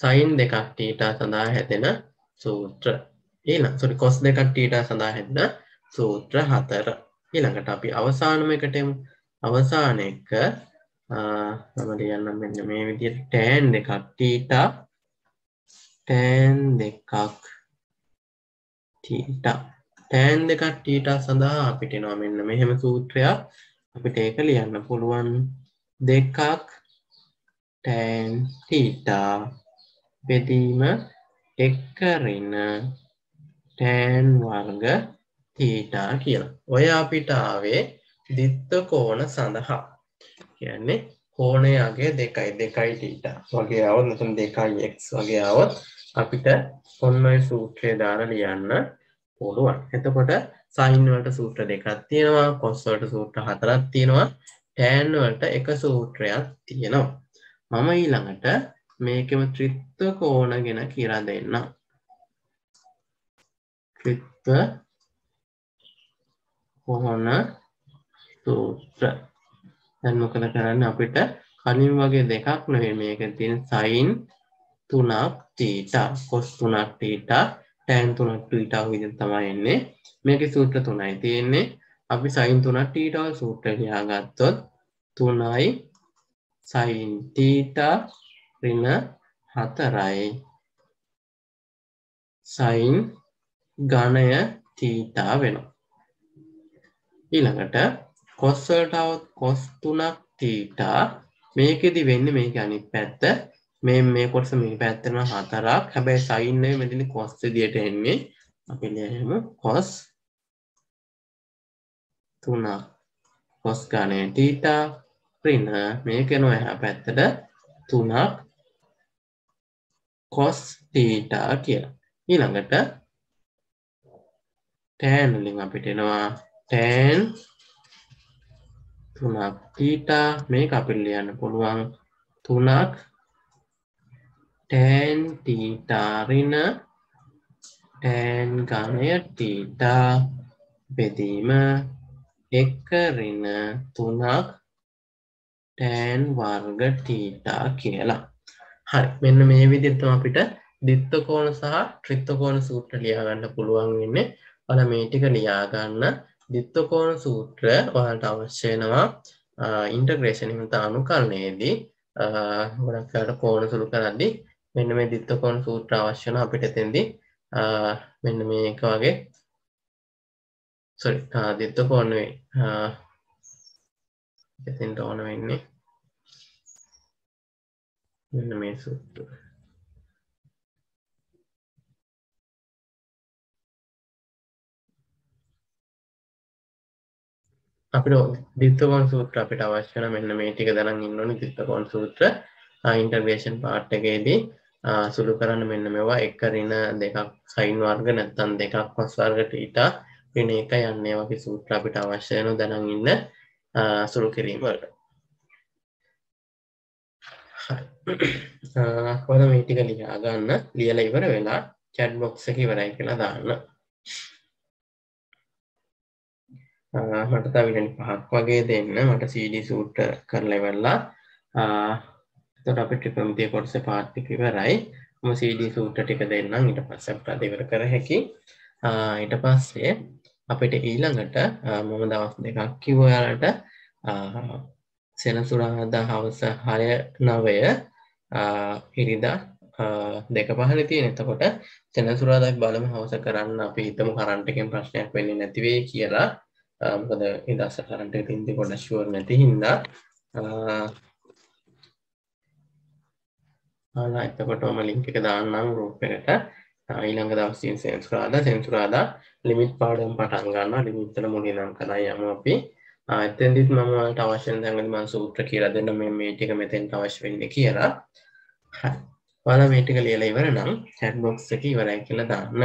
Speaker 1: සයින් දෙකක් ටීටා සඳහා හැදෙන සූත්‍ර ඊළඟ සොරි කොස් දෙකක් ටීටා සඳහා හැදෙන සූත්‍ර හතර ඊළඟට අපි අවසානම එකටම අවසාන එක මම ලියන්න මෙන්න මේ විදිහට ටෑන් දෙකක් ටීටා ටෑන් දෙකක් ටීටා ටෑන් දෙකක් ටීටා සඳහා අපිට එනවා මෙන්න මෙහෙම සූත්‍රයක් අපිට ඒක ලියන්න පුළුවන් දෙකක් ටෑන් ටීටා බෙදීම එක්කරෙන ටෑන් වර්ග තීටා කියලා. ඔය අපිට ආවේ දිත්ත කෝණ සඳහා. කියන්නේ කෝණයගේ දෙකයි දෙකයි ටීටා වගේ આવොත් නැත්නම් දෙකයි x වගේ આવොත් අපිට ඔන්න ඔය සූත්‍රය දාලා ලියන්න පුළුවන්. එතකොට sin වලට සූත්‍ර දෙකක් තියෙනවා, cos වලට සූත්‍ර හතරක් තියෙනවා, tan වලට එක සූත්‍රයක් තියෙනවා. මම ඊළඟට මේකෙම ත්‍රිත්ව කෝණ ගැන කියලා දෙන්නම්.
Speaker 3: ත්‍රිත්ව කොහොන සූත්‍ර
Speaker 1: දැන් මොකද කරන්න අපිට කලින් වගේ දෙකක් නොවේ මේක තියෙන සයින් තුනක් තීටා කොස් තුනක් තීටා ටෑන් තුනක් ටීටා විදිහට තමයි එන්නේ මේකේ සූත්‍ර තුනයි තියෙන්නේ අපි සයින් තුනක් ටීටා සූත්‍රය ලියාගත්තොත්
Speaker 3: තුනයි සයින් තීටා ඍණ හතරයි සයින් ගණය
Speaker 1: තීටා වෙනවා ඊළඟට cos වලට આવොත් cos 3ක් තීටා මේකෙදි වෙන්නේ මේක අනිත් පැත්ත මේ මේ කොටස මේ පැත්තට නම් හතරක් හැබැයි sin එක මෙතන cos විදියට එන්නේ අපි ලියමු cos
Speaker 3: 3ක් cos ගණය තීටා ඍණ මේක එනවා එහා පැත්තට 3ක් cos තීටා කියලා ඊළඟට
Speaker 1: tan වලින් අපිට එනවා ටෑන් තුනක් තීටා මේක අපිට ලියන්න පුළුවන් තුනක් ටෑන් තීටාරින ටෑන් ගණය තීටා බෙදීම එකරින තුනක් ටෑන් වර්ග ටීටා කියලා හරි මෙන්න මේ විදිත්තම අපිට දිත්තකෝන සහ ට්‍රිත්තකෝන සූට්ට ලියාගන්න පුළුවන් වෙන්න බල මේ ටික ලියාගන්න දිත්තකෝණ සූත්‍ර ඔයාලට අවශ්‍ය වෙනවා ඉන්ටග්‍රේෂන් හිමත අනුකරණයේදී ගොඩක් වෙලාට කෝණ සුළු කරද්දී මෙන්න මේ දිත්තකෝණ සූත්‍ර අවශ්‍ය වෙන අපිට එතෙන්දී මෙන්න මේක වගේ
Speaker 3: සොරි දිත්තකෝණ නෙවෙයි එතෙන්ට ඕන වෙන්නේ මෙන්න මේ සූත්‍රය
Speaker 1: අපිට දිත්තකොන් සූත්‍ර අපිට අවශ්‍යන මෙන්න මේ ටික දරන් ඉන්නනි දිත්තකොන් සූත්‍ර ඉන්ටර්වේෂන් පාට්ටකේදී සුළු කරන්න මෙන්න මෙවා එක්කරින දෙකක් සයින් වර්ග නැත්තන් දෙකක් වස් වර්ගට ඉතා වෙන එක යන්නේ වගේ සූත්‍ර අපිට අවශ්‍යයනු දනන් ඉන්න සුළු කිරීමට කොද මේටික ලියාගන්න ලියල ඉවර වෙලා චැට් බොක්ස එක ඉවරයි කියලා දාන්න මටතා විටනි පහක් වගේ දෙන්න මට සීඩි සූට් කරලවෙල්ලා තොට අපි ටිපමිතිය කොටස පාට්ටිකිවරයි ම සීඩි සූට ටික දෙන්නම් ඉට පස්ස ප්‍රතිවර කර හැකි ඉට පස්සේ අපිට ඊළඟට මොම දවස් දෙකක් කිවයාලට සෙනසුරාදා හවස හය නවය හිරිදා දෙක පහල තියෙන එතකොට සෙනසුරාදක් බලම හවස කරන්න අපි හිතම කරන්ටකෙන් ප්‍රශ්නයක් වෙන්නේ නැතිවේ කියලා මොකද ඉදස කරට තින්දි ගොඩ ශුවර් නැති හින්දා ආලා එතකොටම ලිංක එක දාන්නම් රූපයට ඊළඟ දවසින් සෙන්සුරාදා සෙන්සුරාදා ලිමිට් පාඩම් පටන් ගන්නවා ලිමිත්තල මුලිනම් කරයි යමු අපි එතෙන්දිත් මම අවශ්‍ය දැඟලි මං සූත්‍ර කියලා දෙන්න මේ මේ ටික මෙතෙන්ට අවශ්‍ය වෙන්නේ කියලා ඔයාලා මේ ටික ලියලා ඉවර නම් chat box එකේ ඉවරයි කියලා දාන්න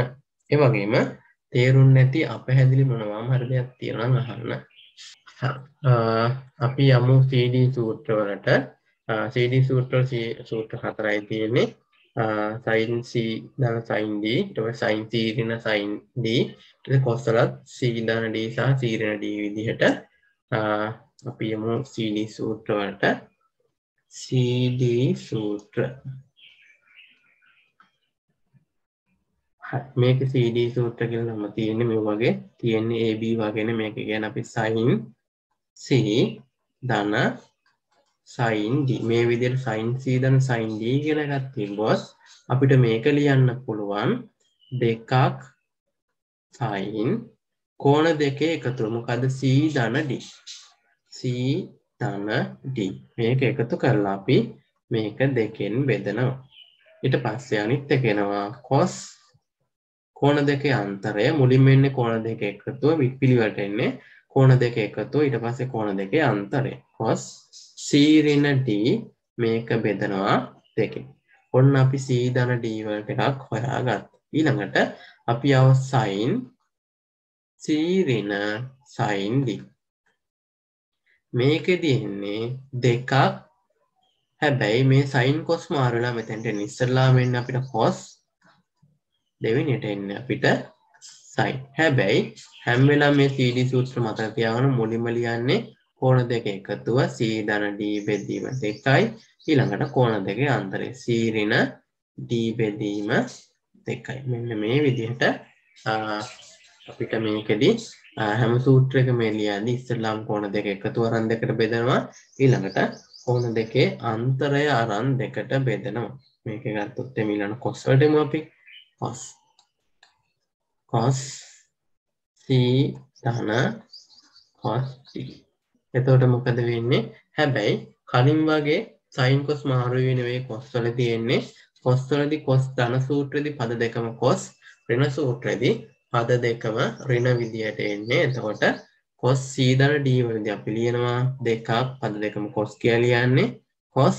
Speaker 1: ඒ වගේම තේරුම් නැති අපහැදිලි මොනවාම හර දෙයක් තියෙන අහන්න අපි යමු CD සූට්‍රවලට CD සූට්‍ර සූට්‍ර හතරයි තියෙන්නේ සයින්C දන සයින්D සයින් සීරන සයින්D කොස්සලත් සීදන D සහ සීරණ D විදිහට අපි යමු CD සූට්‍රවලට CD සූට්‍ර මේක CD සූත්‍ර කියල නම තියෙන මේ වගේ තියෙන්නේ AB වගෙන මේක ගැන අපි සයින් C දන සයින් මේ විදිර සයින් C දන සයින් D කියල ගත්ති බොස් අපිට මේක ලියන්න පුළුවන් දෙකක් සයින් කෝන දෙකේ එකතුරමකද C දන D C දන D මේක එකතු කරලා අපි මේක දෙකෙන් බෙදනවා ඊට පස්සේ අනිත් එකෙනවා කොස් කෝණ දෙකේ අන්තරය මුලින්ම එන්නේ කෝණ දෙක එකතුව පිළිවෙලට එන්නේ කෝණ දෙක එකතුව ඊට පස්සේ කෝණ දෙකේ අන්තරය cos c ඍණ d මේක බෙදනවා දෙකෙන් ඔන්න අපි c ධන d වලට එකක් හොයාගත්තා ඊළඟට අපි ආව sin c ඍණ sin d මේකෙදී එන්නේ දෙකක් හැබැයි මේ සයින් කොස් මාරුලා මෙතැන්ට ඉස්සරලා මෙන්න අපිට කොස් දෙවිනියට එන්න අපිට සයි හැබැයි හැම්වෙලා මේ සීඩි සූත්‍ර මතර තියාගන මුලිම ලියන්නේ කෝණ දෙක එකතුව සීධනඩී බෙදීම දෙකයි ඊළඟට කෝණ දෙක අන්තරය සීරින දීබෙදීම දෙකයි මෙන්න මේ විදිහට අපිට මේකෙදී හැම සූත්‍රක මෙලියද ඉස්සල්ලාම් කෝණ දෙක එකතු අරන් දෙකට බෙදෙනවා ඊළඟට කෝණ දෙකේ අන්තරය අරන් දෙකට බෙදෙනවා මේක ගත්තොත් එමිලන කොස්වලටම අපි cos cos c ධන cos t එතකොට මොකද වෙන්නේ හැබැයි කලින් වගේ sin cos මාරු වෙන මේ cos වල තියෙන්නේ cos වලදී cos ධන සූත්‍රයේදී පද දෙකම cos ඍණ සූත්‍රයේදී පද දෙකම ඍණ විදියට එන්නේ එතකොට cos c ධන d වලදී අපි ලියනවා දෙකක් පද දෙකම cos කියලා ලියන්නේ cos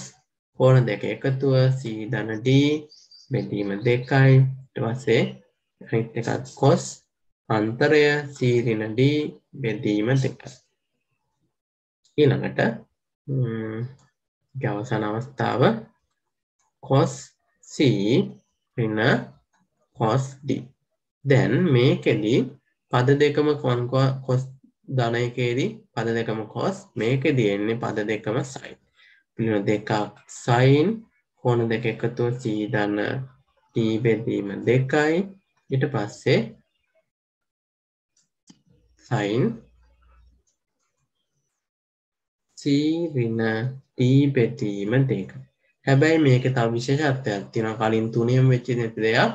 Speaker 1: කෝණ දෙක එකතුව c ධන d බෙදීම දෙකයි පස්සේ අනිත් එකත් කොස් අන්තරය සීරින D බෙදීම දෙක ඊළඟට ගවසන අවස්ථාව කොස් C රින කොස් D දැන් මේකෙදී පද දෙකම කොන්කවා කොස් ධනයකේදී පද දෙකම කොස් මේක තියෙන්නේ පද දෙකම සයින් පිළින දෙකක් සයින් කොන දෙක එකතු සීදන්න
Speaker 3: ටී බෙදීම දෙකයි ඊට පස්සේ සයින් සීරින
Speaker 1: ටී බෙදීම දෙක හැබැයි මේක තව විශේෂත්වයක් තින කලින් තුනියම් වෙච්ච නැති දෙයක්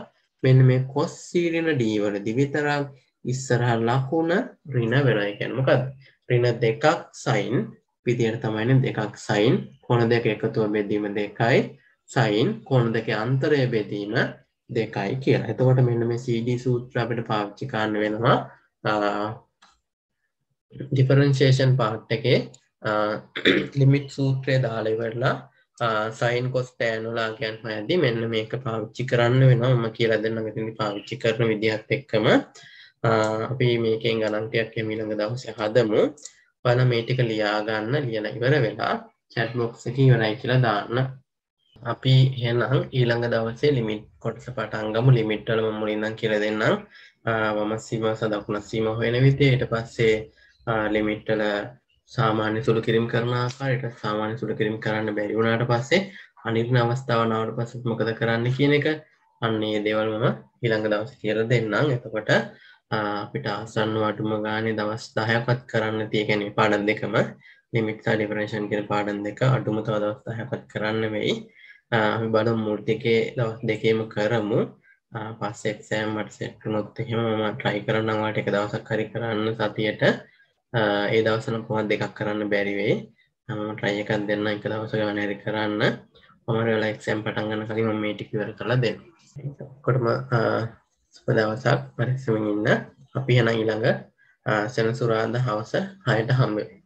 Speaker 1: මෙන්න මේ කොස් සීරින ඩීවල දිවිතරක් ඉස්සරහ ලකුණ රින වෙනයි කැනමකත් රින දෙකක් සයින් විදියට තමයින දෙකක් සයින් කොන දෙක එකතුව බෙදීම දෙකයි සයින් කෝණ දෙක අන්තරය බෙදීම දෙකයි කියලා එතකොට මෙන්න මේ සීඩ සූත්‍ර අපිට පාච්චිකාන්න වෙනවා ඩිෆරන්ශේෂන් පාට් එකේ ලිමිට් සූත්‍රය දාලවරලා සයින් කොස් තෑනුලාගයන් හයදි මෙන්න මේක පාවිච්චි කරන්න වෙනම කියලා දෙන්න මෙතිනි පාවිච්චි කරන විදිහත් එක්කම අපි මේකෙන් ගණන්ටයක් එමිළඟ දවස හදමු පල මේටික ලියාගන්න ලියන ඉවර වෙලා චැට්බොක්සකි වෙනයි කියලා දාන්න අපි හෙනම් ඊළඟ දවසේ ලිමිට් කොටස පටන්ගමු ලිමිට්ටල මුලින්දන් කියර දෙන්නම් වම සීම සදක්ුණ සීම හොයෙන විතේයට පස්සේ ලිමිට්ටල සාමාන්‍ය සුළු කිරම් කරනකාරයට සාමාන්‍ය සුළු කිරම් කරන්න බැරි වුණට පස්සේ අනිර්න අවස්ථාව නවට පසුත් මොකද කරන්න කියන එක අන්නේ දෙවල්මම ඊළඟ දවස කියර දෙන්නම් එතකොට අපිට ආසන්න වටුම ගානය දවස් දායකත් කරන්න තියගැන පාඩන් දෙකම ලිමික්සා ඩිපරේෂන් කෙන පාඩන් දෙක අඩුමතව දවස් දායකත් කරන්න වෙයි බල මුල්ටිකේ දවස් දෙකේම කරමු පස්සෙක්සෑම් මටසෙක් නොත් එහෙම ම ට්‍රයි කරන්නවාට එක දවසක් හරි කරන්න සතියට ඒ දවසන පුහත් දෙකක් කරන්න බැරිවේ ට්‍රයකත් දෙන්න එක දවස ගනැරි කරන්න මර ලක්ෂම් පටන්ගන්න කලින් මේටිකිවර කළ
Speaker 3: දෙන්න කොටම සුපදවසක් පරිස්සමින් ඉන්න අපි හෙන ඊළඟ සැනසුරාද හවස හයට හම්බේ